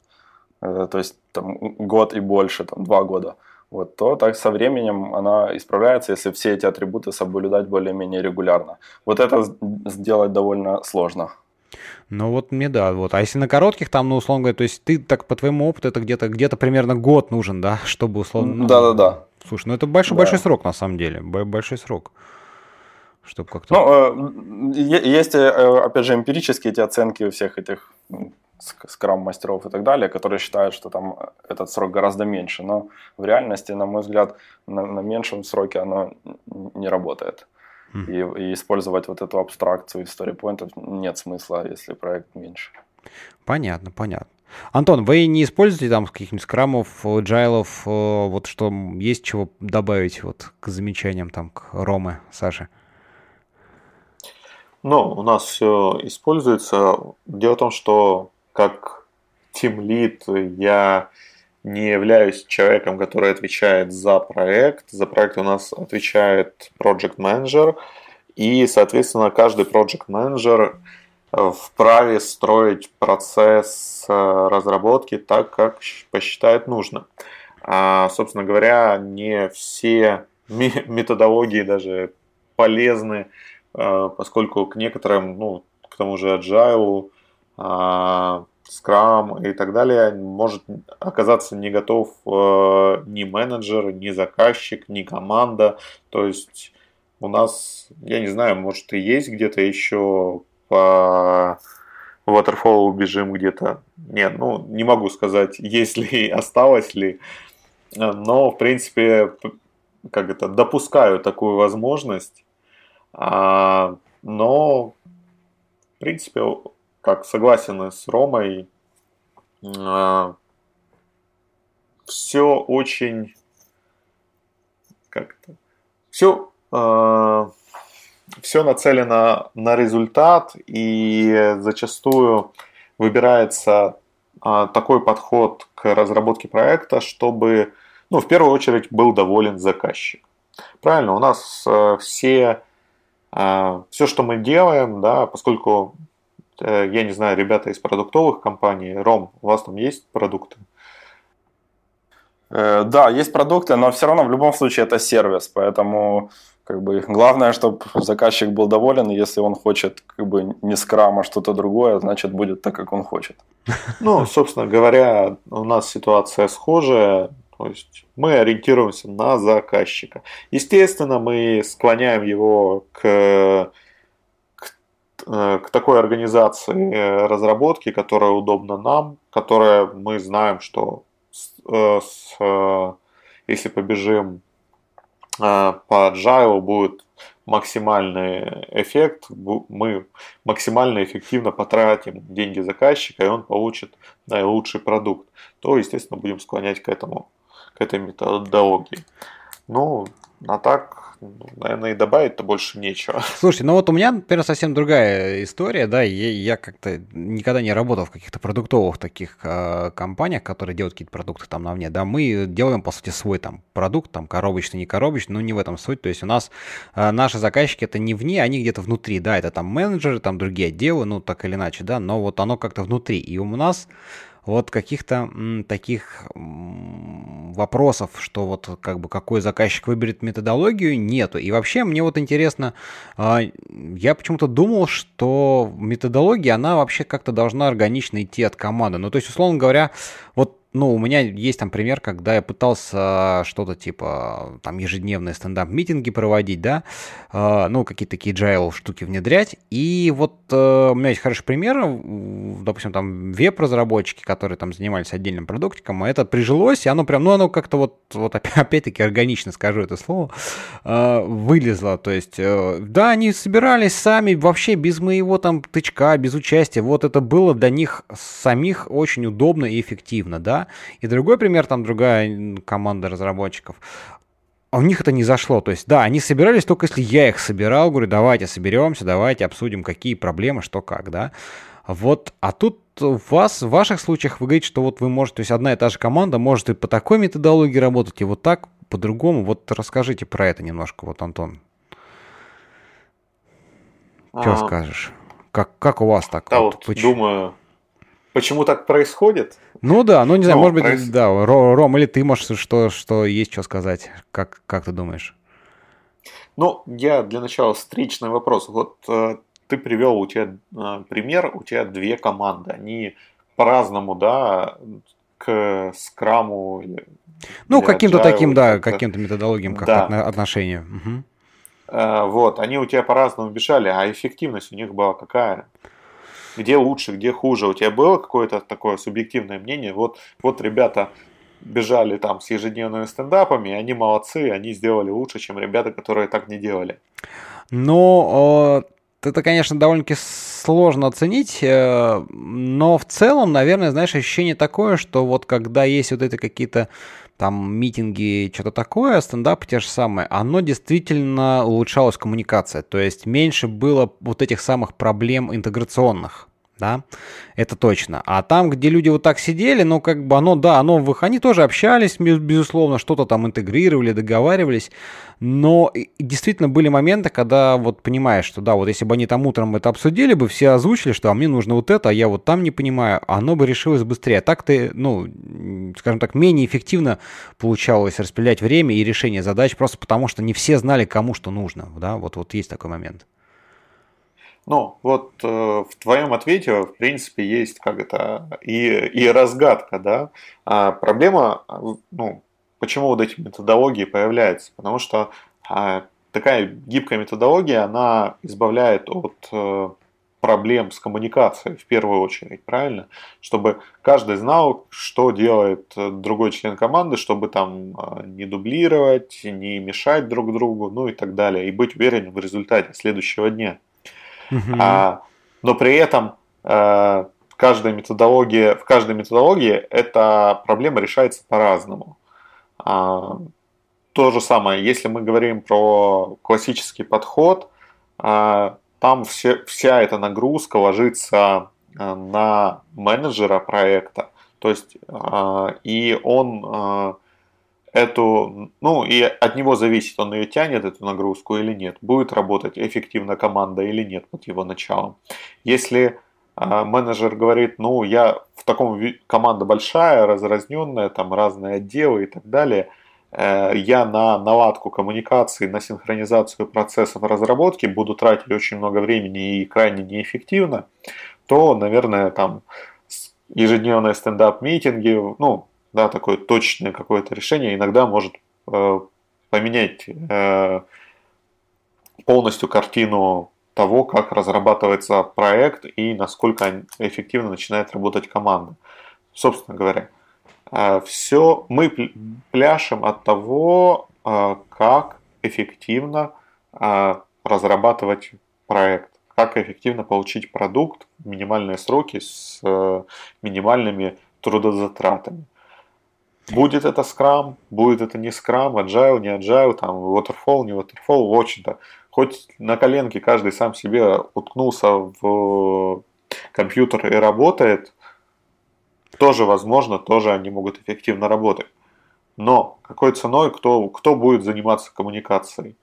то есть там год и больше, там два года, вот, то так со временем она исправляется, если все эти атрибуты соблюдать более-менее регулярно. Вот это сделать довольно сложно. Ну вот мне да, вот. А если на коротких там, ну условно говоря, то есть ты так по твоему опыту это где-то где-то примерно год нужен, да, чтобы условно. Ну, да, да, да. Слушай, ну это большой да. большой срок на самом деле, большой срок. Чтобы как-то. Ну, э, есть, э, опять же, эмпирические эти оценки у всех этих скрам-мастеров и так далее, которые считают, что там э, этот срок гораздо меньше. Но в реальности, на мой взгляд, на, на меньшем сроке оно не работает. Mm. И, и использовать вот эту абстракцию из сторипоинтов нет смысла, если проект меньше. Понятно, понятно. Антон, вы не используете там каких-нибудь скрамов, э, джайлов, э, вот что есть чего добавить вот к замечаниям там к Роме, Саше? Ну, у нас все используется. Дело в том, что как тимлит я не являюсь человеком, который отвечает за проект. За проект у нас отвечает project manager и, соответственно, каждый project manager вправе строить процесс э, разработки так, как посчитает нужно. А, собственно говоря, не все методологии даже полезны, э, поскольку к некоторым, ну, к тому же agile, скрам и так далее, может оказаться не готов э, ни менеджер, ни заказчик, ни команда. То есть у нас, я не знаю, может и есть где-то еще по Waterfall бежим где-то. Нет, ну не могу сказать, есть ли, осталось ли. Но, в принципе, как это, допускаю такую возможность. А, но, в принципе, как согласен с Ромой, а, все очень как-то все а, все нацелено на результат и зачастую выбирается а, такой подход к разработке проекта, чтобы ну, в первую очередь был доволен заказчик. Правильно, у нас все, все, что мы делаем, да, поскольку Э, я не знаю, ребята из продуктовых компаний, Ром, у вас там есть продукты? Э, да, есть продукты, но все равно в любом случае это сервис, поэтому как бы главное, чтобы заказчик был доволен, если он хочет как бы не скрам, а что-то другое, значит будет так, как он хочет. Ну, собственно говоря, у нас ситуация схожая, то есть мы ориентируемся на заказчика. Естественно, мы склоняем его к Э, к такой организации э, разработки, которая удобна нам, которая мы знаем, что с, э, с, если побежим по agile, будет максимальный эффект, мы максимально эффективно потратим деньги заказчика, и он получит наилучший продукт, то, естественно, будем склонять к этому, к этой методологии. Ну, а так, ну, наверное, и добавить-то больше нечего. Слушайте, ну вот у меня, например, совсем другая история, да, я, я как-то никогда не работал в каких-то продуктовых таких э, компаниях, которые делают какие-то продукты там на мне, да, мы делаем, по сути, свой там продукт, там коробочный, не коробочный, но не в этом суть, то есть у нас э, наши заказчики это не вне, они где-то внутри, да, это там менеджеры, там другие отделы, ну так или иначе, да, но вот оно как-то внутри, и у нас вот каких-то таких вопросов, что вот как бы какой заказчик выберет методологию, нету. И вообще мне вот интересно, а, я почему-то думал, что методология, она вообще как-то должна органично идти от команды. Ну, то есть, условно говоря, вот ну, у меня есть там пример, когда я пытался а, что-то типа а, там ежедневные стендап-митинги проводить, да, а, ну, какие-то такие джайл штуки внедрять. И вот у меня есть хороший пример, допустим, там веб-разработчики, которые там занимались отдельным продуктиком, а это прижилось, и оно прям, ну, оно как-то вот, вот опять-таки органично, скажу это слово, вылезло. То есть, э, да, они собирались сами вообще без моего там тычка, без участия. Вот это было для них самих очень удобно и эффективно, да да. И другой пример, там другая команда разработчиков. А у них это не зашло. То есть, да, они собирались только если я их собирал. Говорю, давайте соберемся, давайте обсудим, какие проблемы, что как, да. Вот, а тут у вас, в ваших случаях вы говорите, что вот вы можете, то есть одна и та же команда может и по такой методологии работать, и вот так, по-другому. Вот расскажите про это немножко, вот, Антон. Что а... скажешь? Как, как у вас так? Да, вот, вот почему? думаю, почему так происходит? Ну да, ну не знаю, ну, может быть, есть... да, Ром, или ты, можешь что, что есть что сказать, как, как ты думаешь? Ну, я для начала встречный вопрос. Вот э, ты привел у тебя э, пример, у тебя две команды, они по-разному, да, к скраму. Ну, каким-то таким, да, каким-то методологиям, как да. отношению. Угу. Э, вот, они у тебя по-разному бежали, а эффективность у них была какая? где лучше, где хуже. У тебя было какое-то такое субъективное мнение? Вот, вот ребята бежали там с ежедневными стендапами, они молодцы, они сделали лучше, чем ребята, которые так не делали. Ну, это, конечно, довольно-таки сложно оценить, э, но в целом, наверное, знаешь, ощущение такое, что вот когда есть вот эти какие-то там митинги, что-то такое, стендапы те же самые, оно действительно улучшалась коммуникация, то есть меньше было вот этих самых проблем интеграционных да, это точно. А там, где люди вот так сидели, ну, как бы оно, да, оно, они тоже общались, безусловно, что-то там интегрировали, договаривались, но действительно были моменты, когда вот понимаешь, что да, вот если бы они там утром это обсудили бы, все озвучили, что а мне нужно вот это, а я вот там не понимаю, оно бы решилось быстрее. А так ты, ну, скажем так, менее эффективно получалось распределять время и решение задач, просто потому что не все знали, кому что нужно, да, вот, вот есть такой момент. Ну, вот э, в твоем ответе, в принципе, есть как это и, и разгадка, да. А проблема, а, ну, почему вот эти методологии появляются? Потому что а, такая гибкая методология, она избавляет от э, проблем с коммуникацией в первую очередь, правильно? Чтобы каждый знал, что делает э, другой член команды, чтобы там э, не дублировать, не мешать друг другу, ну и так далее, и быть уверенным в результате следующего дня. Угу. А, но при этом э, каждая методология, в каждой методологии эта проблема решается по-разному. А, то же самое, если мы говорим про классический подход, а, там все, вся эта нагрузка ложится э, на менеджера проекта, то есть а, и он э, эту, ну и от него зависит, он ее тянет, эту нагрузку или нет, будет работать эффективно команда или нет под его началом. Если э, менеджер говорит, ну я в таком, команда большая, разразненная, там разные отделы и так далее, э, я на наладку коммуникации, на синхронизацию процессов разработки буду тратить очень много времени и крайне неэффективно, то, наверное, там ежедневные стендап-митинги, ну, да, такое точное какое-то решение иногда может э, поменять э, полностью картину того, как разрабатывается проект и насколько эффективно начинает работать команда. Собственно говоря, э, все мы пляшем от того, э, как эффективно э, разрабатывать проект как эффективно получить продукт в минимальные сроки с минимальными трудозатратами. Будет это скрам, будет это не скрам, agile, не agile, там, waterfall, не waterfall, в общем-то. Хоть на коленке каждый сам себе уткнулся в компьютер и работает, тоже возможно, тоже они могут эффективно работать. Но какой ценой, кто, кто будет заниматься коммуникацией?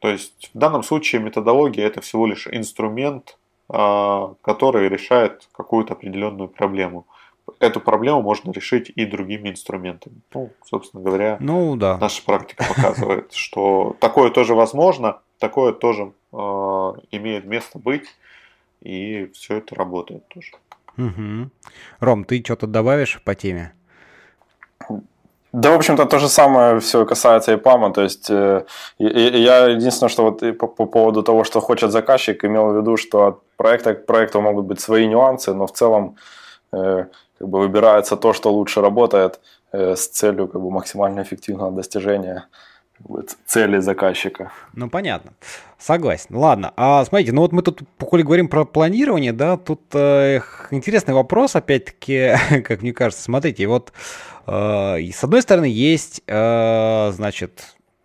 То есть в данном случае методология это всего лишь инструмент, а, который решает какую-то определенную проблему эту проблему можно решить и другими инструментами. Ну, собственно говоря, ну, да. наша практика показывает, что такое тоже возможно, такое тоже э, имеет место быть, и все это работает тоже. Угу. Ром, ты что-то добавишь по теме? Да, в общем-то, то же самое все касается и ПАМа, То есть э, я единственное, что вот по, по поводу того, что хочет заказчик, имел в виду, что от проекта к проекту могут быть свои нюансы, но в целом э, как бы выбирается то, что лучше работает э, с целью как бы максимально эффективного достижения цели заказчика. Ну, понятно. Согласен. Ладно. А смотрите, ну вот мы тут, коли говорим про планирование, да, тут э, интересный вопрос, опять-таки, как мне кажется. Смотрите, вот э, с одной стороны есть, э, значит,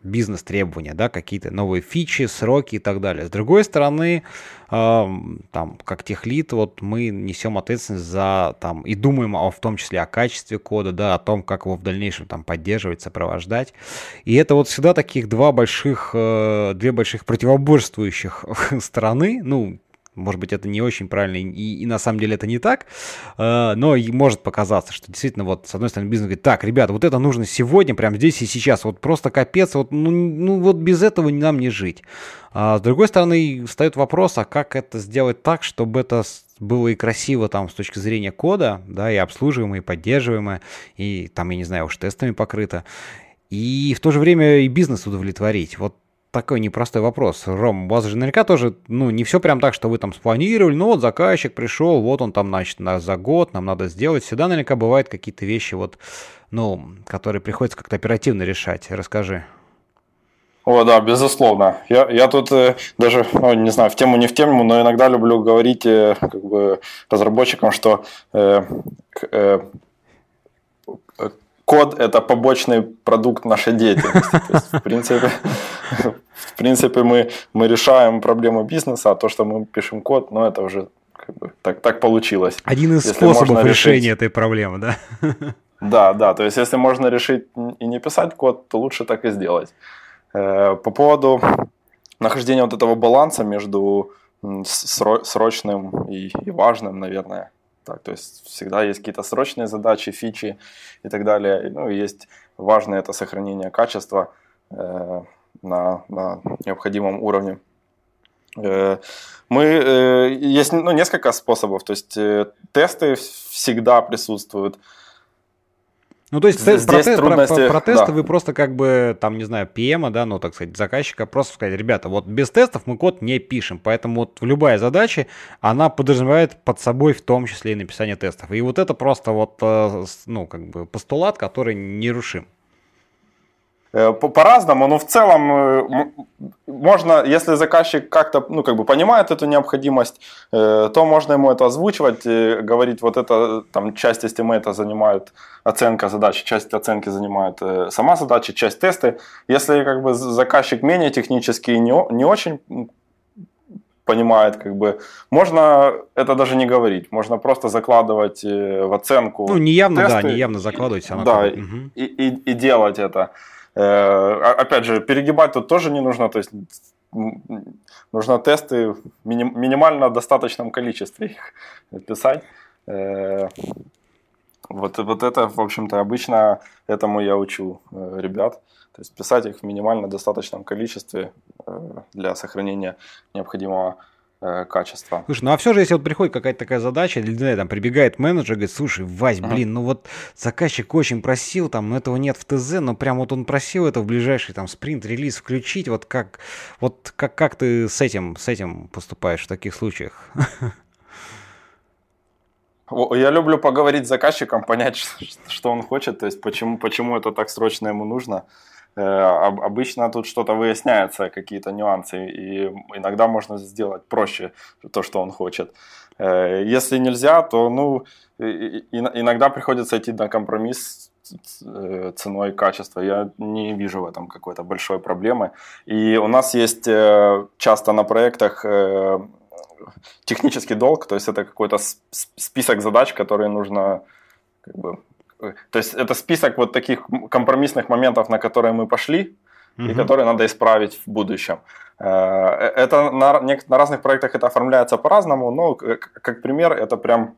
бизнес-требования, да, какие-то новые фичи, сроки и так далее. С другой стороны, э, там, как техлит, вот мы несем ответственность за, там, и думаем о, в том числе о качестве кода, да, о том, как его в дальнейшем там поддерживать, сопровождать. И это вот всегда таких два больших, э, две больших противоборствующих стороны, ну, может быть, это не очень правильно, и, и на самом деле это не так, э, но и может показаться, что действительно, вот, с одной стороны, бизнес говорит, так, ребята, вот это нужно сегодня, прямо здесь и сейчас, вот просто капец, вот, ну, ну вот без этого нам не жить. А с другой стороны, встает вопрос, а как это сделать так, чтобы это было и красиво там с точки зрения кода, да, и обслуживаемое, и поддерживаемое, и там, я не знаю, уж тестами покрыто, и в то же время и бизнес удовлетворить. Вот такой непростой вопрос. Ром, у вас же наверняка тоже, ну, не все прям так, что вы там спланировали, ну, вот заказчик пришел, вот он там, значит, на, за год нам надо сделать. Всегда наверняка бывают какие-то вещи, вот, ну, которые приходится как-то оперативно решать. Расскажи. О, да, безусловно. Я, я тут э, даже, ну, не знаю, в тему не в тему, но иногда люблю говорить э, как бы разработчикам, что э, э, код – это побочный продукт нашей деятельности. То есть, в принципе, в принципе мы, мы решаем проблему бизнеса, а то, что мы пишем код, ну, это уже как бы, так, так получилось. Один из если способов решения этой проблемы, да? Да, да. То есть, если можно решить и не писать код, то лучше так и сделать. Э, по поводу нахождения вот этого баланса между срочным и важным, наверное, так. То есть всегда есть какие-то срочные задачи, фичи и так далее. Ну и есть важное это сохранение качества э, на, на необходимом уровне. Э, мы, э, есть ну, несколько способов, то есть э, тесты всегда присутствуют, ну, то есть Здесь протест, трудности, про, протесты да. вы просто как бы, там, не знаю, ПМа, да, ну, так сказать, заказчика, просто сказать, ребята, вот без тестов мы код не пишем, поэтому вот любая задача, она подразумевает под собой в том числе и написание тестов. И вот это просто вот, э, ну, как бы постулат, который нерушим. Э, по-разному, но в целом э, можно, если заказчик как-то, ну, как бы понимает эту необходимость, э, то можно ему это озвучивать, говорить, вот это, там, часть это занимает оценка задачи, часть оценки занимает сама задача, часть тесты. Если, как бы, заказчик менее технический и не, не очень понимает, как бы можно это даже не говорить, можно просто закладывать в оценку. Ну, неявно, тесты, да, неявно закладывать. И, да, угу. и, и, и делать это. Э, а, опять же, перегибать тут тоже не нужно, то есть нужно тесты в минимально достаточном количестве их писать. Э, вот, вот это, в общем-то, обычно этому я учу э, ребят. То есть писать их в минимально достаточном количестве для сохранения необходимого Э, качества. Слушай, ну а все же, если вот приходит какая-то такая задача, или, знаю, там прибегает менеджер говорит, слушай, Вась, ага. блин, ну вот заказчик очень просил, там, но этого нет в ТЗ, но прям вот он просил это в ближайший там спринт-релиз включить, вот как, вот как, как ты с этим, с этим поступаешь в таких случаях? Я люблю поговорить с заказчиком, понять, что он хочет, то есть почему, почему это так срочно ему нужно. Э, обычно тут что-то выясняется, какие-то нюансы, и иногда можно сделать проще то, что он хочет. Э, если нельзя, то ну, иногда приходится идти на компромисс э, ценой качества. Я не вижу в этом какой-то большой проблемы. И у нас есть часто на проектах технический долг, то есть это какой-то список задач, которые нужно как бы, то есть это список вот таких компромиссных моментов, на которые мы пошли, угу. и которые надо исправить в будущем. Э, э, это на, на разных проектах это оформляется по-разному, но э, как пример это прям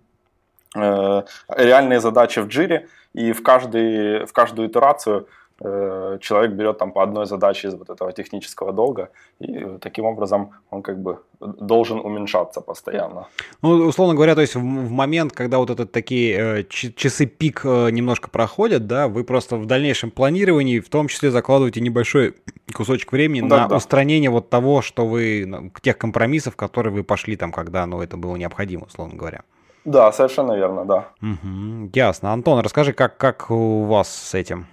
реальные задачи в джире, и в, каждый, в каждую итерацию – Э, человек берет там по одной задаче из вот этого технического долга, и таким образом он как бы должен уменьшаться постоянно. Ну, условно говоря, то есть в момент, когда вот этот такие э, часы пик э, немножко проходят, да, вы просто в дальнейшем планировании в том числе закладываете небольшой кусочек времени да, на да. устранение вот того, что вы, ну, тех компромиссов, которые вы пошли там, когда ну, это было необходимо, условно говоря. Да, совершенно верно, да. Угу, ясно. Антон, расскажи, как, как у вас с этим?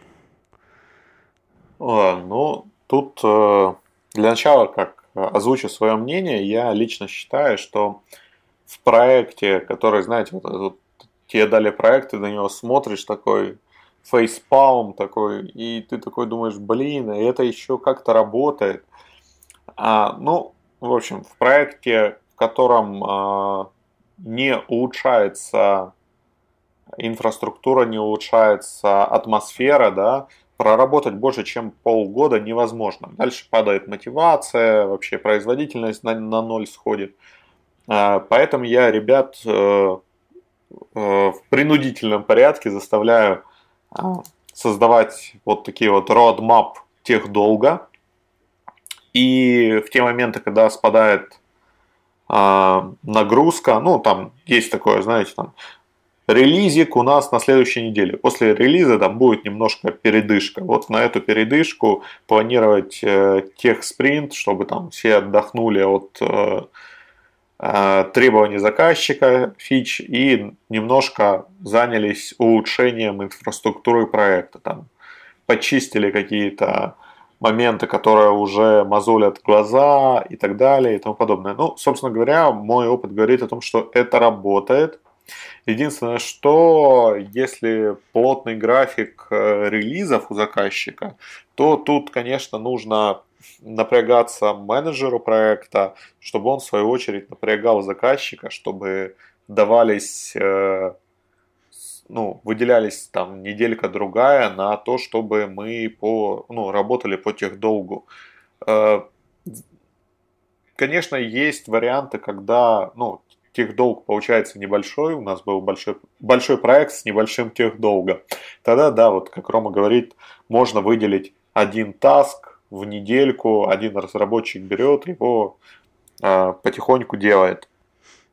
Э, ну, тут э, для начала, как э, озвучу свое мнение, я лично считаю, что в проекте, который, знаете, вот, вот тебе дали проект, ты на него смотришь такой фейспалм такой, и ты такой думаешь, блин, и это еще как-то работает. А, ну, в общем, в проекте, в котором а, не улучшается инфраструктура, не улучшается атмосфера, да, проработать больше, чем полгода невозможно. Дальше падает мотивация, вообще производительность на, на ноль сходит. А, поэтому я ребят э, э, в принудительном порядке заставляю а, создавать вот такие вот roadmap тех долга. И в те моменты, когда спадает а, нагрузка, ну там есть такое, знаете, там Релизик у нас на следующей неделе. После релиза там будет немножко передышка. Вот на эту передышку планировать э, тех-спринт, чтобы там все отдохнули от э, э требований заказчика, фич, и немножко занялись улучшением инфраструктуры проекта. Там, почистили какие-то моменты, которые уже мозолят глаза и так далее и тому подобное. Ну, собственно говоря, мой опыт говорит о том, что это работает. Единственное, что если плотный график э, релизов у заказчика, то тут, конечно, нужно напрягаться менеджеру проекта, чтобы он в свою очередь напрягал заказчика, чтобы давались, э, ну, выделялись там неделька другая на то, чтобы мы по, ну, работали по тех долгу. Э, конечно, есть варианты, когда, ну, техдолг получается небольшой, у нас был большой, большой проект с небольшим техдолгом, тогда, да, вот как Рома говорит, можно выделить один таск в недельку, один разработчик берет его, а, потихоньку делает.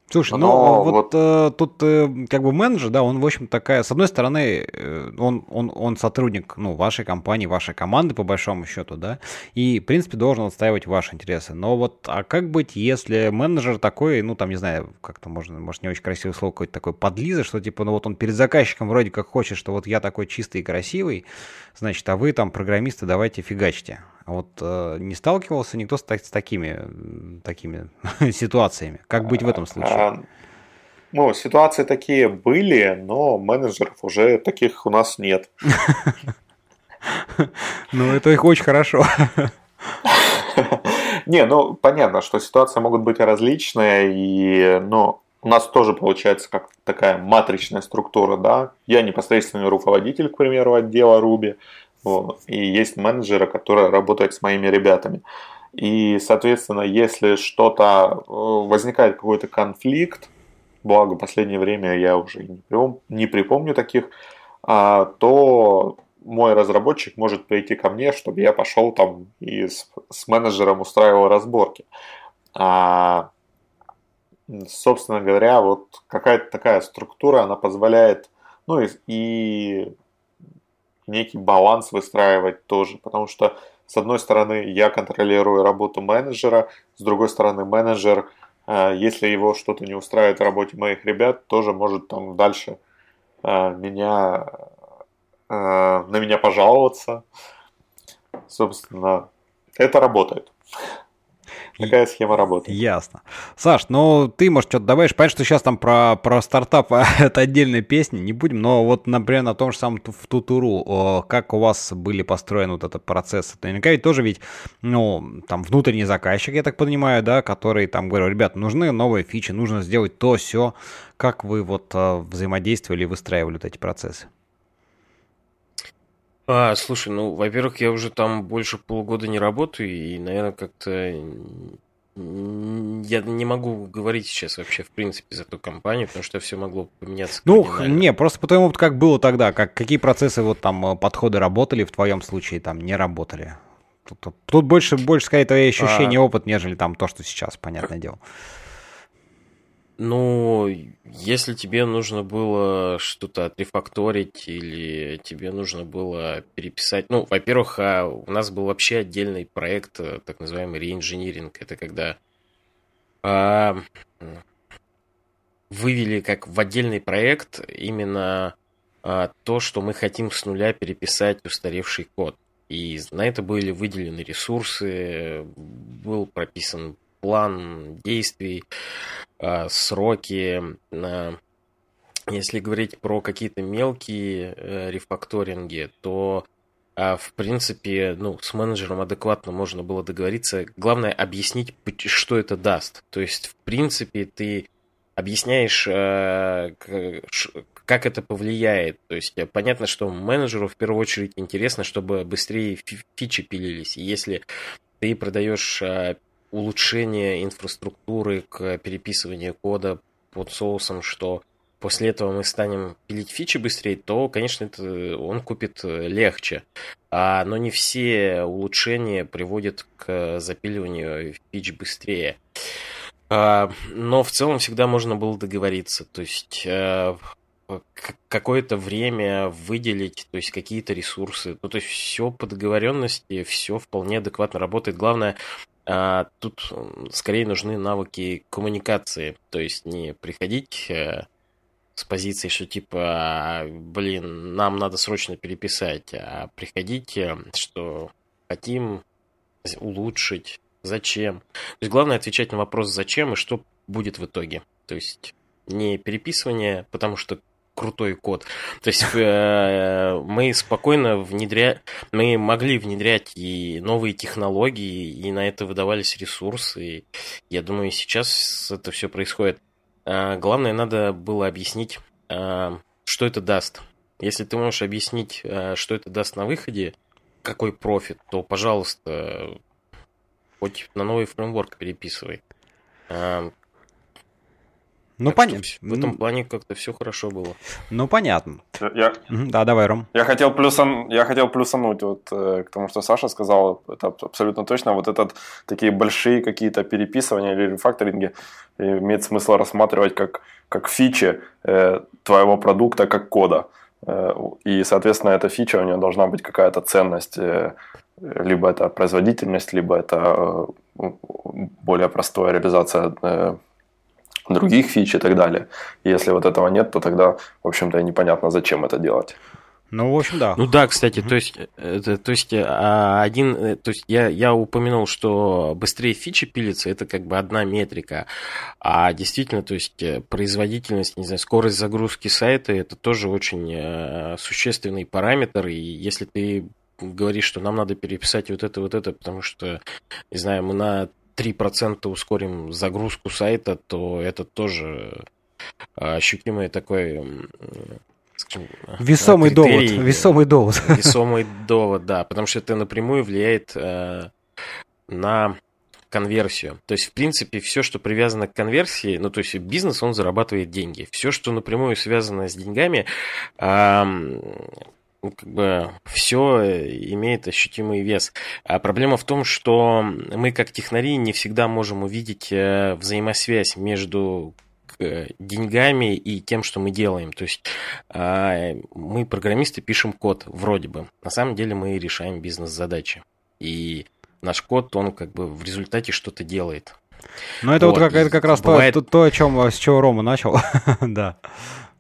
Слушай, ну вот, вот э, тут э, как бы менеджер, да, он, в общем, такая, с одной стороны, э, он, он, он сотрудник, ну, вашей компании, вашей команды, по большому счету, да, и, в принципе, должен отстаивать ваши интересы. Но вот, а как быть, если менеджер такой, ну, там, не знаю, как-то можно, может, не очень красивое слово какой то такой подлиза, что, типа, ну, вот он перед заказчиком вроде как хочет, что вот я такой чистый и красивый, значит, а вы там, программисты, давайте фигачьте. А вот э, не сталкивался никто с, с такими, такими ситуациями. Как быть в этом случае? А, ну, ситуации такие были, но менеджеров уже таких у нас нет. Ну, это их очень хорошо. Не, ну, понятно, что ситуации могут быть различные, и, но ну, у нас тоже получается как такая матричная структура, да. Я непосредственный руководитель, к примеру, отдела Ruby и есть менеджеры, которые работают с моими ребятами. И, соответственно, если что-то э, возникает какой-то конфликт, благо в последнее время я уже не припомню таких, а, то мой разработчик может прийти ко мне, чтобы я пошел там и с, с менеджером устраивал разборки. А, собственно говоря, вот какая-то такая структура, она позволяет, ну и, и некий баланс выстраивать тоже, потому что с одной стороны я контролирую работу менеджера, с другой стороны менеджер, э, если его что-то не устраивает в работе моих ребят, тоже может там дальше э, меня, э, на меня пожаловаться. Собственно, это работает. Такая схема работает. Ясно. Саш, ну ты, может, что-то добавишь. Понятно, что сейчас там про, про стартап а, это отдельная песня, не будем, но вот, например, на том же самом в Тутуру, как у вас были построены вот этот процесс? Наверняка ведь тоже ведь, ну, там внутренний заказчик, я так понимаю, да, который там говорил, ребят, нужны новые фичи, нужно сделать то, все. Как вы вот а, взаимодействовали и выстраивали вот эти процессы? А, слушай, ну, во-первых, я уже там больше полугода не работаю, и, наверное, как-то я не могу говорить сейчас вообще, в принципе, за ту компанию, потому что все могло поменяться. Ну, не, просто по твоему, как было тогда, как, какие процессы, вот там, э, подходы работали, в твоем случае там не работали. Тут, тут, тут больше, больше, скорее, твои а. ощущения, а... опыт, нежели там то, что сейчас, понятное дело. Ну, если тебе нужно было что-то отрефакторить или тебе нужно было переписать... Ну, во-первых, а, у нас был вообще отдельный проект, э, так называемый реинжиниринг. Это когда а, вывели как в отдельный проект именно а, то, что мы хотим с нуля переписать устаревший код. И на это были выделены ресурсы, э, был прописан план действий, а, сроки. А, если говорить про какие-то мелкие э, рефакторинги, то а, в принципе, ну, с менеджером адекватно можно было договориться. Главное объяснить, что это даст. То есть, в принципе, ты объясняешь, э, как это повлияет. То есть, э, понятно, что менеджеру в первую очередь интересно, чтобы быстрее фичи пилились. И если ты продаешь улучшение инфраструктуры, к переписыванию кода под соусом, что после этого мы станем пилить фичи быстрее, то, конечно, это он купит э, легче. А, но не все улучшения приводят к запиливанию фич быстрее. А, но в целом всегда можно было договориться. То есть э, какое-то время выделить, то есть какие-то ресурсы. Ну, то есть все по договоренности, все вполне адекватно работает. Главное, а тут скорее нужны навыки коммуникации. То есть не приходить э, с позиции, что типа, блин, нам надо срочно переписать, а приходите, э, что хотим улучшить, зачем. То есть главное отвечать на вопрос, зачем и что будет в итоге. То есть не переписывание, потому что крутой код. То есть э, мы спокойно внедря... мы могли внедрять и новые технологии, и на это выдавались ресурсы. И я думаю, сейчас это все происходит. Э, главное, надо было объяснить, э, что это даст. Если ты можешь объяснить, что это даст на выходе, какой профит, то, пожалуйста, хоть на новый фреймворк переписывай. Ну, понятно. В этом ну. плане как-то все хорошо было. Ну, понятно. Я... Да, давай, Ром. Я хотел, плюсан... я хотел плюсануть вот, э, к тому, что Саша сказал, это абсолютно точно. Вот этот такие большие какие-то переписывания или рефакторинги э, имеет смысл рассматривать как, как фичи э, твоего продукта, как кода. Э, и, соответственно, эта фича, у нее должна быть какая-то ценность э, либо это производительность, либо это э, более простая реализация э, других фич и так далее. И если вот этого нет, то тогда, в общем-то, непонятно, зачем это делать. Ну, в общем, да. Ну да, кстати, mm-hmm. то есть, это, то есть э, один, э, то есть я, я упомянул, что быстрее фичи пилится, это как бы одна метрика, а действительно, то есть э, производительность, не знаю, скорость загрузки сайта, это тоже очень существенный параметр, и если ты говоришь, что нам надо переписать вот это, вот это, потому что, не знаю, мы на 3% ускорим загрузку сайта, то это тоже э, ощутимый такой скажем, весомый критерий, довод. Весомый довод. Весомый довод, да, потому что это напрямую влияет э, на конверсию. То есть, в принципе, все, что привязано к конверсии, ну, то есть бизнес, он зарабатывает деньги. Все, что напрямую связано с деньгами, э, ну, как бы все имеет ощутимый вес. А проблема в том, что мы как технари не всегда можем увидеть э, взаимосвязь между э, деньгами и тем, что мы делаем. То есть а, мы, программисты, пишем код вроде бы. На самом деле мы решаем бизнес-задачи. И наш код, он как бы в результате что-то делает. Но ну, это вот, вот как, это как раз бывает... то, то, о чем, с чего Рома начал. да.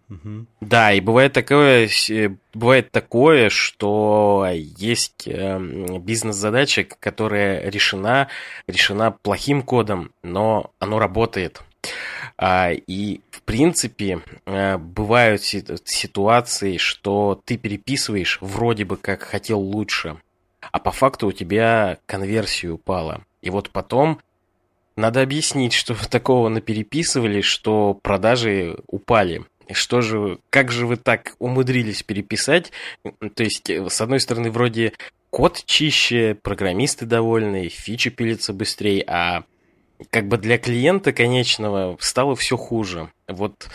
Угу. Да, и бывает такое, э, бывает такое, что есть э, бизнес-задача, которая решена, решена плохим кодом, но оно работает. А, и, в принципе, э, бывают ситуации, что ты переписываешь вроде бы как хотел лучше, а по факту у тебя конверсия упала. И вот потом надо объяснить, что такого напереписывали, что продажи упали что же вы, как же вы так умудрились переписать? То есть, э, с одной стороны, вроде код чище, программисты довольны, фичи пилится быстрее, а как бы для клиента конечного стало все хуже. Вот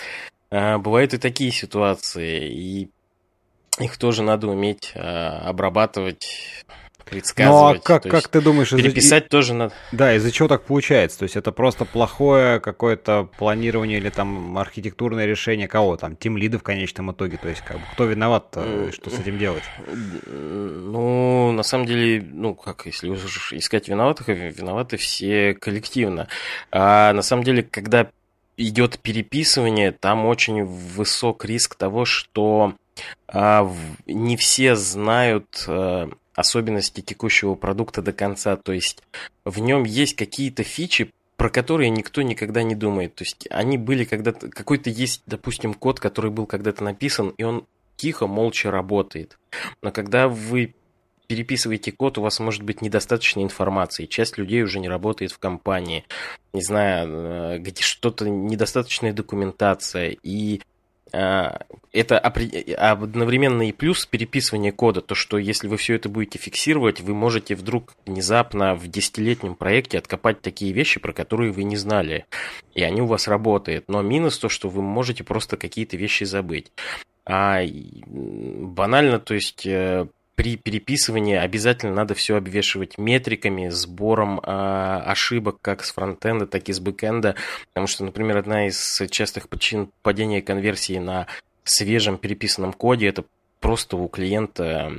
а, бывают и такие ситуации, и их тоже надо уметь а, обрабатывать предсказывать. Ну а как, как ты думаешь... Переписать из... тоже надо. Да, из-за чего так получается? То есть это просто плохое какое-то планирование или там архитектурное решение кого? Там тим лида в конечном итоге. То есть как бы кто виноват, э, ну, что с этим делать? Э, ну, на самом деле, ну как, если уж искать виноватых, э, виноваты все коллективно. А на самом деле, когда идет переписывание, там очень высок риск того, что а, не все знают а, особенности текущего продукта до конца. То есть в нем есть какие-то фичи, про которые никто никогда не думает. То есть они были когда-то... Какой-то есть, допустим, код, который был когда-то написан, и он тихо, молча работает. Но когда вы переписываете код, у вас может быть недостаточно информации, часть людей уже не работает в компании, не знаю, э, где что-то недостаточная документация, и Э, это э, одновременно и плюс переписывания кода, то что если вы все это будете фиксировать, вы можете вдруг внезапно в десятилетнем проекте откопать такие вещи, про которые вы не знали, и они у вас работают. Но минус то, что вы можете просто какие-то вещи забыть. А банально, то есть э, при переписывании обязательно надо все обвешивать метриками, сбором э, ошибок как с фронтенда, так и с бэкенда, потому что, например, одна из частых причин падения конверсии на свежем переписанном коде это просто у клиента,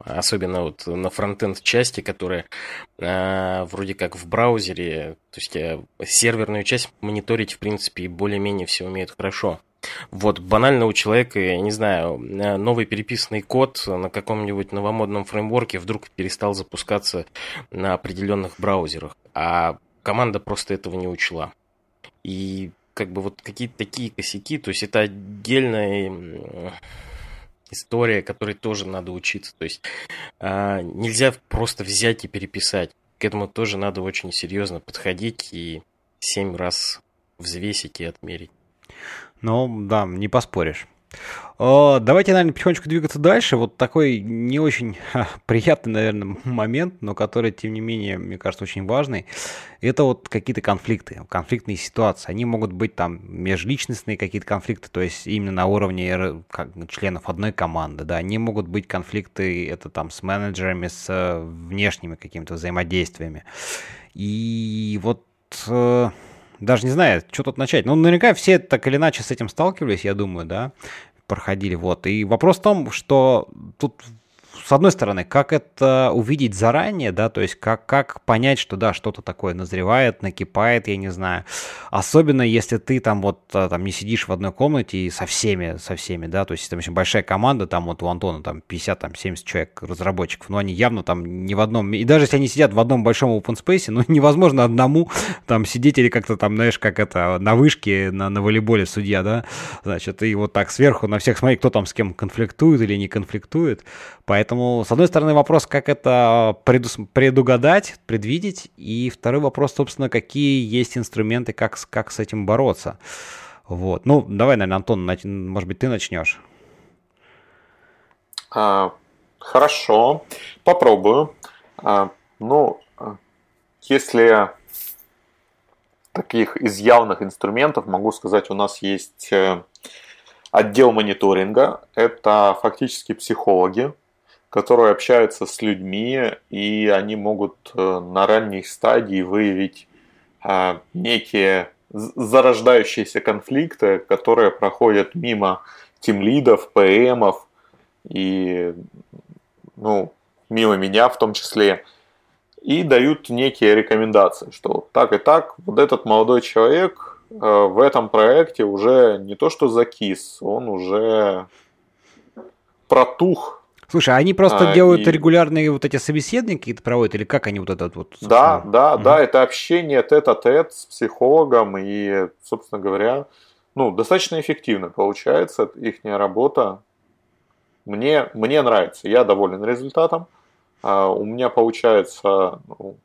особенно вот на фронтенд части, которая э, вроде как в браузере, то есть э, серверную часть мониторить в принципе более-менее все умеют хорошо. Вот, банально у человека, я не знаю, э, новый переписанный код на каком-нибудь новомодном фреймворке вдруг перестал запускаться на определенных браузерах, а команда просто этого не учла. И как бы вот какие-то такие косяки, то есть это отдельная история, которой тоже надо учиться. То есть а, нельзя просто взять и переписать. К этому тоже надо очень серьезно подходить и семь раз взвесить и отмерить. Но да, не поспоришь. Давайте, наверное, потихонечку двигаться дальше. Вот такой не очень приятный, наверное, момент, но который, тем не менее, мне кажется, очень важный. Это вот какие-то конфликты, конфликтные ситуации. Они могут быть там межличностные какие-то конфликты, то есть именно на уровне членов одной команды. Да, они могут быть конфликты, это там с менеджерами, с э, внешними какими-то взаимодействиями. И вот э, даже не знаю, что тут начать. Ну, наверняка все так или иначе с этим сталкивались, я думаю, да, проходили. Вот. И вопрос в том, что тут с одной стороны, как это увидеть заранее, да, то есть как, как понять, что, да, что-то такое назревает, накипает, я не знаю. Особенно, если ты там вот а, там не сидишь в одной комнате и со всеми, со всеми, да, то есть там очень большая команда, там вот у Антона там 50, там 70 человек разработчиков, но они явно там не в одном, и даже если они сидят в одном большом open space, ну, невозможно одному там сидеть или как-то там, знаешь, как это, на вышке, на, на волейболе судья, да, значит, и вот так сверху на всех смотреть, кто там с кем конфликтует или не конфликтует, поэтому Поэтому, с одной стороны, вопрос, как это а, предус... предугадать, предвидеть, и второй вопрос, собственно, какие есть инструменты, как, как с этим бороться. Вот. Ну, давай, наверное, Антон, нач... может быть, ты начнешь. А, хорошо, попробую. А, ну, если таких из явных инструментов, могу сказать, у нас есть э, отдел мониторинга. Это фактически психологи, которые общаются с людьми, и они могут э, на ранней стадии выявить а, некие зарождающиеся конфликты, которые проходят мимо тимлидов, ПМов и ну, мимо меня в том числе, и дают некие рекомендации, что так и так, вот этот молодой человек э, в этом проекте уже не то что закис, он уже протух Слушай, а они просто а, делают и... регулярные вот эти собеседники какие проводят, или как они вот этот вот... Да, да, угу. да, это общение тет-а-тет с психологом, и, собственно говоря, ну, достаточно эффективно получается их работа. Мне, мне нравится, я доволен результатом. Uh, у меня получается, ну,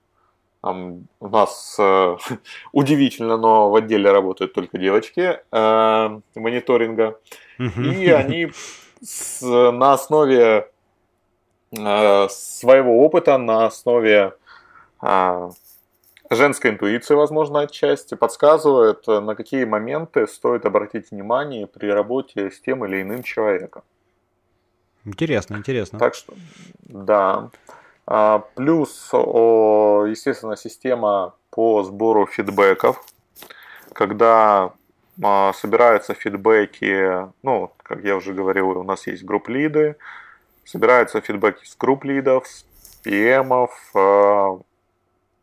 там, у нас uh, удивительно, но в отделе работают только девочки uh, мониторинга, и они с, на основе Э, своего опыта на основе а, женской интуиции, возможно, отчасти, подсказывает, э, на какие моменты стоит обратить внимание при работе с тем или иным человеком. Интересно, интересно. Так что, да. А, плюс, естественно, система по сбору фидбэков, когда а, собираются фидбэки, ну, как я уже говорил, у нас есть групп-лиды, собираются фидбэки с групп лидов, с PM'ов. А,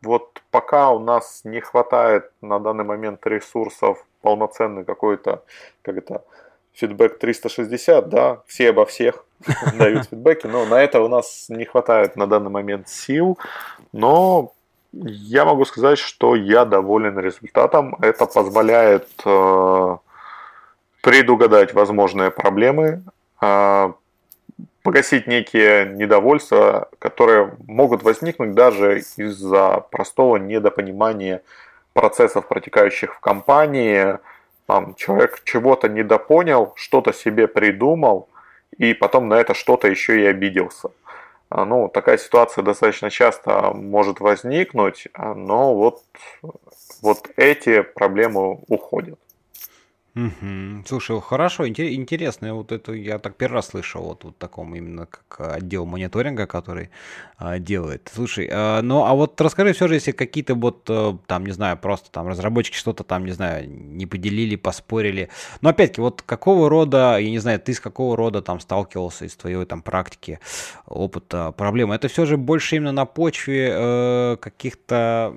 вот пока у нас не хватает на данный момент ресурсов полноценный какой-то, как это, фидбэк 360, да, все обо всех дают фидбэки, но на это у нас не хватает на данный момент сил, но я могу сказать, что я доволен результатом, это позволяет э, предугадать возможные проблемы, э, погасить некие недовольства, которые могут возникнуть даже из-за простого недопонимания процессов, протекающих в компании. Там человек чего-то недопонял, что-то себе придумал, и потом на это что-то еще и обиделся. А, ну, такая ситуация достаточно часто может возникнуть, но вот, вот эти проблемы уходят. Угу. Слушай, хорошо, интересно, вот это я так первый раз слышал, вот, вот таком именно как отдел мониторинга, который а, делает. Слушай, а, ну а вот расскажи все же, если какие-то вот э, там, не знаю, просто там разработчики что-то там, не знаю, не поделили, поспорили. Но опять-таки, вот какого рода, я не знаю, ты с какого рода там сталкивался из твоей там практики, опыта, проблемы? Это все же больше именно на почве э, каких-то,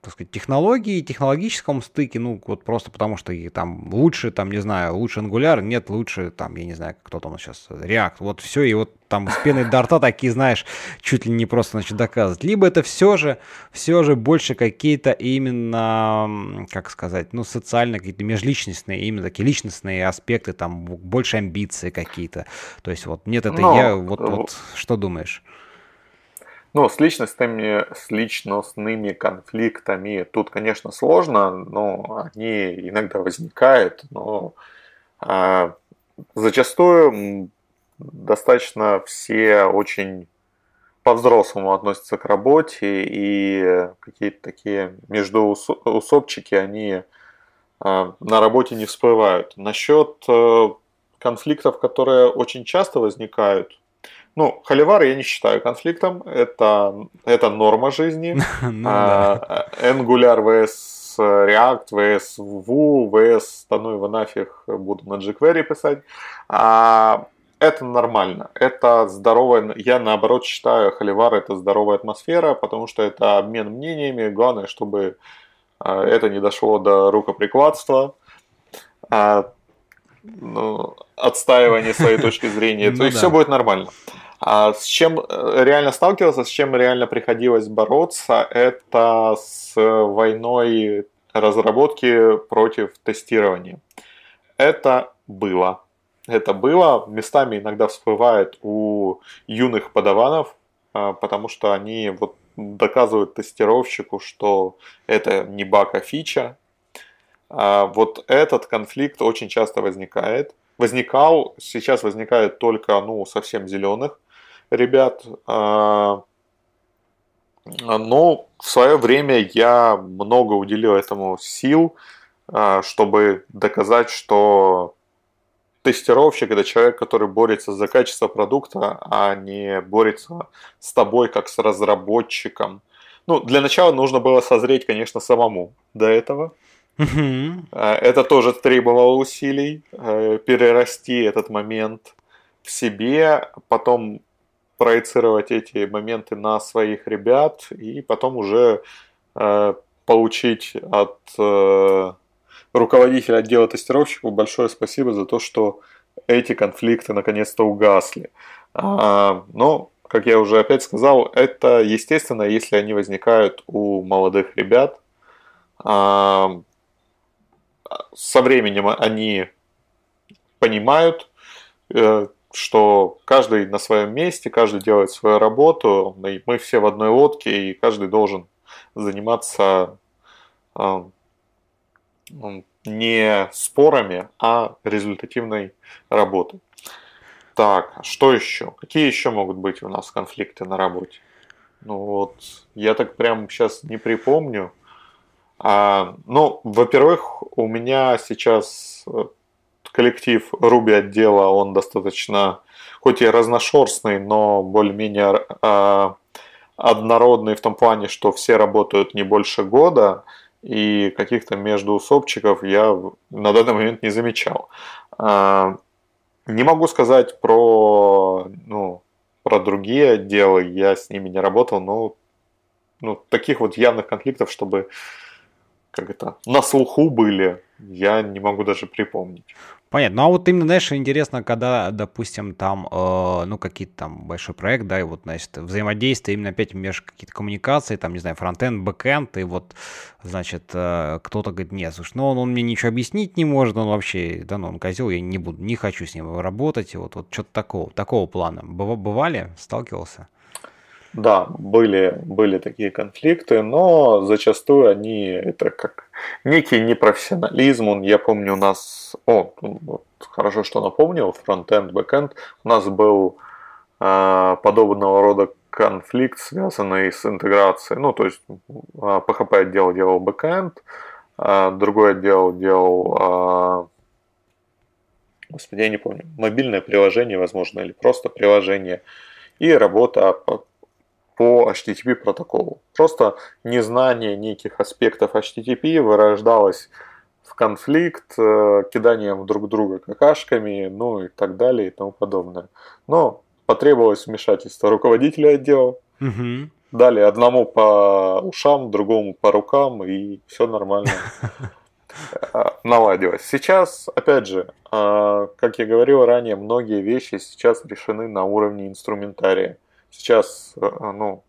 так сказать, технологий, технологическом стыке, ну вот просто потому что там там лучше, там, не знаю, лучше Angular, нет, лучше, там, я не знаю, кто там сейчас, React, вот все, и вот там с пеной до рта такие, знаешь, чуть ли не просто, значит, доказывать. Либо это все же, все же больше какие-то именно, как сказать, ну, социально какие-то межличностные, именно такие личностные аспекты, там, больше амбиции какие-то. То есть вот, нет, это Но... я, вот, э, вот, что думаешь? Ну, с личностными, с личностными конфликтами тут, конечно, сложно, но они иногда возникают, но а, зачастую достаточно все очень по-взрослому относятся к работе, и какие-то такие междуусобчики, они а, на работе не всплывают. Насчет э, конфликтов, которые очень часто возникают, ну, холивар я не считаю конфликтом, это, это норма жизни. Ну а, Angular vs React, vs Vue, vs, да ну его нафиг, буду на jQuery писать. А, это нормально, это здоровая, я наоборот считаю, холивар это здоровая атмосфера, потому что это обмен мнениями, главное, чтобы а, это не дошло до рукоприкладства ну, отстаивание своей точки зрения, то ну есть все будет нормально. А с чем э, реально сталкивался, с чем реально приходилось бороться, это с войной разработки против тестирования. Это было. Это было. Местами иногда всплывает у юных подаванов, э, потому что они вот доказывают тестировщику, что это не баг, а фича. А вот этот конфликт очень часто возникает. Возникал, сейчас возникает только ну, совсем зеленых, ребят. А, Но ну, в свое время я много уделил этому сил, а, чтобы доказать, что тестировщик – это человек, который борется за качество продукта, а не борется с тобой как с разработчиком. Ну, для начала нужно было созреть, конечно, самому до этого. А, это тоже требовало усилий, э, перерасти этот момент в себе, потом проецировать эти моменты на своих ребят и потом уже э, получить от э, руководителя отдела тестировщиков большое спасибо за то, что эти конфликты наконец-то угасли. А, но, как я уже опять сказал, это естественно, если они возникают у молодых ребят. А, со временем они понимают, э, что каждый на своем месте, каждый делает свою работу, и мы все в одной лодке, и каждый должен заниматься а, не спорами, а результативной работой. Так, а что еще? Какие еще могут быть у нас конфликты на работе? Ну вот, я так прям сейчас не припомню. А, ну, во-первых, у меня сейчас э, коллектив Руби отдела, он достаточно, хоть и разношерстный, но более-менее э, однородный в том плане, что все работают не больше года, и каких-то междуусобчиков я на данный момент не замечал. Э, не могу сказать про, ну, про другие отделы, я с ними не работал, но ну, таких вот явных конфликтов, чтобы как это, на слуху были, я не могу даже припомнить. Понятно. Ну а вот именно, знаешь, интересно, когда, допустим, там, э, ну, какие-то там большой проект, да, и вот, значит, взаимодействие именно опять между какие-то коммуникации, там, не знаю, фронтенд, бэкенд, и вот, значит, э, кто-то говорит, нет, слушай, ну, он, он мне ничего объяснить не может, он вообще, да, ну, он козел, я не буду, не хочу с ним работать, и вот, вот что-то такого, такого плана. Бывали? Сталкивался? Да, были, были такие конфликты, но зачастую они это как некий непрофессионализм. Он, я помню, у нас, о, вот, хорошо, что напомнил, фронтенд, бэкенд, у нас был э, подобного рода конфликт, связанный с интеграцией. Ну, то есть PHP э, отдел делал бэкенд, э, другой отдел делал э, Господи, я не помню. Мобильное приложение, возможно, или просто приложение. И работа по HTTP протоколу. Просто незнание неких аспектов HTTP вырождалось в конфликт, э, киданием друг друга какашками, ну и так далее и тому подобное. Но потребовалось вмешательство руководителя отдела. Угу. Дали одному по ушам, другому по рукам, и все нормально э, наладилось. Сейчас, опять же, э, как я говорил ранее, многие вещи сейчас решены на уровне инструментария. Сейчас, э, э, ну,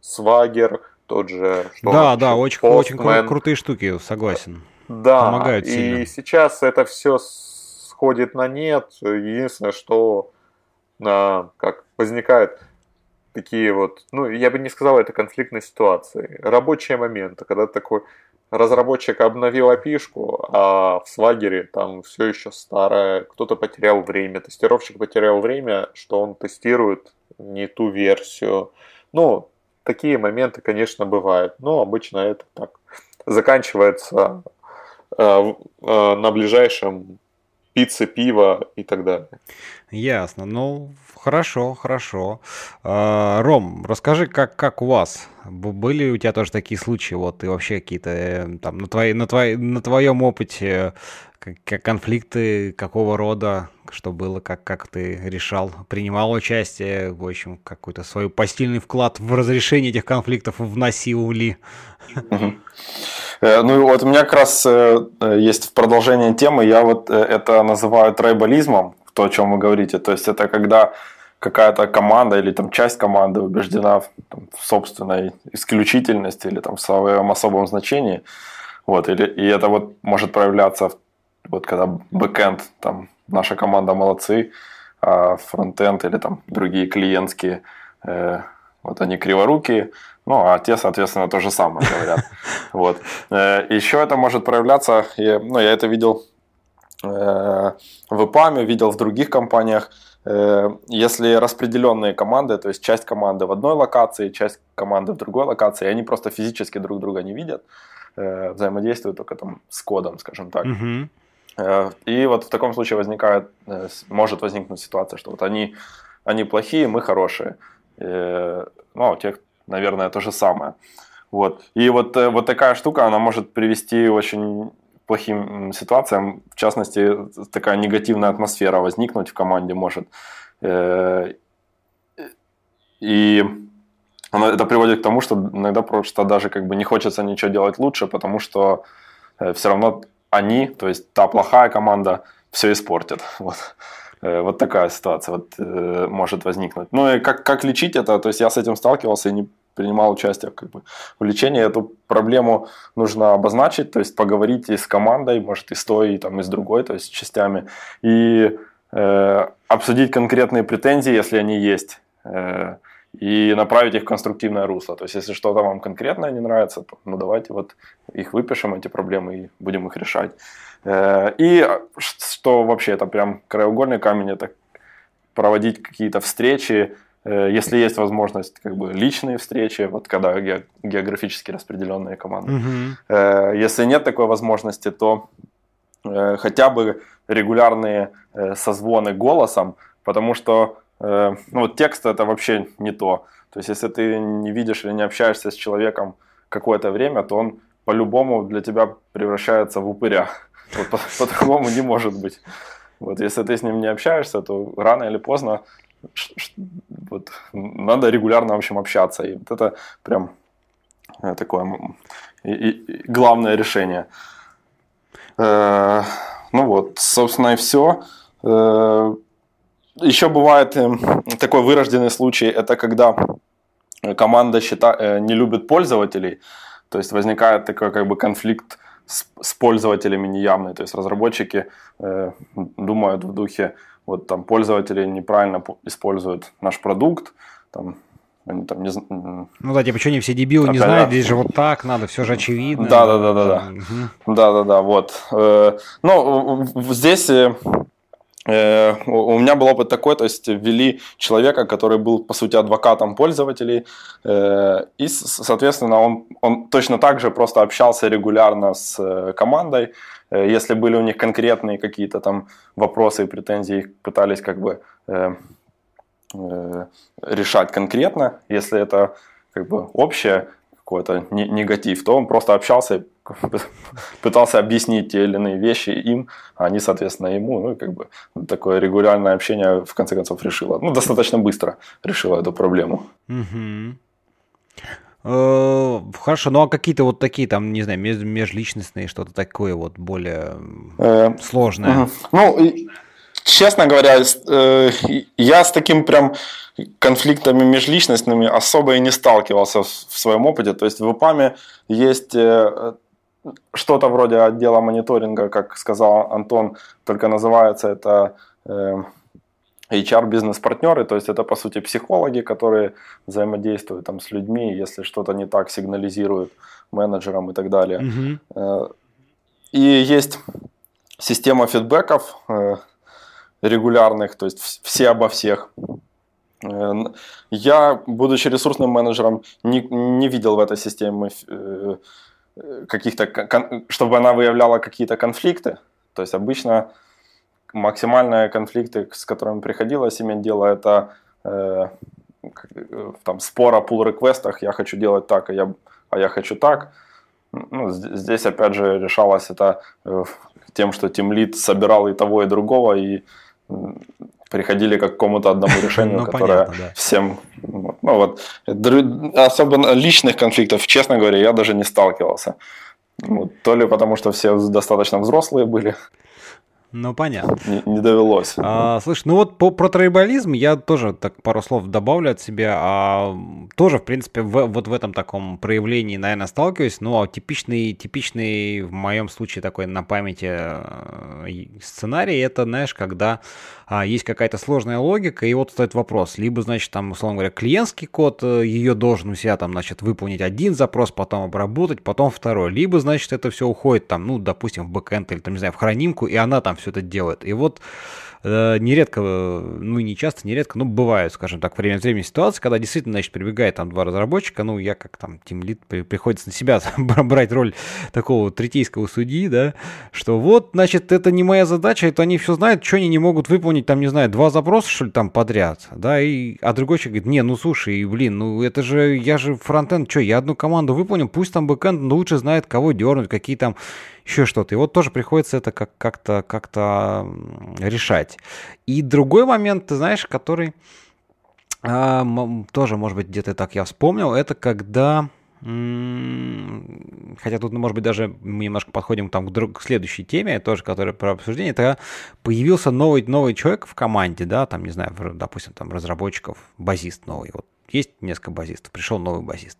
Свагер, тот же... Что да, да, очень, очень крутые штуки, согласен. Да, Помогают и сильно. сейчас это все сходит на нет. Единственное, что а, как возникает такие вот, ну, я бы не сказал, это конфликтные ситуации. Рабочие моменты, когда такой разработчик обновил опишку, а в свагере там все еще старое, кто-то потерял время, тестировщик потерял время, что он тестирует не ту версию. Ну, такие моменты, конечно, бывают, но обычно это так заканчивается э, э, на ближайшем пицца, пиво и так далее. Ясно. Ну, хорошо, хорошо. А, Ром, расскажи, как, как у вас? Были у тебя тоже такие случаи, вот, и вообще какие-то э, там на, твои, на, твои, на твоем опыте конфликты какого рода, что было, как, как ты решал, принимал участие, в общем, какой-то свой постельный вклад в разрешение этих конфликтов вносил ли? Э, ну вот у меня как раз э, э, есть в продолжение темы, я вот это называю трайбализмом, то, о чем вы говорите. То есть это когда какая-то команда или там часть команды убеждена в, там, в собственной исключительности или там в своем особом значении. Вот, или, и это вот может проявляться в вот когда бэкенд там, наша команда молодцы, а фронтенд или там другие клиентские, э, вот они криворукие, ну, а те, соответственно, то же самое говорят. Вот. Э, Еще это может проявляться, ну, я это видел э, в ИПАМе, видел в других компаниях, э, если распределенные команды, то есть часть команды в одной локации, часть команды в другой локации, они просто физически друг друга не видят, взаимодействуют только там с кодом, скажем так. Угу. Э, и вот в таком случае возникает, э, может возникнуть ситуация, что вот они, они плохие, мы хорошие. И, э, ну, а у тех, наверное, то же самое. Вот. И вот, вот такая штука, она может привести очень плохим ситуациям. В частности, такая негативная атмосфера возникнуть в команде может. И это приводит к тому, что иногда просто даже как бы не хочется ничего делать лучше, потому что все равно они, то есть та плохая команда, все испортит. Вот. Э, вот такая ситуация вот, э, может возникнуть. Ну и как, как лечить это? То есть я с этим сталкивался и не принимал участие как бы, в лечении. Эту проблему нужно обозначить, то есть поговорить и с командой, может и с той, и, там, и с другой, то есть частями. И э, обсудить конкретные претензии, если они есть. Э, и направить их в конструктивное русло. То есть, если что-то вам конкретное не нравится, то, ну давайте вот их выпишем, эти проблемы, и будем их решать. Э, и что вообще, это прям краеугольный камень, это проводить какие-то встречи, э, если есть возможность, как бы личные встречи, вот когда ге- географически распределенные команды. Mm-hmm. Если нет такой возможности, то хотя бы регулярные созвоны голосом, потому что Э, ну вот текст это вообще не то. То есть, если ты не видишь или не общаешься с человеком какое-то время, то он по-любому для тебя превращается в упыря. Вот по-другому не может быть. Вот если ты с ним не общаешься, то рано или поздно вот, надо регулярно, в общем, общаться. И вот это прям э, такое и, и главное решение. Э, ну вот, собственно, и все. Э, еще бывает эм, такой вырожденный случай, это когда команда счита, э, не любит пользователей, то есть возникает такой как бы конфликт с, с пользователями неявный, то есть разработчики э, думают в духе, вот там пользователи неправильно используют наш продукт, там они там не Ну да, типа, что не все дебилы Опять, не знают, да. здесь же вот так надо, все же очевидно. Да, да, да, да, да. Да, да, да, вот. Э, ну, здесь э, Э, у меня был опыт такой, то есть ввели человека, который был, по сути, адвокатом пользователей, э, и, соответственно, он, он точно так же просто общался регулярно с э, командой, если были у них конкретные какие-то там вопросы и претензии, их пытались как бы решать конкретно, если это как бы общее, какой-то негатив, то он просто общался, пытался объяснить те или иные вещи им, а они, соответственно, ему. Ну, как бы такое регулярное общение, в конце концов, решило, ну, достаточно быстро решило эту проблему. Э, хорошо, ну а какие-то вот такие там, не знаю, межличностные, что-то такое вот более э, сложное? Ну, честно говоря, э, я с таким прям конфликтами межличностными особо и не сталкивался в своем опыте. То есть в ИПАМе есть э, что-то вроде отдела мониторинга, как сказал Антон, только называется это э, HR-бизнес-партнеры, то есть это, по сути, психологи, которые взаимодействуют там, с людьми, если что-то не так, сигнализируют менеджерам и так далее. Mm-hmm. И есть система фидбэков, регулярных, то есть все обо всех. Э, я, будучи ресурсным менеджером, не, не видел в этой системе э, каких-то, чтобы она выявляла какие-то конфликты. То есть обычно максимальные конфликты, с которыми приходилось иметь дело, это э, там, спор о pull реквестах я хочу делать так, а я, а я хочу так. Ну, здесь, опять же, решалось это тем, что Team Lead собирал и того, и другого, и приходили к какому-то одному ну, решению, ну, которое понятно, да. всем... Ну вот, особо личных конфликтов, честно говоря, я даже не сталкивался. Вот, то ли потому, что все достаточно взрослые были, ну, понятно. Не, не довелось. А, слушай, ну вот по, про трейбализм я тоже так пару слов добавлю от себя. А, тоже, в принципе, в, вот в этом таком проявлении, наверное, сталкиваюсь. Ну, а типичный, типичный в моем случае такой на памяти э, сценарий, это, знаешь, когда а, есть какая-то сложная логика, и вот стоит вопрос. Либо, значит, там, условно говоря, клиентский код, э, ее должен у себя там, значит, выполнить один запрос, потом обработать, потом второй. Либо, значит, это все уходит там, ну, допустим, в бэкэнд или там, не знаю, в хранимку, и она там все это делает. И вот э, нередко, э, ну и не часто, нередко, но бывают, скажем так, время от времени ситуации, когда действительно, значит, прибегает там два разработчика, ну я как там тимлит, приходится на себя брать роль такого третейского судьи, да, что вот, значит, это не моя задача, это они все знают, что они не могут выполнить, там, не знаю, два запроса, что ли, там подряд, да, и, а другой человек говорит, не, ну слушай, блин, ну это же, я же фронтенд, что, я одну команду выполнил, пусть там бэкэнд лучше знает, кого дернуть, какие там еще что-то. И вот тоже приходится это как- как-то как то решать. И другой момент, ты знаешь, который а, тоже, может быть, где-то так я вспомнил, это когда... Хотя тут, может быть, даже мы немножко подходим там к, друг, к следующей теме, тоже, которая про обсуждение. Тогда появился новый, новый человек в команде, да, там, не знаю, допустим, там разработчиков, базист новый, вот есть несколько басистов, пришел новый басист.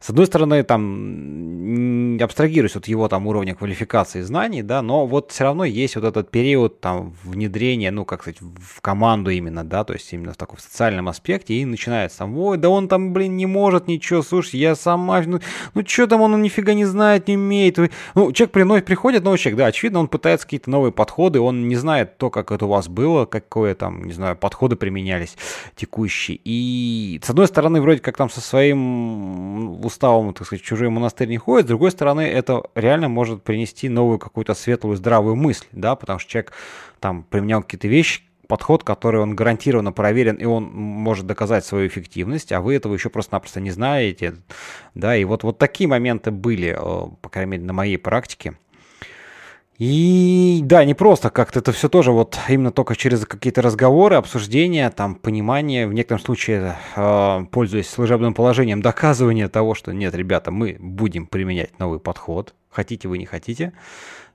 С одной стороны, там, абстрагируюсь от его там уровня квалификации и знаний, да, но вот все равно есть вот этот период там внедрения, ну, как сказать, в команду именно, да, то есть именно в таком социальном аспекте, и начинается там, ой, да он там, блин, не может ничего, слушай, я сама, ну, ну что там он нифига не знает, не умеет. Ну, человек при, приходит, новый ну, человек, да, очевидно, он пытается какие-то новые подходы, он не знает то, как это у вас было, какое там, не знаю, подходы применялись текущие. И, с одной одной стороны, вроде как там со своим уставом, так сказать, чужой монастырь не ходит, с другой стороны, это реально может принести новую какую-то светлую, здравую мысль, да, потому что человек там применял какие-то вещи, подход, который он гарантированно проверен, и он может доказать свою эффективность, а вы этого еще просто-напросто не знаете. Да, и вот, вот такие моменты были, э, по крайней мере, на моей практике. И да, не просто как-то это все тоже вот именно только через какие-то разговоры, обсуждения, там понимание, в некотором случае, э, пользуясь служебным положением, доказывание того, что нет, ребята, мы будем применять новый подход, хотите вы, не хотите,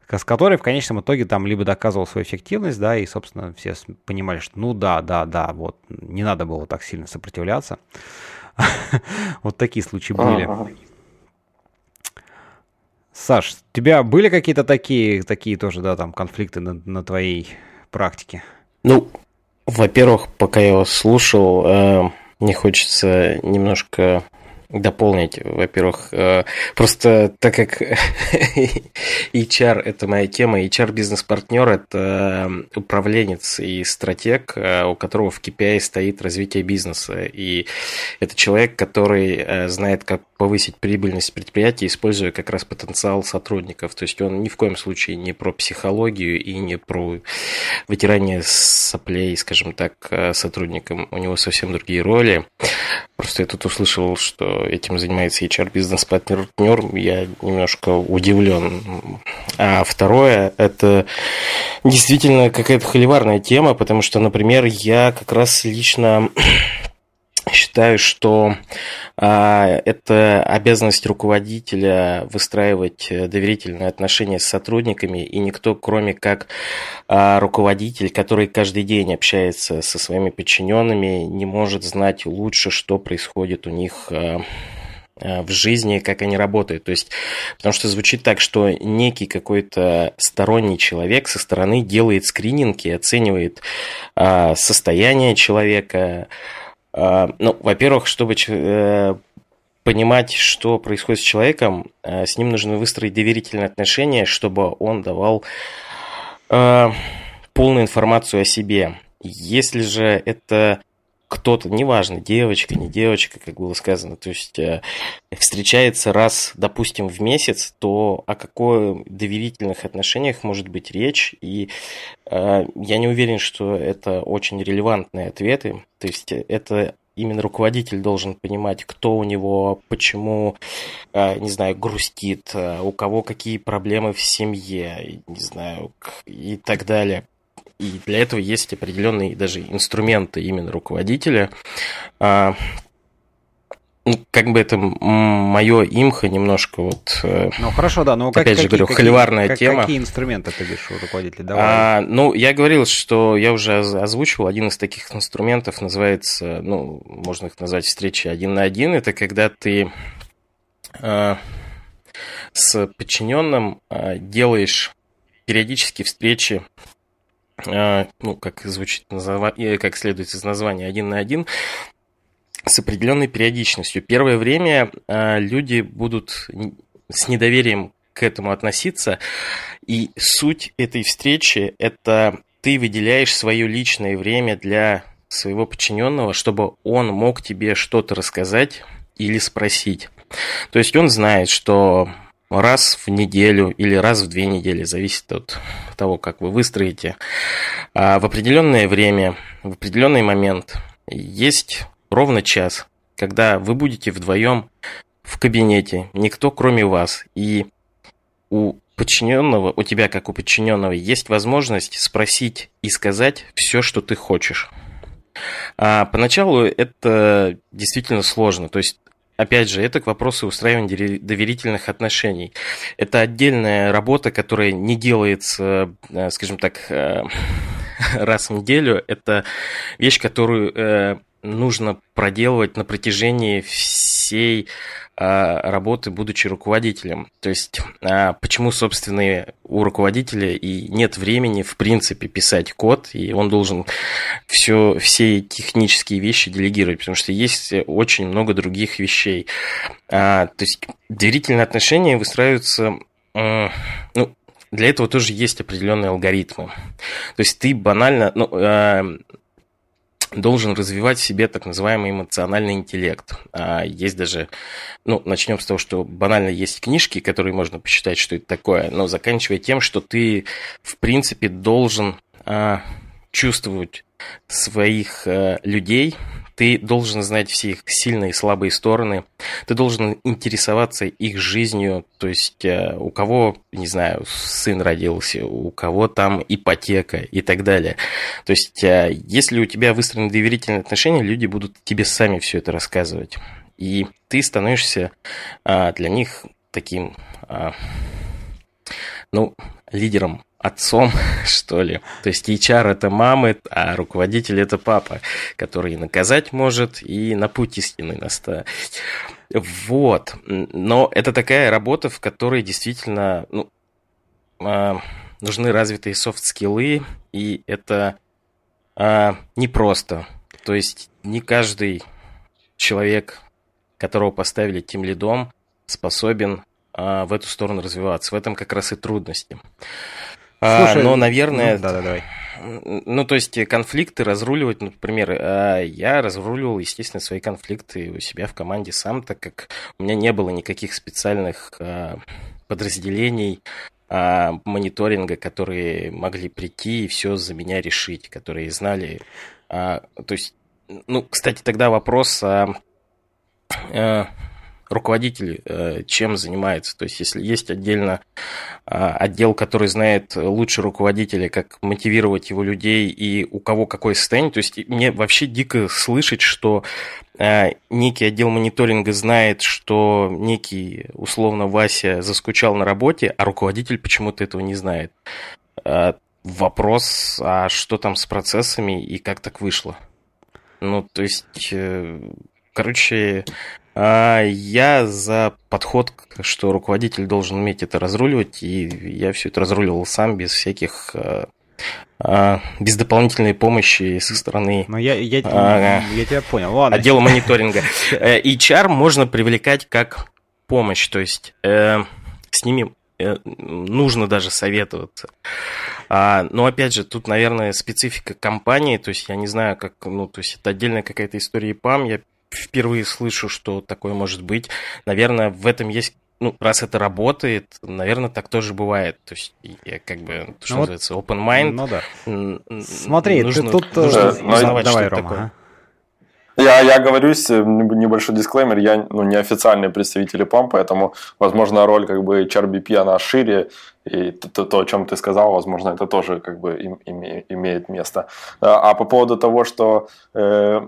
с которой в конечном итоге там либо доказывал свою эффективность, да, и, собственно, все понимали, что ну да, да, да, вот не надо было так сильно сопротивляться. Вот такие случаи были. Саш, у тебя были какие-то такие, такие тоже, да, там, конфликты на, на твоей практике? Ну, во-первых, пока я вас слушал, э, мне хочется немножко дополнить. Во-первых, э, просто так как HR – это моя тема, HR-бизнес-партнер – это э, управленец и стратег, э, у которого в KPI стоит развитие бизнеса. И это человек, который э, знает, как повысить прибыльность предприятия, используя как раз потенциал сотрудников. То есть он ни в коем случае не про психологию и не про вытирание соплей, скажем так, э, сотрудникам. У него совсем другие роли. Просто я тут услышал, что этим занимается HR-бизнес-партнер. Я немножко удивлен. А второе, это действительно какая-то холиварная тема, потому что, например, я как раз лично Считаю, что э, это обязанность руководителя выстраивать э, доверительные отношения с сотрудниками, и никто, кроме как э, руководитель, который каждый день общается со своими подчиненными, не может знать лучше, что происходит у них. Э, в жизни, как они работают. То есть, потому что звучит так, что некий какой-то сторонний человек со стороны делает скрининг и оценивает э, состояние человека, э, а, ну, во-первых, чтобы э, понимать, что происходит с человеком, э, с ним нужно выстроить доверительные отношения, чтобы он давал э, полную информацию о себе. Если же это кто-то, неважно, девочка, не девочка, как было сказано, то есть э, встречается раз, допустим, в месяц, то о какой доверительных отношениях может быть речь, и э, я не уверен, что это очень релевантные ответы, то есть э, это именно руководитель должен понимать, кто у него, почему, не знаю, грустит, у кого какие проблемы в семье, не знаю, и так далее. И для этого есть определенные даже инструменты именно руководителя. А, ну, как бы это мое имхо немножко вот... Э, ну хорошо, да, но опять как, же говорю, холиварная какие, тема. Какие инструменты ты видишь у руководителя? А, Давай. А, ну, я говорил, что я уже озвучивал, один из таких инструментов называется, ну, можно их назвать встречи один на один, это когда ты а, с подчиненным а, э, делаешь периодически встречи а, ну, как звучит, э, как следует из названия, один на один, с определенной периодичностью. Первое время а, люди будут с недоверием к этому относиться, и суть этой встречи – это ты выделяешь свое личное время для своего подчиненного, чтобы он мог тебе что-то рассказать или спросить. То есть он знает, что раз в неделю или раз в две недели, зависит от того, как вы выстроите, а, в определенное время, в определенный момент есть ровно час, когда вы будете вдвоем в кабинете, никто кроме вас, и у подчиненного, у тебя как у подчиненного есть возможность спросить и сказать все, что ты хочешь. А поначалу это действительно сложно. То есть Опять же, это к вопросу устраивания доверительных отношений. Это отдельная работа, которая не делается, э, скажем так, э, раз в неделю. Это вещь, которую э, нужно проделывать на протяжении всей Э, работы, будучи руководителем. То есть, а, почему, собственно, у руководителя и нет времени, в принципе, писать код, и он должен все, все технические вещи делегировать, потому что есть очень много других вещей. А, то есть, доверительные отношения выстраиваются ну, для этого тоже есть определенные алгоритмы. То есть ты банально, ну, э, должен развивать в себе так называемый эмоциональный интеллект. А, есть даже, ну, начнем с того, что банально есть книжки, которые можно посчитать, что это такое, но заканчивая тем, что ты, в принципе, должен а, чувствовать своих э, людей, ты должен знать все их сильные и слабые стороны. Ты должен интересоваться их жизнью. То есть э, у кого, не знаю, сын родился, у кого там ипотека и так далее. То есть э, если у тебя выстроены доверительные отношения, люди будут тебе сами все это рассказывать. И ты становишься э, для них таким, ну, лидером отцом, что ли. То есть HR это мамы, а руководитель это папа, который и наказать может, и на путь истины наставить. Вот. Но это такая работа, в которой действительно ну, э, нужны развитые софт-скиллы, и это э, непросто. То есть не каждый человек, которого поставили тем лидом, способен э, в эту сторону развиваться. В этом как раз и трудности. А, Слушай, а, но, ну, наверное... Ну, да, да, давай. Ну, то есть э, конфликты разруливать, ну, например, а, я разруливал, естественно, свои конфликты у себя в команде сам, так как у меня не было никаких специальных а, подразделений мониторинга, которые могли прийти и все за меня решить, которые знали. То есть, ну, кстати, тогда вопрос э, руководитель э, чем занимается. То есть, если есть отдельно э, отдел, который знает лучше руководителя, как мотивировать его людей и у кого какой состояние. То есть, мне вообще дико слышать, что э, некий отдел мониторинга знает, что некий, условно, Вася заскучал на работе, а руководитель почему-то этого не знает. Вопрос, а что там с процессами и как так вышло? Ну, то есть, короче, а я за подход, что руководитель должен уметь это разруливать, и я все это разруливал сам без всяких а, а, без дополнительной помощи со стороны. Но ну, я, я, а, я тебя понял. Ладно. Отдела мониторинга. И э, HR можно привлекать как помощь, то есть э, с ними э, нужно даже советоваться. А, но опять же, тут, наверное, специфика компании, то есть я не знаю, как, ну, то есть это отдельная какая-то история ПАМ, я впервые слышу, что такое может быть. Наверное, в этом есть ну, раз это работает, наверное, так тоже бывает. То есть, я как бы, что ну, называется, open mind. Ну да. Смотри, нужно, ты тут... Э, нужно да, э, узнавать, давай, что Рома, такое. Я, я говорю, э, небольшой дисклеймер, я ну, не официальный представитель ИПАМ, поэтому, возможно, роль как бы HRBP, она шире, и то, то, о чем ты сказал, возможно, это тоже как бы им, име, имеет место. А, а по поводу того, что э,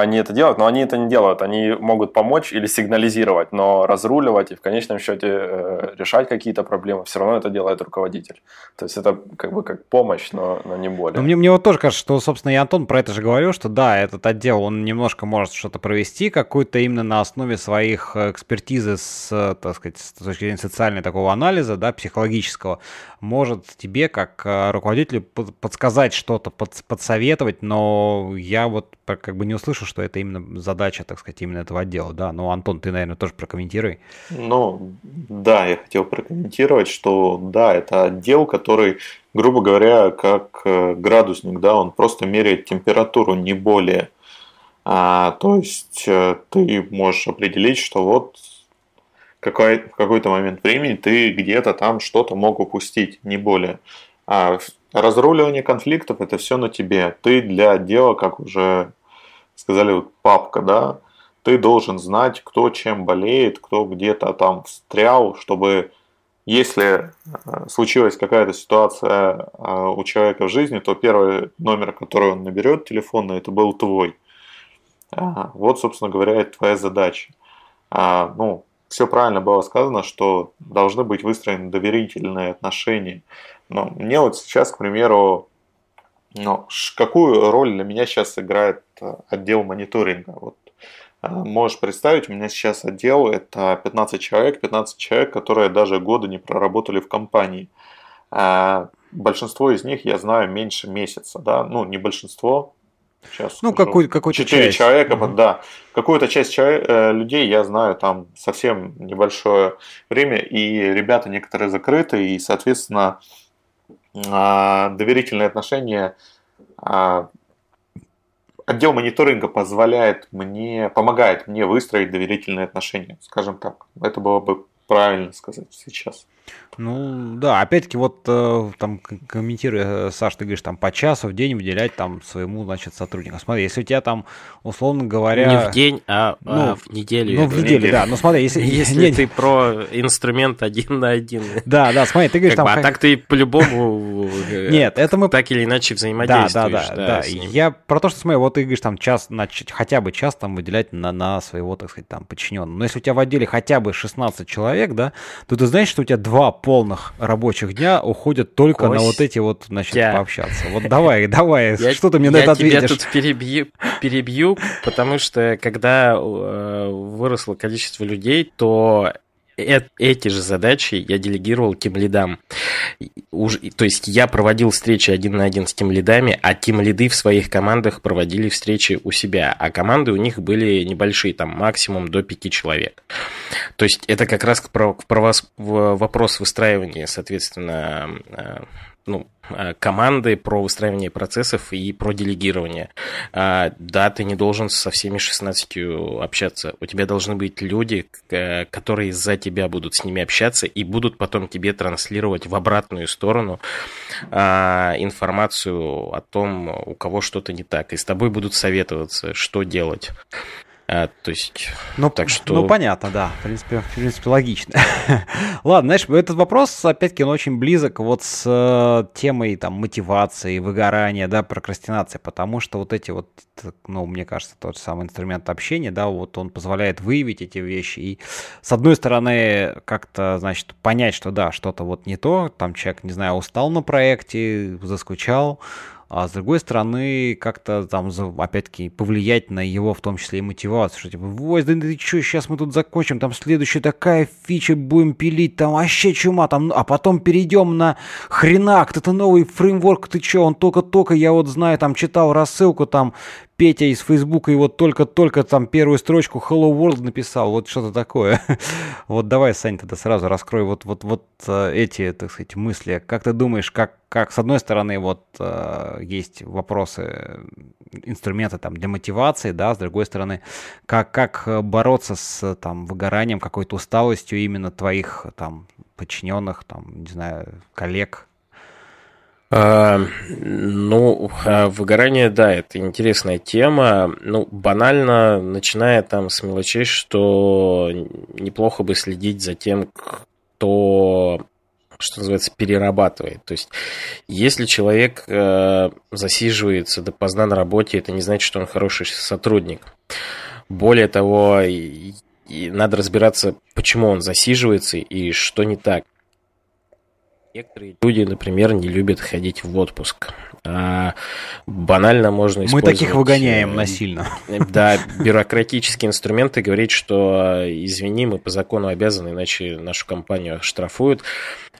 они это делают, но они это не делают. Они могут помочь или сигнализировать, но разруливать и в конечном счете э, решать какие-то проблемы все равно это делает руководитель. То есть это как бы как помощь, но, но не более. Но ну, мне, мне вот тоже кажется, что, собственно, и Антон про это же говорил, что да, этот отдел, он немножко может что-то провести, какую-то именно на основе своих экспертизы с, так сказать, с точки зрения социальной такого анализа, да, психологического, может тебе как э, руководителю подсказать что-то, подсоветовать, но я вот как бы не услышу, что это именно задача, так сказать, именно этого отдела, да. Но, Антон, ты, наверное, тоже прокомментируй. Ну, да, я хотел прокомментировать, что, да, это отдел, который, грубо говоря, как э, градусник, да, он просто меряет температуру, не более. А, то есть э, ты можешь определить, что вот какой, в какой-то момент времени ты где-то там что-то мог упустить, не более. А разруливание конфликтов это все на тебе. Ты для отдела как уже сказали, вот папка, да, ты должен знать, кто чем болеет, кто где-то там встрял, чтобы если э, случилась какая-то ситуация э, у человека в жизни, то первый номер, который он наберет телефонный, это был твой. А, вот, собственно говоря, это твоя задача. А, ну, все правильно было сказано, что должны быть выстроены доверительные отношения. Но мне вот сейчас, к примеру, но какую роль для меня сейчас играет э, отдел мониторинга? Вот э, Можешь представить, у меня сейчас отдел – это 15 человек, 15 человек, которые даже годы не проработали в компании. Э, большинство из них я знаю меньше месяца, да, ну не большинство, сейчас ну какой какой четыре человека, угу. да, какую-то часть человек, людей я знаю там совсем небольшое время, и ребята некоторые закрыты, и соответственно а, доверительные отношения а, отдел мониторинга позволяет мне, помогает мне выстроить доверительные отношения, скажем так. Это было бы правильно сказать сейчас. Ну да, опять-таки вот э, там комментируя, э, Саш, ты говоришь там по часу в день выделять там своему, значит, сотруднику. Смотри, если у тебя там, условно говоря... Не в день, а, а ну, а в неделю. Ну, в неделю, да. Но ну, смотри, если... Если нет, ты нет. про инструмент один на один. Да, да, смотри, ты говоришь как там... Бы, а так ты по-любому... Э, нет, это мы... Так или иначе взаимодействуешь. Да, да, да. да. Я про то, что смотри, вот ты говоришь там час, хотя бы час там выделять на, на своего, так сказать, там подчиненного. Но если у тебя в отделе хотя бы 16 человек, да, то ты знаешь, что у тебя два два полных рабочих дня уходят только Кость. на вот эти вот, значит, я. пообщаться. Вот давай, давай, я, что ты мне на это ответишь? Я тебя тут перебью, перебью потому что э, когда э, выросло количество людей, то э эти же задачи я делегировал тем лидам. Уж, то есть я проводил встречи один на один с тем лидами, а тем лиды в своих командах проводили встречи у себя, а команды у них были небольшие, там максимум до пяти человек. То есть это как раз про, про вас вопрос выстраивания, соответственно, э, ну, Э, команды, про выстраивание процессов и про делегирование. А, да, ты не должен со всеми 16 общаться. У тебя должны быть люди, э, которые за тебя будут с ними общаться и будут потом тебе транслировать в обратную сторону а, информацию о том, у кого что-то не так. И с тобой будут советоваться, что делать. А, то есть, ну, так что... Ну, понятно, да. В принципе, в принципе логично. Ладно, знаешь, этот вопрос, опять-таки, он очень близок вот с э, темой там мотивации, выгорания, да, прокрастинации, потому что вот эти вот, ну, мне кажется, тот самый инструмент общения, да, вот он позволяет выявить эти вещи и, с одной стороны, как-то, значит, понять, что да, что-то вот не то, там человек, не знаю, устал на проекте, заскучал, а с другой стороны, как-то там, опять-таки, повлиять на его, в том числе и мотивацию, что типа, вот, да ты что, сейчас мы тут закончим, там следующая такая фича будем пилить, там вообще чума, там, а потом перейдем на хренак? кто-то новый фреймворк, ты чё, он только-только, я вот знаю, там, читал рассылку, там, Петя из Фейсбука, и вот только-только там первую строчку Hello World написал, вот что-то такое. Вот давай, Сань, тогда сразу раскрой вот, вот, вот э, эти, так сказать, мысли. Как ты думаешь, как, как с одной стороны, вот э, есть вопросы, инструмента там для мотивации, да, с другой стороны, как, как э, бороться с там выгоранием, какой-то усталостью именно твоих там подчиненных, там, не знаю, коллег, а, ну, а, выгорание, да, это интересная тема. Ну, банально, начиная там с мелочей, что неплохо бы следить за тем, кто, что называется, перерабатывает. То есть, если человек э, засиживается допоздна на работе, это не значит, что он хороший сотрудник. Более того, надо разбираться, почему он засиживается и что не так. Некоторые люди, например, не любят ходить в отпуск. А банально можно использовать... Мы таких выгоняем э, насильно. Да, бюрократические инструменты говорить, что извини, мы по закону обязаны, иначе нашу компанию штрафуют.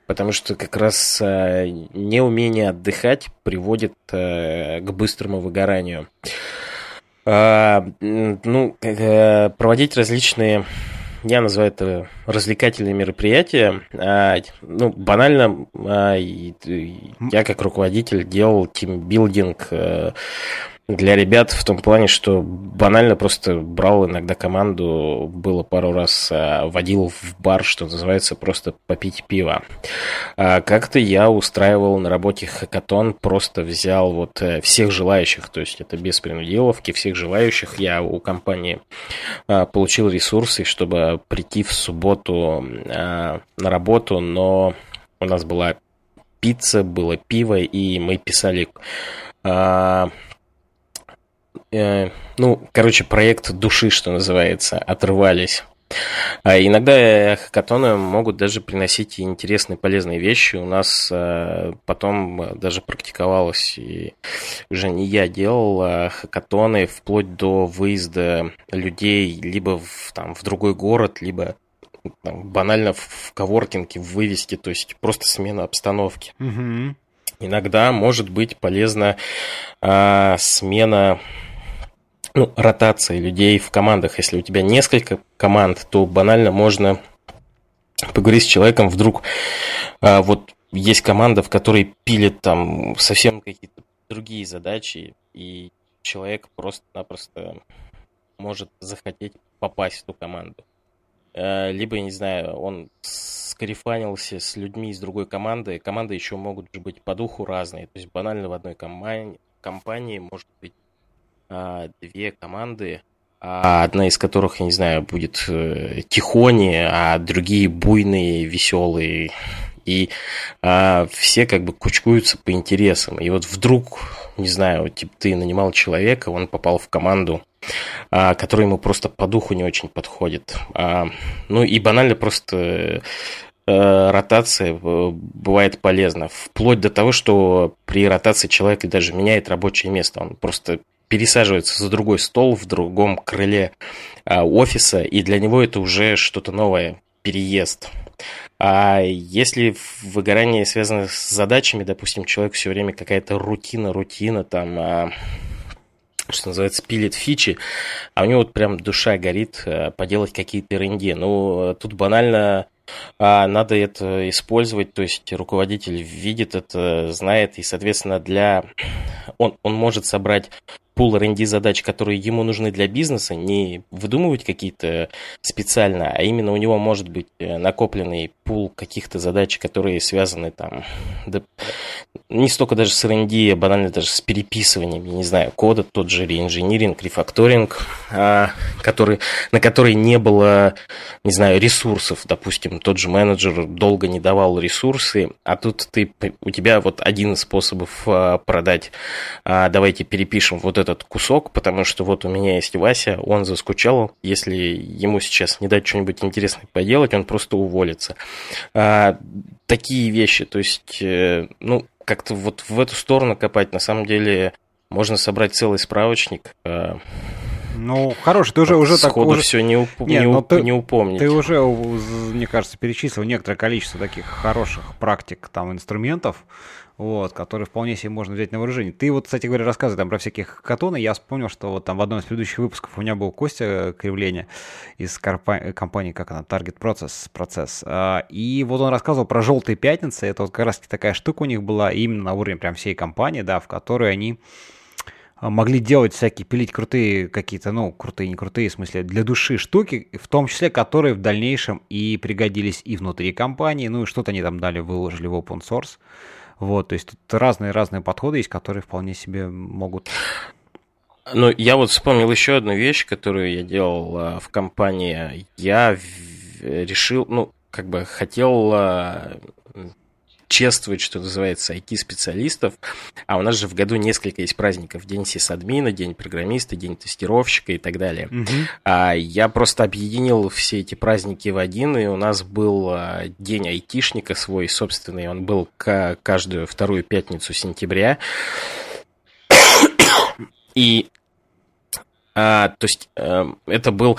Потому что как раз э, неумение отдыхать приводит э, к быстрому выгоранию. А, ну, проводить различные я называю это развлекательные мероприятия. А, ну, банально, а, я как руководитель делал тимбилдинг э, для ребят в том плане, что банально просто брал иногда команду, было пару раз а, водил в бар, что называется, просто попить пиво. А, как-то я устраивал на работе хакатон, просто взял вот э, всех желающих, то есть это без принудиловки, всех желающих. Я у компании а, получил ресурсы, чтобы прийти в субботу на работу, но у нас была пицца, было пиво, и мы писали э, ну, короче, проект души, что называется, отрывались. А иногда э, хакатоны могут даже приносить и интересные, полезные вещи. У нас э, потом э, даже практиковалось, и уже не я делал а хакатоны вплоть до выезда людей либо в, там, в другой город, либо там, банально в коворкинге вывести, то есть просто смена обстановки. Угу. Иногда может быть полезна э, смена ну, ротации людей в командах. Если у тебя несколько команд, то банально можно поговорить с человеком, вдруг а, вот есть команда, в которой пилит там совсем какие-то другие задачи, и человек просто-напросто может захотеть попасть в ту команду. А, либо, я не знаю, он скарифанился с людьми из другой команды. Команды еще могут быть по духу разные. То есть банально в одной команде, компании может быть а, две команды, а одна из которых, я не знаю, будет э, тихони, а другие буйные, веселые. И э, все как бы кучкуются по интересам. И вот вдруг, не знаю, вот, типа ты нанимал человека, он попал в команду, э, которая ему просто по духу не очень подходит. Э, ну и банально просто Э, ротация э, бывает полезна. Вплоть до того, что при ротации человек даже меняет рабочее место. Он просто пересаживается за другой стол в другом крыле э, офиса, и для него это уже что-то новое, переезд. А если выгорание связано с задачами, допустим, человек все время какая-то рутина, рутина, там, что называется, пилит фичи, а у него вот прям душа горит поделать какие-то РНД. Ну, тут банально а надо это использовать, то есть руководитель видит это, знает, и, соответственно, для он, он может собрать пул R&D задач, которые ему нужны для бизнеса, не выдумывать какие-то специально, а именно у него может быть э, накопленный пул каких-то задач, которые связаны там, да, не столько даже с R&D, а банально даже с переписыванием, я не знаю, кода, тот же реинжиниринг, рефакторинг, а, который, на который не было, не знаю, ресурсов, допустим, тот же менеджер долго не давал ресурсы, а тут ты, у тебя вот один из способов а, продать, а, давайте перепишем вот этот кусок, потому что вот у меня есть Вася, он заскучал, если ему сейчас не дать что-нибудь интересное поделать, он просто уволится. А, такие вещи. То есть, э, ну, как-то вот в эту сторону копать, на самом деле, можно собрать целый справочник. Э, ну, хороший, ты уже, уже так... уже все не, уп... не, не, ну, уп... ты, не упомнить. Ты уже, мне кажется, перечислил некоторое количество таких хороших практик, там, инструментов, вот, который вполне себе можно взять на вооружение. Ты вот, кстати говоря, рассказывай там про всяких катоны, Я вспомнил, что вот там в одном из предыдущих выпусков у меня был Костя э, Кривление из э, компании, как она, Target Process, процесс. А, и вот он рассказывал про желтые пятницы. Это вот как раз такая штука у них была именно на уровне прям всей компании, да, в которой они а, могли делать всякие, пилить крутые какие-то, ну, крутые, не крутые, в смысле, для души штуки, в том числе, которые в дальнейшем и пригодились и внутри компании, ну, и что-то они там дали, выложили в open source. Вот, то есть тут разные-разные подходы есть, которые вполне себе могут... Ну, я вот вспомнил еще одну вещь, которую я делал э, в компании. Я решил, ну, как бы хотел э, чествует, что называется, IT-специалистов. А у нас же в году несколько есть праздников. День сисадмина, день программиста, день тестировщика и так далее. Угу. А, я просто объединил все эти праздники в один, и у нас был а, день айтишника свой собственный. Он был к каждую вторую пятницу сентября. И а, то есть э, это был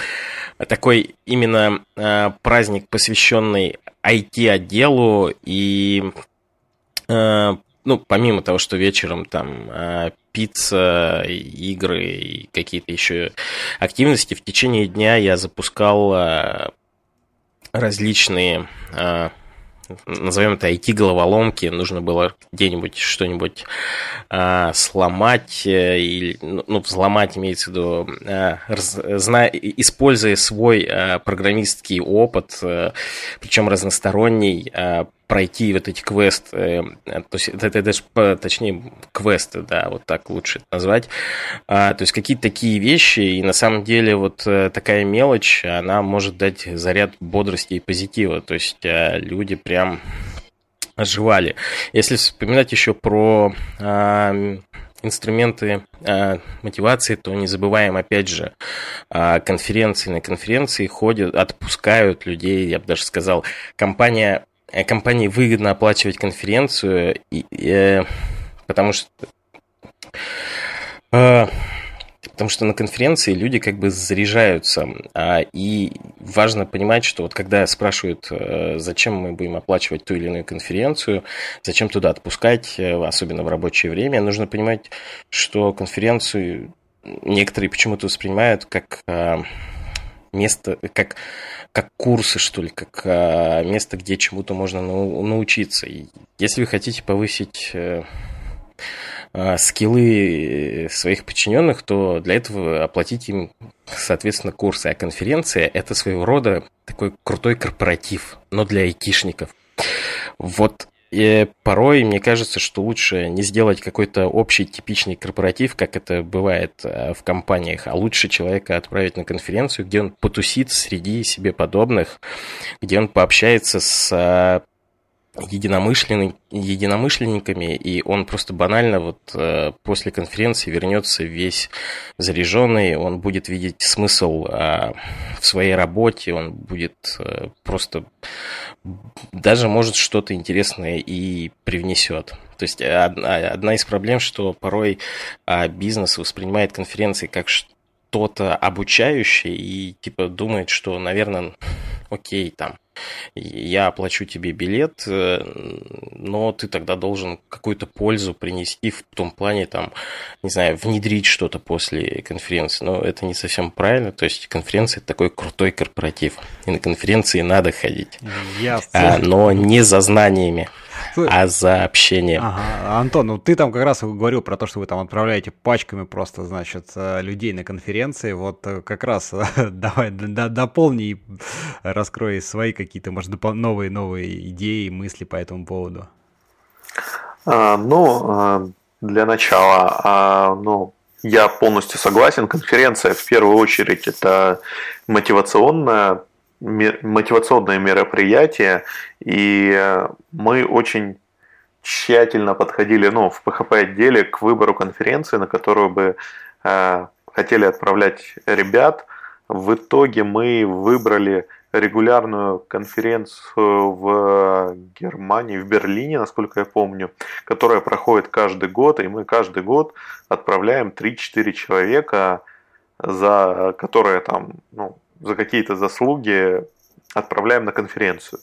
такой именно э, праздник, посвященный IT-отделу и э, ну, помимо того, что вечером там э, пицца, игры и какие-то еще активности, в течение дня я запускал э, различные э, назовем это IT-головоломки, нужно было где-нибудь что-нибудь а, сломать, э, или, ну, ну, взломать имеется в виду, а, раз, зна, используя свой а, программистский опыт, а, э, причем разносторонний, а, пройти вот эти квесты, э, то есть это, даже, точнее, квесты, да, вот так лучше назвать, а, то есть какие-то такие вещи, и на самом деле вот э, такая мелочь, она может дать заряд бодрости и позитива, то есть э, люди прям оживали. Если вспоминать еще про а, инструменты э, мотивации, то не забываем, опять же, э, конференции. На конференции ходят, отпускают людей, я бы даже сказал, компания Э, компании выгодно оплачивать конференцию, и, и, э, потому что э, Потому что на конференции люди как бы заряжаются. А, и важно понимать, что вот когда спрашивают, зачем мы будем оплачивать ту или иную конференцию, зачем туда отпускать, особенно в рабочее время, нужно понимать, что конференцию некоторые почему-то воспринимают как место, как, как курсы, что ли, как а, место, где чему-то можно научиться. И если вы хотите повысить э, а, скиллы э, своих подчиненных, то для этого оплатите им, соответственно, курсы. А конференция – это своего рода такой крутой корпоратив, но для айтишников. Вот и порой мне кажется, что лучше не сделать какой-то общий типичный корпоратив, как это бывает э, в компаниях, а лучше человека отправить на конференцию, где он потусит среди себе подобных, где он пообщается с э, единомышленник, единомышленниками, и он просто банально вот э, после конференции вернется весь заряженный, он будет видеть смысл э, в своей работе, он будет э, просто даже может что-то интересное и привнесет. То есть а, а, одна из проблем, что порой бизнес воспринимает конференции как что-то обучающее и типа думает, что, наверное, окей, там я оплачу тебе билет, э, но ты тогда должен какую-то пользу принести в том плане, там, не знаю, внедрить что-то после конференции. Но это не совсем правильно. То есть конференция – это такой крутой корпоратив. И на конференции надо ходить. Ясно. А, но не за знаниями а за общение. Ага. Антон, ну ты там как раз говорил про то, что вы там отправляете пачками просто, значит, э, людей на конференции. Вот э, как раз давай дополни и раскрой свои какие-то, может, новые-новые идеи, мысли по этому поводу. А, ну, а, для начала, а, ну, я полностью согласен. Конференция в первую очередь это мотивационная мотивационное мероприятие, и э, мы очень тщательно подходили ну, в ПХП-отделе к выбору конференции, на которую бы э, хотели отправлять ребят. В итоге мы выбрали регулярную конференцию в Германии, в Берлине, насколько я помню, которая проходит каждый год, и мы каждый год отправляем 3-4 человека, за которые там, ну, за какие-то заслуги отправляем на конференцию.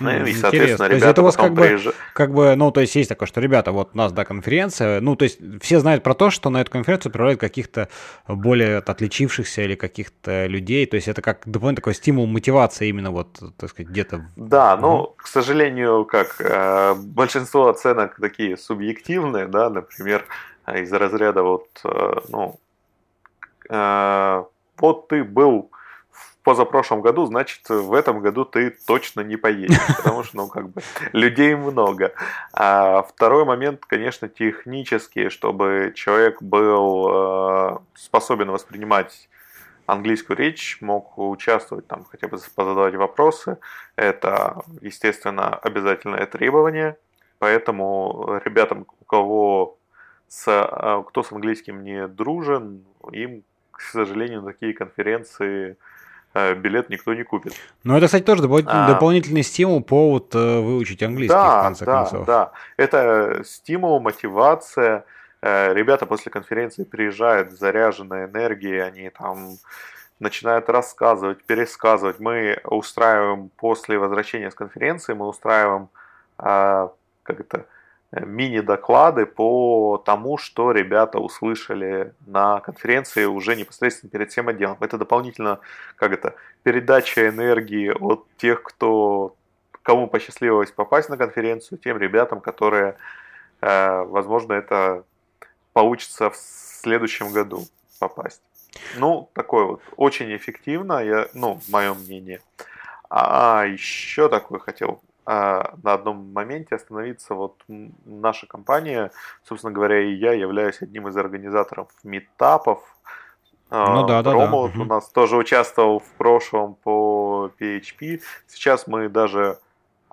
Ну, и, соответственно, Интересно. ребята то есть это у вас как приезжают. бы, как бы, ну, то есть есть такое, что, ребята, вот у нас, да, конференция, ну, то есть все знают про то, что на эту конференцию отправляют каких-то более отличившихся или каких-то людей, то есть это как дополнительный такой стимул мотивации именно вот, так сказать, где-то. Да, угу. ну, к сожалению, как, э, большинство оценок такие субъективные, да, например, из разряда вот, э, ну, э, вот ты был позапрошлом году, значит, в этом году ты точно не поедешь, потому что, ну, как бы, людей много. А второй момент, конечно, технический, чтобы человек был э, способен воспринимать английскую речь, мог участвовать, там, хотя бы задавать вопросы. Это, естественно, обязательное требование, поэтому ребятам, у кого с, э, кто с английским не дружен, им, к сожалению, такие конференции а билет никто не купит. Ну, это, кстати, тоже доп- а, дополнительный стимул, повод э, выучить английский, да, в конце да, концов. Да, это стимул, мотивация. Э, ребята после конференции приезжают заряженной энергией, они там начинают рассказывать, пересказывать. Мы устраиваем после возвращения с конференции, мы устраиваем, а, как это, Э, мини-доклады по тому, что ребята услышали на конференции уже непосредственно перед тем отделом. Это дополнительно, как это, передача энергии от тех, кто, кому посчастливилось попасть на конференцию, тем ребятам, которые, э, возможно, это получится в следующем году попасть. Ну, такое вот, очень эффективно, я, ну, в моем мнении. А, а еще такой хотел а, на одном моменте остановиться. Вот наша компания, собственно говоря, и я являюсь одним из организаторов метапов. А, ну да, да, Рома да. у нас тоже участвовал в прошлом по PHP. Сейчас мы даже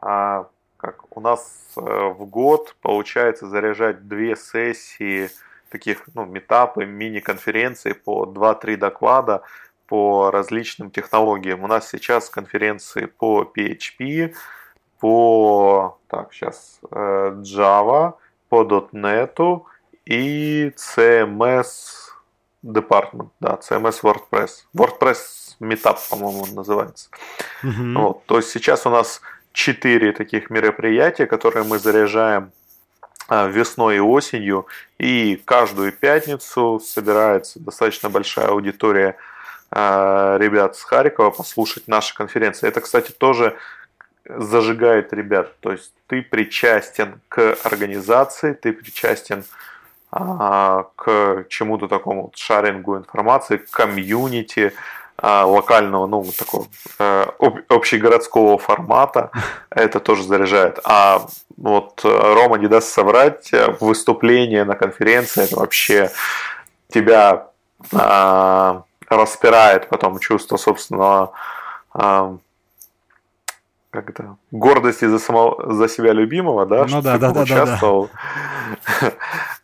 а, как у нас э, в год получается заряжать две сессии таких, ну, метапы, мини-конференции по 2-3 доклада по различным технологиям. У нас сейчас конференции по PHP, по так, сейчас, Java, по .NET и CMS Department, да, CMS WordPress. WordPress Meetup, по-моему, он называется. Mm-hmm. Вот, то есть сейчас у нас четыре таких мероприятия, которые мы заряжаем а, весной и осенью, и каждую пятницу собирается достаточно большая аудитория а, ребят с Харькова послушать наши конференции. Это, кстати, тоже зажигает ребят. То есть ты причастен к организации, ты причастен а, к чему-то такому шарингу информации, к комьюнити а, локального, ну, такого а, об, общегородского формата. Это тоже заряжает. А ну, вот Рома не даст соврать, выступление на конференции это вообще тебя а, распирает потом чувство собственного а, как это, гордости за, самого, за себя любимого, да, ну, что да, да, участвовал. Да,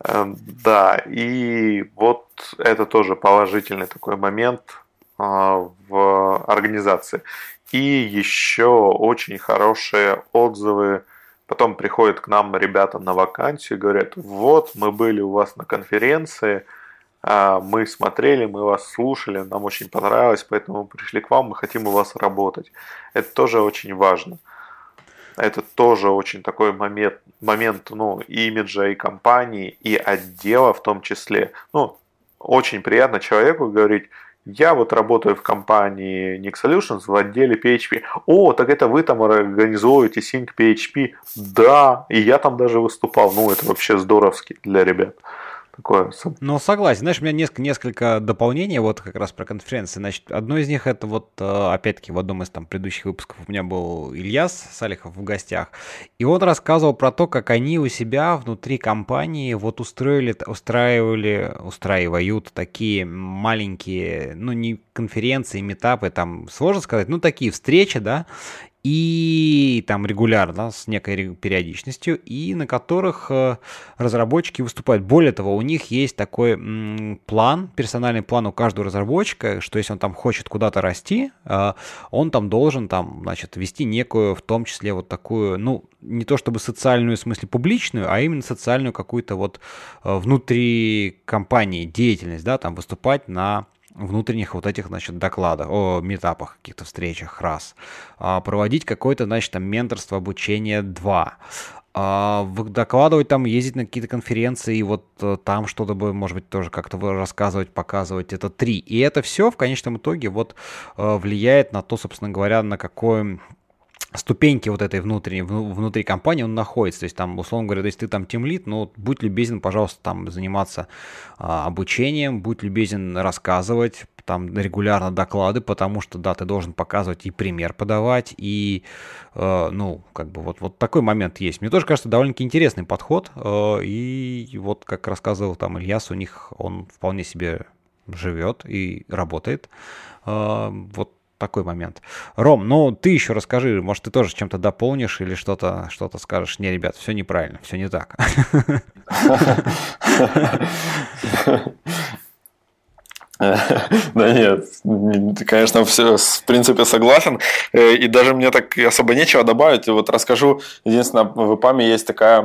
эм, да. да, и вот это тоже положительный такой момент а, в организации. И еще очень хорошие отзывы. Потом приходят к нам ребята на вакансию и говорят, вот мы были у вас на конференции – а, мы смотрели, мы вас слушали, нам очень понравилось, поэтому мы пришли к вам, мы хотим у вас работать. Это тоже очень важно. Это тоже очень такой момент, момент ну, имиджа и компании, и отдела в том числе. Ну, очень приятно человеку говорить, я вот работаю в компании Nick Solutions в отделе PHP. О, так это вы там организуете Sync PHP? Да, и я там даже выступал. Ну, это вообще здоровски для ребят. Uh, такое. Ну, согласен. Знаешь, у меня несколько, несколько дополнений вот как раз про конференции. Значит, одно из них это вот, э, опять-таки, в одном из там предыдущих выпусков у меня был Ильяс Салихов в гостях, и он рассказывал про то, как они у себя внутри компании вот устроили, устраивали, устраивают такие маленькие, ну, не конференции, метапы, там, сложно сказать, ну, такие встречи, да, и там регулярно, с некой периодичностью, и на которых э, разработчики выступают. Более того, у них есть такой план, персональный план у каждого разработчика, что если он там хочет куда-то расти, э, он там должен там, значит, вести некую, в том числе вот такую, ну, не то чтобы социальную, в смысле публичную, а именно социальную какую-то вот э, внутри компании деятельность, да, там выступать на внутренних вот этих, значит, докладах, о метапах, каких-то встречах, раз. А, проводить какое-то, значит, там менторство, обучение, два. А, докладывать там, ездить на какие-то конференции, и вот э, там что-то бы, может быть, тоже как-то рассказывать, показывать, это три. И это все в конечном итоге вот э, влияет на то, собственно говоря, на какое ступеньки вот этой внутренней, внутри компании он находится. То есть там, условно говоря, если ты там тем лид, ну, будь любезен, пожалуйста, там заниматься а, обучением, будь любезен рассказывать, там регулярно доклады, потому что, да, ты должен показывать и пример подавать, и, э, ну, как бы вот, вот такой момент есть. Мне тоже кажется, довольно-таки интересный подход, э, и вот, как рассказывал там Ильяс, у них он вполне себе живет и работает. Э, вот такой момент. Ром, ну ты еще расскажи, может, ты тоже чем-то дополнишь или что-то что скажешь. Не, ребят, все неправильно, все не так. Да нет, конечно, все, в принципе, согласен. Э, и даже мне так особо нечего добавить. Вот расскажу, единственное, в ИПАМе есть такая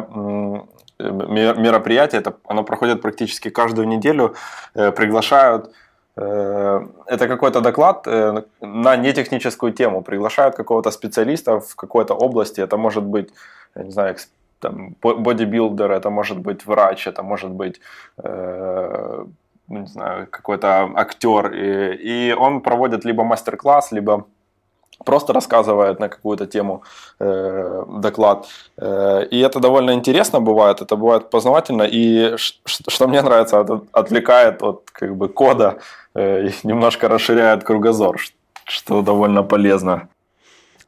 мероприятие, это, оно проходит практически каждую неделю, э, приглашают Э, это какой-то доклад э, на нетехническую тему, приглашают какого-то специалиста в какой-то области, это может быть, я не знаю, там, бодибилдер, это может быть врач, это может быть э, ну, не знаю, какой-то актер, и он проводит либо мастер-класс, либо просто рассказывает на какую-то тему э, доклад. Э, и это довольно интересно бывает, это бывает познавательно. И что мне нравится, это отвлекает от как бы кода э, и немножко расширяет кругозор, что довольно полезно.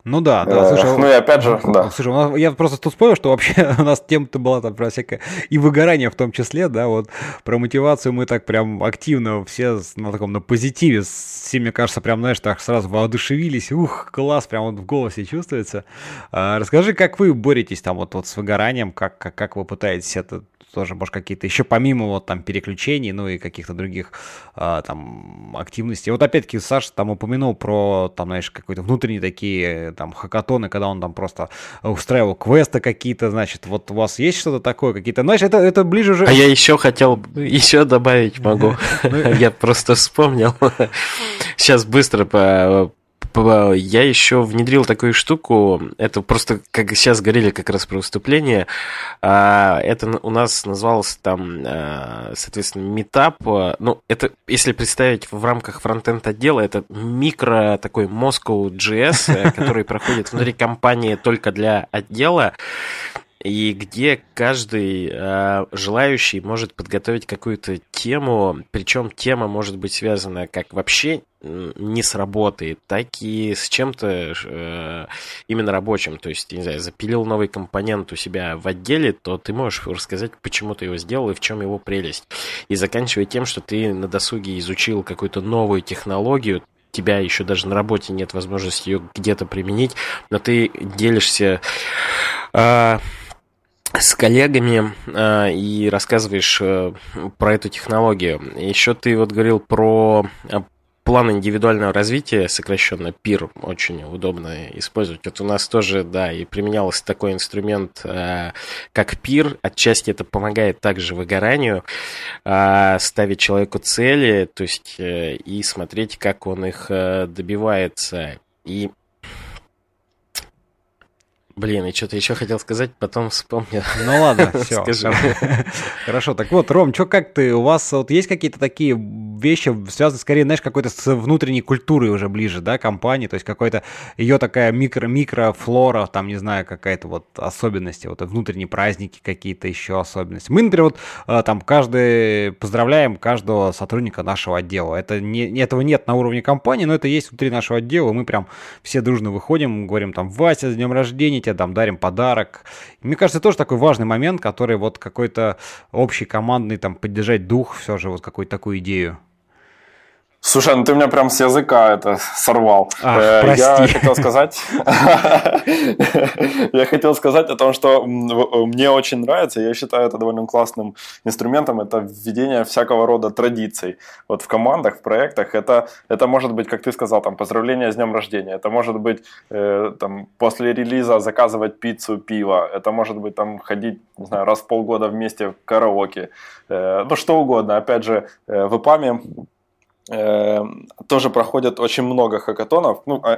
Ну да, да, э, слушай. Ну а и опять же, да. Слушай, нас, я просто тут вспомнил, что вообще у нас тема-то была там про всякое и выгорание в том числе, да, вот про мотивацию мы так прям активно все на таком на позитиве, все, мне кажется, прям, знаешь, так сразу воодушевились, ух, класс, прям вот в голосе чувствуется. А, расскажи, как вы боретесь там вот, вот с выгоранием, как, как, как вы пытаетесь это тоже, может, какие-то еще помимо вот там переключений, ну и каких-то других э, там активностей. Вот опять-таки Саша там упомянул про там, знаешь, какой-то внутренние такие там хакатоны, когда он там просто устраивал квесты какие-то, значит, вот у вас есть что-то такое, какие-то, знаешь, это, это ближе уже... А я еще хотел, еще добавить могу, ну я просто вспомнил. Сейчас быстро Типа, я еще внедрил такую штуку, это просто, как сейчас говорили как раз про выступление, а, это у нас называлось там, а, соответственно, метап, а, ну, это, если представить в рамках фронтенд отдела, это микро такой Moscow JS, э, который проходит внутри компании только для отдела, и где каждый э, желающий может подготовить какую-то тему, причем тема может быть связана как вообще не с работой, так и с чем-то э, именно рабочим. То есть, не знаю, запилил новый компонент у себя в отделе, то ты можешь рассказать, почему ты его сделал и в чем его прелесть. И заканчивая тем, что ты на досуге изучил какую-то новую технологию, тебя еще даже на работе нет возможности ее где-то применить, но ты делишься... Э, с коллегами э, и рассказываешь э, про эту технологию. Еще ты вот говорил про э, план индивидуального развития, сокращенно ПИР, очень удобно использовать. Вот у нас тоже, да, и применялся такой инструмент, э, как ПИР. Отчасти это помогает также выгоранию, э, ставить человеку цели, то есть э, и смотреть, как он их э, добивается. И Блин, и что-то еще хотел сказать, потом вспомнил. Ну ладно, все. Скажи. Хорошо, так вот, Ром, что как ты? У вас вот есть какие-то такие вещи, связанные скорее, знаешь, какой-то с внутренней культурой уже ближе, да, компании, то есть какой-то ее такая микро микрофлора, там, не знаю, какая-то вот особенности, вот внутренние праздники какие-то еще особенности. Мы, например, вот а, там каждый, поздравляем каждого сотрудника нашего отдела. Это не, этого нет на уровне компании, но это есть внутри нашего отдела, мы прям все дружно выходим, говорим там, Вася, с днем рождения, тебе там дарим подарок. Мне кажется, тоже такой важный момент, который вот какой-то общий командный там поддержать дух, все же вот какую-то такую идею. Слушай, ну ты меня прям с языка это сорвал. Ах, э, Я хотел сказать, я хотел сказать о том, что э, мне очень нравится, я считаю это довольно классным инструментом, это введение всякого рода традиций. Вот в командах, в проектах это это может быть, как ты сказал, там поздравление с днем рождения, это может быть э, там после релиза заказывать пиццу, пиво, это может быть там ходить, не знаю, раз в полгода вместе в караоке, э, ну что угодно. Опять же, э, в ИПАМе Эм, тоже проходят очень много хакатонов. Ну, а,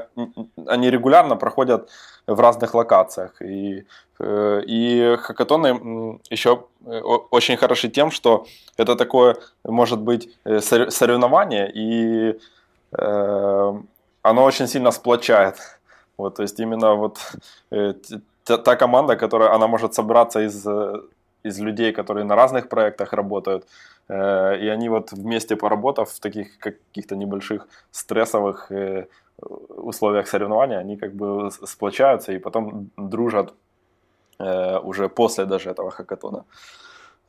они регулярно проходят в разных локациях. И, э, и хакатоны еще э, очень хороши тем, что это такое, может быть, э, соревнование, и эм, оно очень сильно сплочает. Вот, то есть именно вот та, та команда, которая она может собраться из из людей, которые на разных проектах работают, Э, и они вот вместе поработав в таких каких-то небольших стрессовых э, условиях соревнования, они как бы сплочаются и потом дружат э, уже после даже этого хакатона.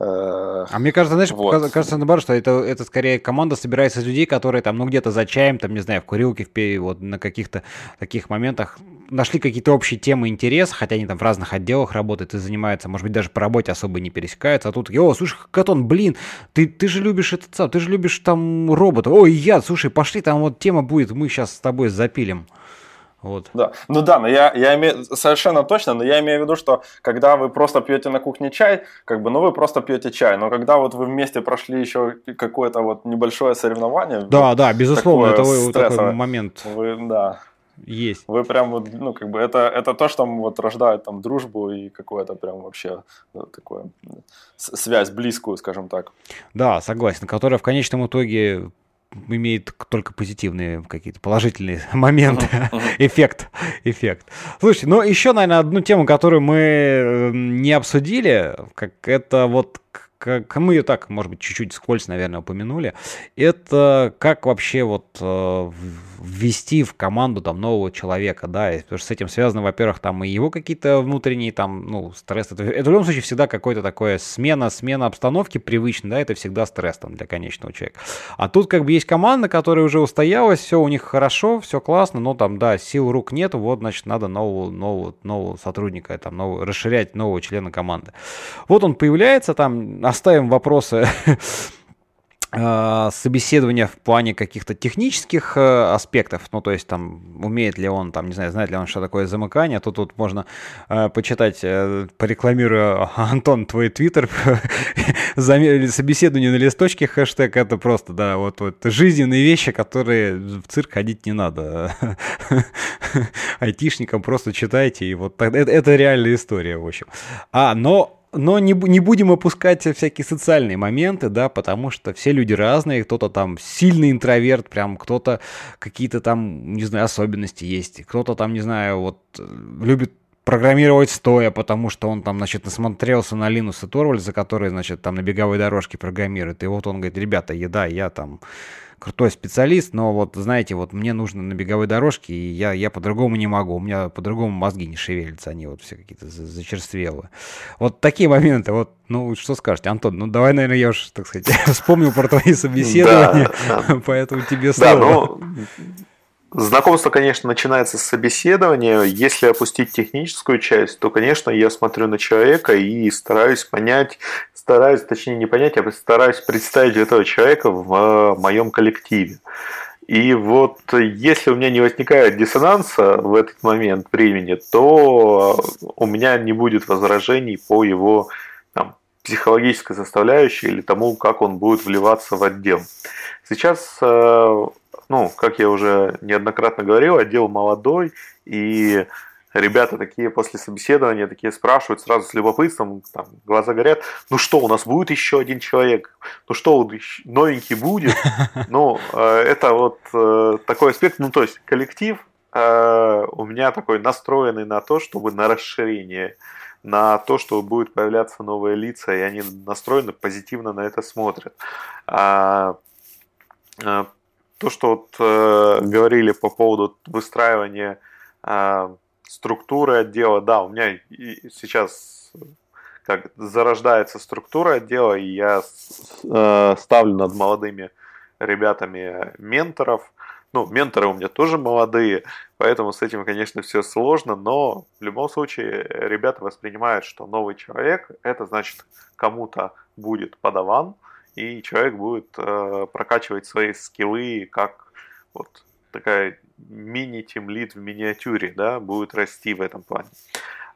Э, а мне кажется, знаешь, вот. кажется наоборот, что это, это скорее команда собирается из людей, которые там, ну, где-то за чаем, там, не знаю, в курилке, в пиве, вот на каких-то таких моментах нашли какие-то общие темы интереса, хотя они там в разных отделах работают и занимаются, может быть, даже по работе особо не пересекаются, а тут, о, слушай, Катон, блин, ты, ты же любишь этот сам, ты же любишь там робота, ой, я, слушай, пошли, там вот тема будет, мы сейчас с тобой запилим. Вот. Да. Ну да, но я, я имею совершенно точно, но я имею в виду, что когда вы просто пьете на кухне чай, как бы, ну вы просто пьете чай, но когда вот вы вместе прошли еще какое-то вот небольшое соревнование. Да, вот, да, безусловно, это вы, такой момент. Вы, да. Есть. Вы прям вот, ну как бы это это то, что вот рождает там дружбу и какое-то прям вообще ну, такое э, связь близкую, скажем так. Да, согласен, которая в конечном итоге имеет только позитивные какие-то положительные моменты, эффект, эффект. слушайте ну еще, наверное, одну тему, которую мы э, не обсудили, как это вот как мы ее так, может быть, чуть-чуть скользь, наверное, упомянули, это как вообще вот э, ввести в команду там нового человека, да, потому что с этим связано, во-первых, там и его какие-то внутренние там, ну, стресс, это, это в любом случае всегда какой-то такое смена, смена обстановки привычно, да, это всегда стресс там для конечного человека. А тут как бы есть команда, которая уже устоялась, все у них хорошо, все классно, но там, да, сил рук нет, вот, значит, надо нового, нового, нового сотрудника, там, нового, расширять нового члена команды. Вот он появляется там, оставим вопросы собеседования в плане каких-то технических э, аспектов, ну, то есть там, умеет ли он, там, не знаю, знает ли он, что такое замыкание, то тут можно э, почитать, э, порекламирую, Антон, твой твиттер, собеседование на листочке, хэштег, это просто, да, вот, вот жизненные вещи, которые в цирк ходить не надо. Айтишникам просто читайте, и вот это, это реальная история, в общем. А, но но не, не будем опускать всякие социальные моменты, да, потому что все люди разные, кто-то там сильный интроверт, прям кто-то какие-то там, не знаю, особенности есть, кто-то там, не знаю, вот э, любит программировать стоя, потому что он там, значит, насмотрелся на Линуса Торвальза, который, значит, там на беговой дорожке программирует. И вот он говорит, ребята, еда, я там крутой специалист, но вот, знаете, вот мне нужно на беговой дорожке, и я, я по-другому не могу, у меня по-другому мозги не шевелятся, они вот все какие-то зачерствелые. Вот такие моменты, вот, ну, что скажете, Антон, ну, давай, наверное, я уж, так сказать, вспомнил про твои собеседования, поэтому тебе слово. Ну, Знакомство, конечно, начинается с собеседования. Если опустить техническую часть, то, конечно, я смотрю на человека и стараюсь понять, стараюсь, точнее не понять, а стараюсь представить этого человека в э, моем коллективе. И вот если у меня не возникает диссонанса в этот момент времени, то у меня не будет возражений по его там, психологической составляющей или тому, как он будет вливаться в отдел. Сейчас э, ну, как я уже неоднократно говорил, отдел молодой, и ребята такие после собеседования, такие спрашивают сразу с любопытством, там, глаза горят, ну что, у нас будет еще один человек, ну что, новенький будет, ну, э, это вот э, такой аспект, ну, то есть коллектив э, у меня такой настроенный на то, чтобы на расширение, на то, что будут появляться новые лица, и они настроены позитивно на это смотрят а, то, что вот э, говорили по поводу выстраивания э, структуры отдела, да, у меня и сейчас как зарождается структура отдела, и я э, ставлю над молодыми ребятами менторов. Ну, менторы у меня тоже молодые, поэтому с этим, конечно, все сложно, но в любом случае ребята воспринимают, что новый человек, это значит кому-то будет подаван, э, и человек будет э, прокачивать свои скиллы, как вот такая мини-тимлит в миниатюре, да, будет расти в этом плане.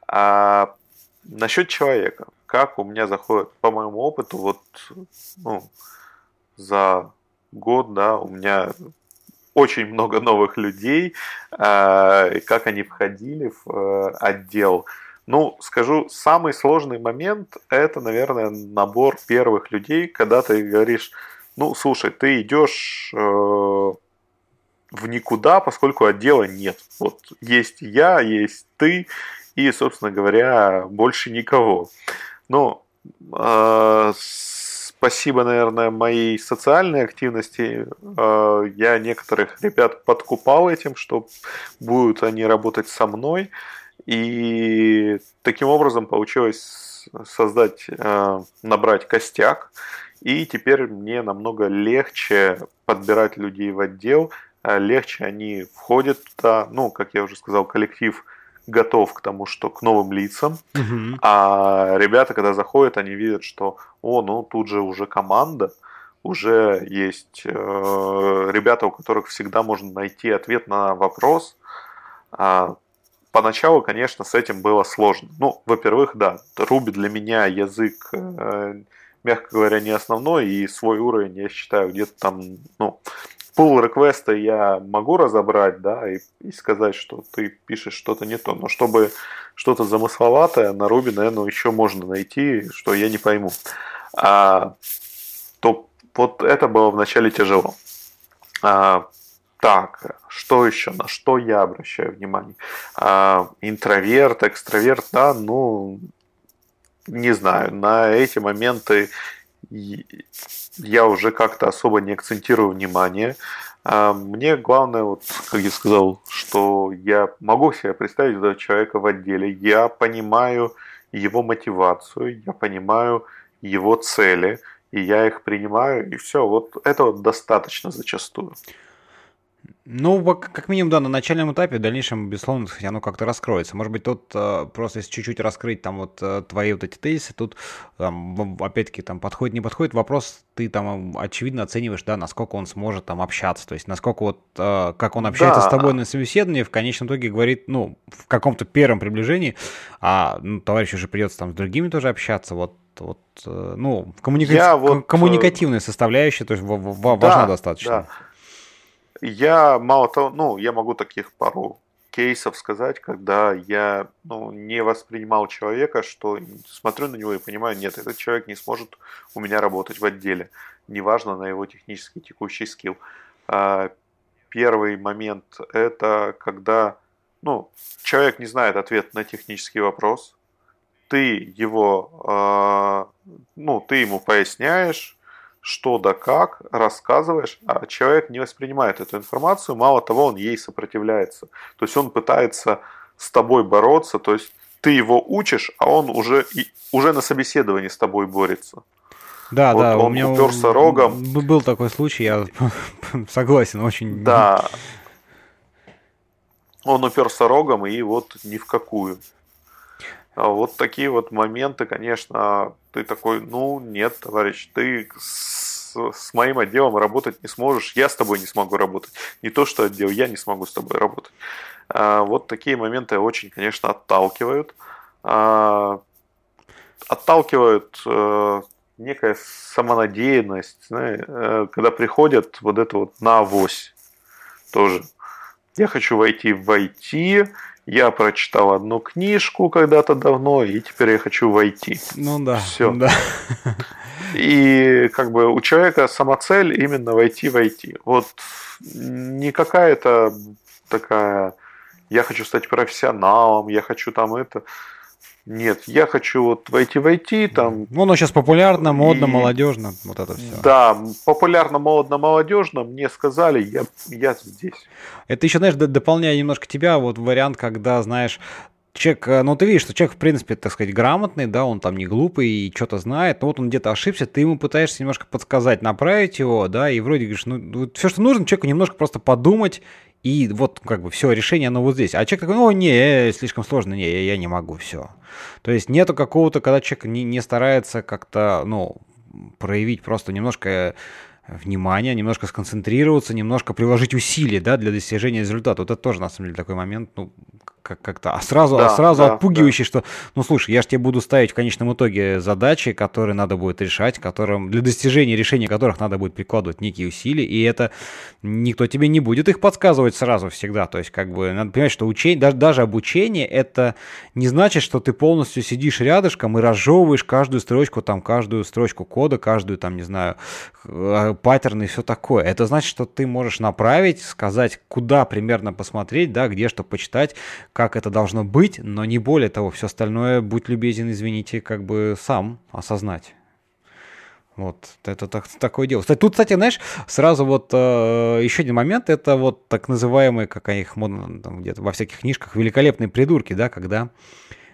А насчет человека, как у меня заходит, по моему опыту, вот ну, за год, да, у меня очень много новых людей, э, как они входили в э, отдел, э, ну, скажу, самый сложный момент – это, наверное, набор первых людей, когда ты говоришь, ну, слушай, ты идешь э, в никуда, поскольку отдела нет. Вот есть я, есть ты, и, собственно говоря, больше никого. Но ну, э, спасибо, наверное, моей социальной активности, э, я некоторых ребят подкупал этим, что будут они работать со мной. И таким образом получилось создать, э, набрать костяк, и теперь мне намного легче подбирать людей в отдел, э, легче они входят, туда. ну, как я уже сказал, коллектив готов к тому, что к новым лицам, угу. а ребята, когда заходят, они видят, что, о, ну, тут же уже команда, уже есть э, ребята, у которых всегда можно найти ответ на вопрос, а, поначалу, конечно, с этим было сложно. Ну, во-первых, да, руби для меня язык, э, мягко говоря, не основной, и свой уровень, я считаю, где-то там, ну, пул реквеста я могу разобрать, да, и, и сказать, что ты пишешь что-то не то, но чтобы что-то замысловатое на руби, наверное, еще можно найти, что я не пойму. А, то вот это было вначале тяжело. А, так, что еще, на что я обращаю внимание? А, интроверт, экстраверт, да, ну, не знаю, на эти моменты я уже как-то особо не акцентирую внимание. А, мне главное, вот, как я сказал, что я могу себе представить этого человека в отделе, я понимаю его мотивацию, я понимаю его цели, и я их принимаю, и все. Вот этого достаточно зачастую. Ну, как минимум, да, на начальном этапе, в дальнейшем, безусловно, кстати, оно как-то раскроется. Может быть, тут э, просто если чуть-чуть раскрыть там вот э, твои вот эти тезисы, тут там, опять-таки там подходит, не подходит, вопрос ты там очевидно оцениваешь, да, насколько он сможет там общаться, то есть насколько вот, э, как он общается да. с тобой на собеседовании, в конечном итоге говорит, ну, в каком-то первом приближении, а ну, товарищу же придется там с другими тоже общаться, вот вот, э, ну, коммуника... вот, э, коммуникативная составляющая, то есть важна да, достаточно. Да. Я мало того, ну, я могу таких пару кейсов сказать, когда я ну, не воспринимал человека, что смотрю на него и понимаю, нет, этот человек не сможет у меня работать в отделе, неважно на его технический текущий скилл. А, первый момент – это когда ну, человек не знает ответ на технический вопрос, ты его, а, ну, ты ему поясняешь, что да как, рассказываешь, а человек не воспринимает эту информацию, мало того, он ей сопротивляется. То есть он пытается с тобой бороться, то есть ты его учишь, а он уже, и, уже на собеседовании с тобой борется. Да, вот да, он у меня уперся рогом. Был такой случай, я согласен, очень. Да. Он уперся рогом и вот ни в какую. А вот такие вот моменты, конечно, ты такой, ну нет, товарищ, ты с моим отделом работать не сможешь, я с тобой не смогу работать. Не то, что отдел, я не смогу с тобой работать. А, вот такие моменты очень, конечно, отталкивают. А, отталкивают э, некая самонадеянность, э, когда приходят вот это вот на авось тоже. Я хочу войти в IT, я прочитал одну книжку когда-то давно, и теперь я хочу войти. Ну да. Все. Да. И как бы у человека самоцель именно войти войти. Вот не какая-то такая, я хочу стать профессионалом, я хочу там это. Нет, я хочу вот войти войти там. Ну, оно сейчас популярно, модно, и... молодежно, вот это все. Да, популярно, модно, молодежно. Мне сказали, я я здесь. Это еще, знаешь, дополняя немножко тебя, вот вариант, когда, знаешь, Чек, э, ну ты видишь, что человек, в принципе, так сказать, грамотный, да, он там не глупый и что-то знает, но вот он где-то ошибся, ты ему пытаешься немножко подсказать, направить его, да, и вроде говоришь, ну, ну все, что нужно, человеку немножко просто подумать, и вот ну, как бы все, решение оно вот здесь. А человек такой, ну, не, э, э, слишком сложно, не, я, я не могу, все. То есть нету какого-то, когда человек не, не старается как-то, ну, проявить просто немножко внимания, немножко сконцентрироваться, немножко приложить усилия да, для достижения результата. Вот это тоже, на самом деле, такой момент, ну, как- как-то, а сразу, а да, а сразу да, отпугивающий, да. что, ну слушай, я же тебе буду ставить в конечном итоге задачи, которые надо будет решать, которым, для достижения решения которых надо будет прикладывать некие усилия, и это никто тебе не будет их подсказывать сразу всегда, то есть как бы надо понимать, что учение, даже, даже обучение, это не значит, что ты полностью сидишь рядышком и разжевываешь каждую строчку, там, каждую строчку кода, каждую, там, не знаю, э, паттерн и все такое. Это значит, что ты можешь направить, сказать, куда примерно посмотреть, да, где что почитать, как это должно быть, но не более того. Все остальное, будь любезен, извините, как бы сам осознать. Вот, это так, такое дело. Кстати, тут, кстати, знаешь, сразу вот э, еще один момент, это вот так называемые, как они их модно там, где-то во всяких книжках, великолепные придурки, да, когда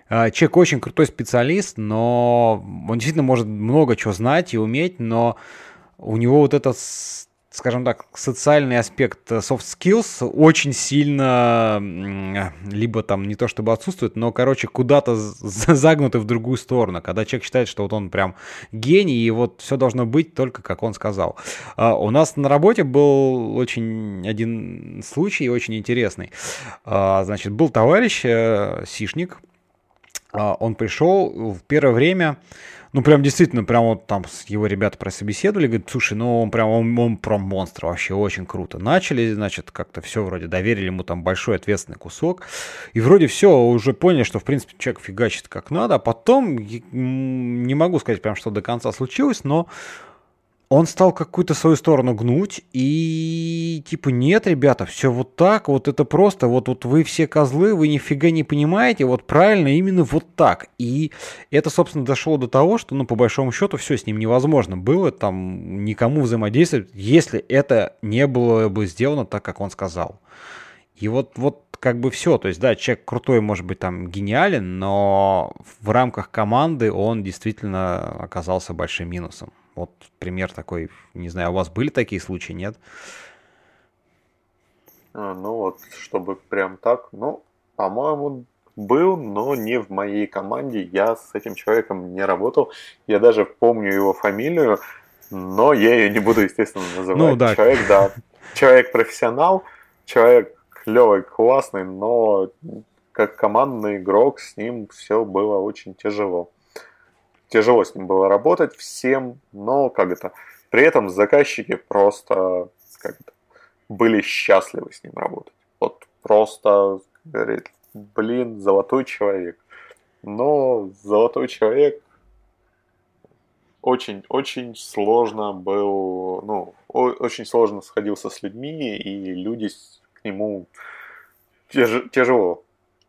э, человек очень крутой специалист, но он действительно может много чего знать и уметь, но у него вот этот скажем так, социальный аспект э, soft skills очень сильно э, либо там не то чтобы отсутствует, но, короче, куда-то загнуты в другую сторону, когда человек считает, что вот он прям гений, и вот все должно быть только как он сказал. А у нас на работе был очень один случай, очень интересный. А, значит, был товарищ, э, сишник, а, он пришел в первое время, ну прям действительно, прям вот там его ребята прособеседовали, говорят, слушай, ну он прям, он, он прям монстр, вообще очень круто. Начали, значит, как-то все вроде доверили ему там большой ответственный кусок, и вроде все, уже поняли, что, в принципе, человек фигачит как надо, а потом, не могу сказать прям, что до конца случилось, но он стал какую-то свою сторону гнуть, и типа, нет, ребята, все вот так, вот это просто, вот, вот вы все козлы, вы нифига не понимаете, вот правильно, именно вот так. И это, собственно, дошло до того, что, ну, по большому счету, все с ним невозможно было, там, никому взаимодействовать, если это не было бы сделано так, как он сказал. И вот, вот как бы все. То есть, да, человек крутой, может быть, там гениален, но в рамках команды он действительно оказался большим минусом. Вот пример такой. Не знаю, а у вас были такие случаи, нет? А, ну вот, чтобы прям так, ну, по-моему, был, но не в моей команде. Я с этим человеком не работал. Я даже помню его фамилию, но я ее не буду, естественно, называть. Ну, да. Человек, да. Человек профессионал, человек клевый, классный, но как командный игрок с ним все было очень тяжело тяжело с ним было работать всем, но как это... При этом заказчики просто как это, были счастливы с ним работать. Вот просто, говорит, блин, золотой человек. Но золотой человек очень-очень сложно был, ну, очень сложно сходился с людьми, и люди к нему тяж, тяжело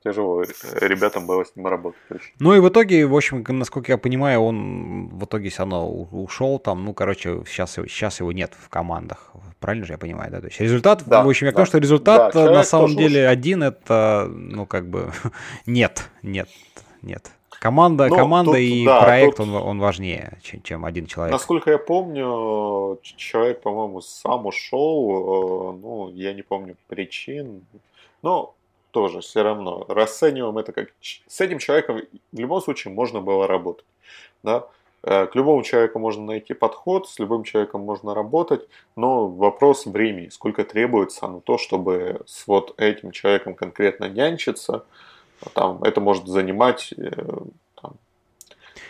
тяжело ребятам было с ним работать. Ну и в итоге, в общем, насколько я понимаю, он в итоге все равно ушел там, ну, короче, сейчас, сейчас его нет в командах. Правильно же я понимаю, да? То есть результат, да, в общем, я да. к что результат да, на самом деле ушел. один, это, ну, как бы, нет, нет, нет. Команда, Но ну, команда тут, и да, проект, тут... он, он важнее, чем, чем один человек. Насколько я помню, человек, по-моему, сам ушел. Э, ну, я не помню причин. Но тоже все равно расцениваем это как... С этим человеком в любом случае можно было работать. Да? Э, к любому человеку можно найти подход, с любым человеком можно работать, но вопрос времени, сколько требуется на то, чтобы с вот этим человеком конкретно нянчиться, там, это может занимать э,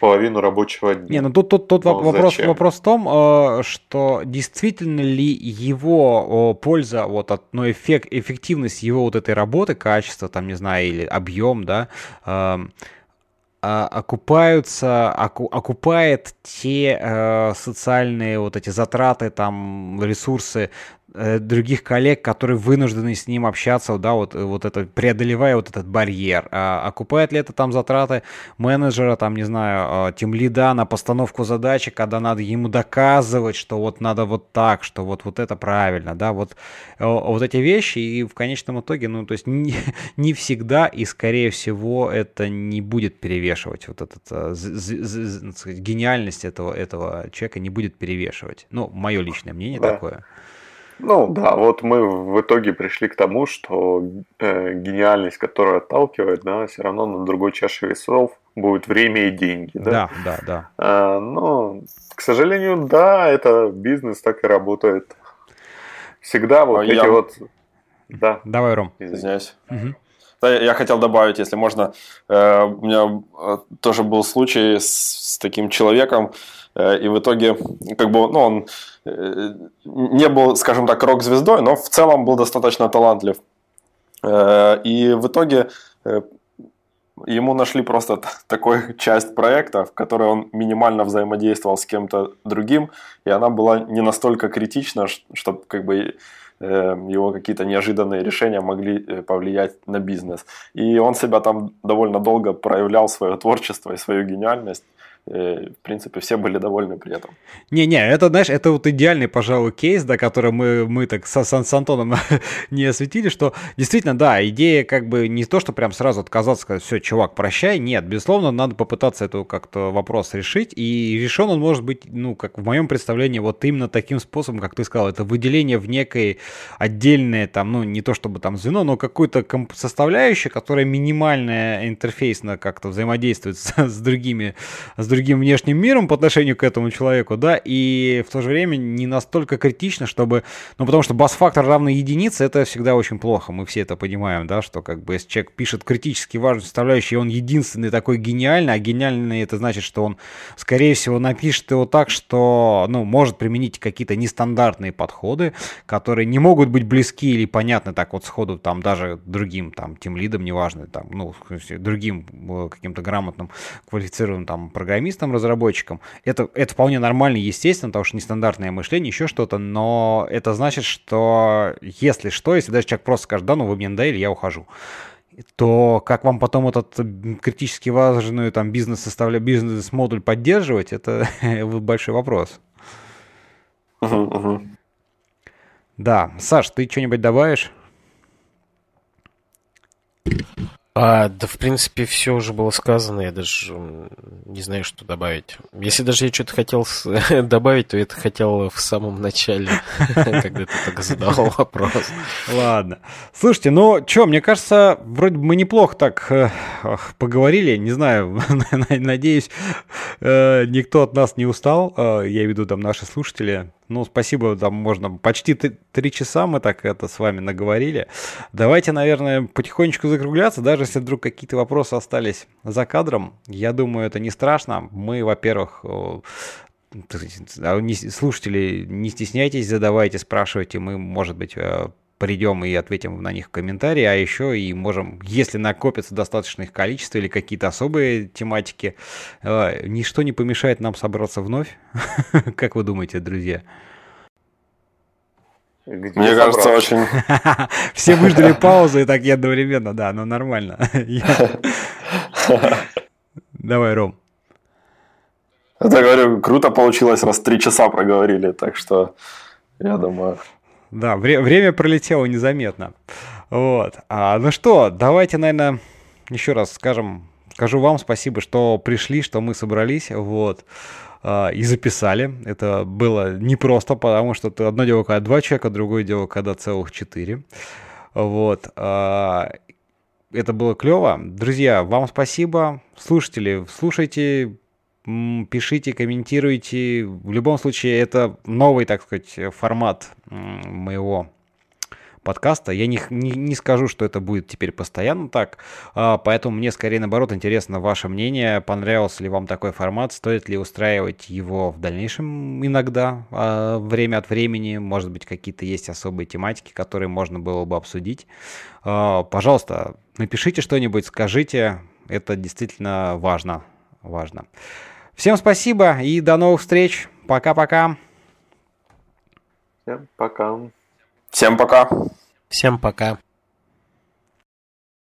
половину рабочего дня. Не, ну тут, тут, тут Но ну, вопрос, вопрос в том, э, что действительно ли его польза, вот от, ну, эффект, эффективность его вот этой работы, качество, там, не знаю, или объем, да, эм, а, окупаются, оку, окупает те э, социальные вот эти затраты, там, ресурсы, Э, других коллег, которые вынуждены с ним общаться, да, вот, э, вот это, преодолевая вот этот барьер. А окупает ли это там затраты менеджера, там, не знаю, а, тем лида на постановку задачи, когда надо ему доказывать, что вот надо вот так, что вот, вот это правильно, да, вот, э, вот эти вещи, и в конечном итоге, ну, то есть не, не всегда, и, скорее всего, это не будет перевешивать вот этот ну, гениальность этого, этого человека не будет перевешивать. Ну, мое личное мнение да. такое. Ну да, вот мы в итоге пришли к тому, что э, гениальность, которая отталкивает, да, все равно на другой чаше весов будет время и деньги. Да, да, да. да. А, но, к сожалению, да, это бизнес так и работает. Всегда вот а эти я... вот... Да. Давай, Ром. Извиняюсь. Угу. Да, я хотел добавить, если можно, э, у меня э, тоже был случай с, с таким человеком, э, Э, и в итоге, как бы, ну, он э, не был, скажем так, рок-звездой, но в целом был достаточно талантлив. Э, и в итоге ему нашли просто такую часть проекта, в которой он минимально взаимодействовал с кем-то другим, и она была не настолько критична, чтобы как бы его какие-то неожиданные решения могли повлиять на бизнес. И он себя там довольно долго проявлял свое творчество и свою гениальность. Э, в принципе, все были довольны при этом. Не-не, это, знаешь, это вот идеальный, пожалуй, кейс, да, который мы, мы так с, с, с Антоном не осветили, что действительно, да, идея как бы не то, что прям сразу отказаться, сказать, все, чувак, прощай, нет, безусловно, надо попытаться эту как-то вопрос решить, и решен он может быть, ну, как в моем представлении, вот именно таким способом, как ты сказал, это выделение в некой отдельное, там, ну, не то чтобы там звено, но какую-то составляющую, которая минимальная интерфейсно как-то взаимодействует с, с другими, с другим внешним миром по отношению к этому человеку, да, и в то же время не настолько критично, чтобы, ну, потому что бас-фактор равный единице, это всегда очень плохо, мы все это понимаем, да, что как бы если человек пишет критически важную составляющую, он единственный такой гениальный, а гениальный это значит, что он, скорее всего, напишет его так, что, ну, может применить какие-то нестандартные подходы, которые не могут быть близки или понятны так вот сходу, там, даже другим, там, тем лидом, неважно, там, ну, другим э, каким-то грамотным, квалифицированным, там, программистам, программистам, разработчикам. Это, это вполне нормально, естественно, потому что нестандартное мышление, еще что-то, но это значит, что если что, если даже человек просто скажет, да, ну вы мне надоели, я ухожу то как вам потом этот критически важную там бизнес составля бизнес-модуль поддерживать, это большой вопрос. Да, Саш, ты что-нибудь добавишь? А, да, в принципе, все уже было сказано, я даже не знаю, что добавить. Если даже я что-то хотел добавить, то я это хотел в самом начале, когда ты так задавал вопрос. Ладно. Слушайте, ну что, мне кажется, вроде бы мы неплохо так э, поговорили, не знаю, надеюсь, э, никто от нас не устал, э, я веду там наши слушатели, ну, спасибо, там можно почти три часа мы так это с вами наговорили. Давайте, наверное, потихонечку закругляться, даже если вдруг какие-то вопросы остались за кадром. Я думаю, это не страшно. Мы, во-первых, а, слушатели, не стесняйтесь, задавайте, спрашивайте. Мы, может быть, э, придем и ответим на них в комментарии, а еще и можем, если накопится достаточное их количество или какие-то особые тематики, э, ничто не помешает нам собраться вновь. Как вы думаете, друзья? Где Мне собрался? кажется, очень... Все выждали паузу и так я одновременно, да, но нормально. Давай, Ром. Я говорю, круто получилось, раз три часа проговорили, так что я думаю... Да, вре- время пролетело незаметно. Вот. А, ну что, давайте, наверное, еще раз скажем, скажу вам спасибо, что пришли, что мы собрались. Вот а, и записали. Это было непросто, потому что ты одно дело, когда два человека, другое дело, когда целых четыре. Вот. А, это было клево. Друзья, вам спасибо. Слушатели, слушайте, пишите, комментируйте. В любом случае, это новый, так сказать, формат моего подкаста. Я не, не, не скажу, что это будет теперь постоянно так, а, поэтому мне скорее наоборот интересно ваше мнение, понравился ли вам такой формат, стоит ли устраивать его в дальнейшем иногда, а, время от времени, может быть какие-то есть особые тематики, которые можно было бы обсудить. А, пожалуйста, напишите что-нибудь, скажите, это действительно важно. Важно. Всем спасибо и до новых встреч. Пока-пока. Всем пока. Всем пока. Всем пока.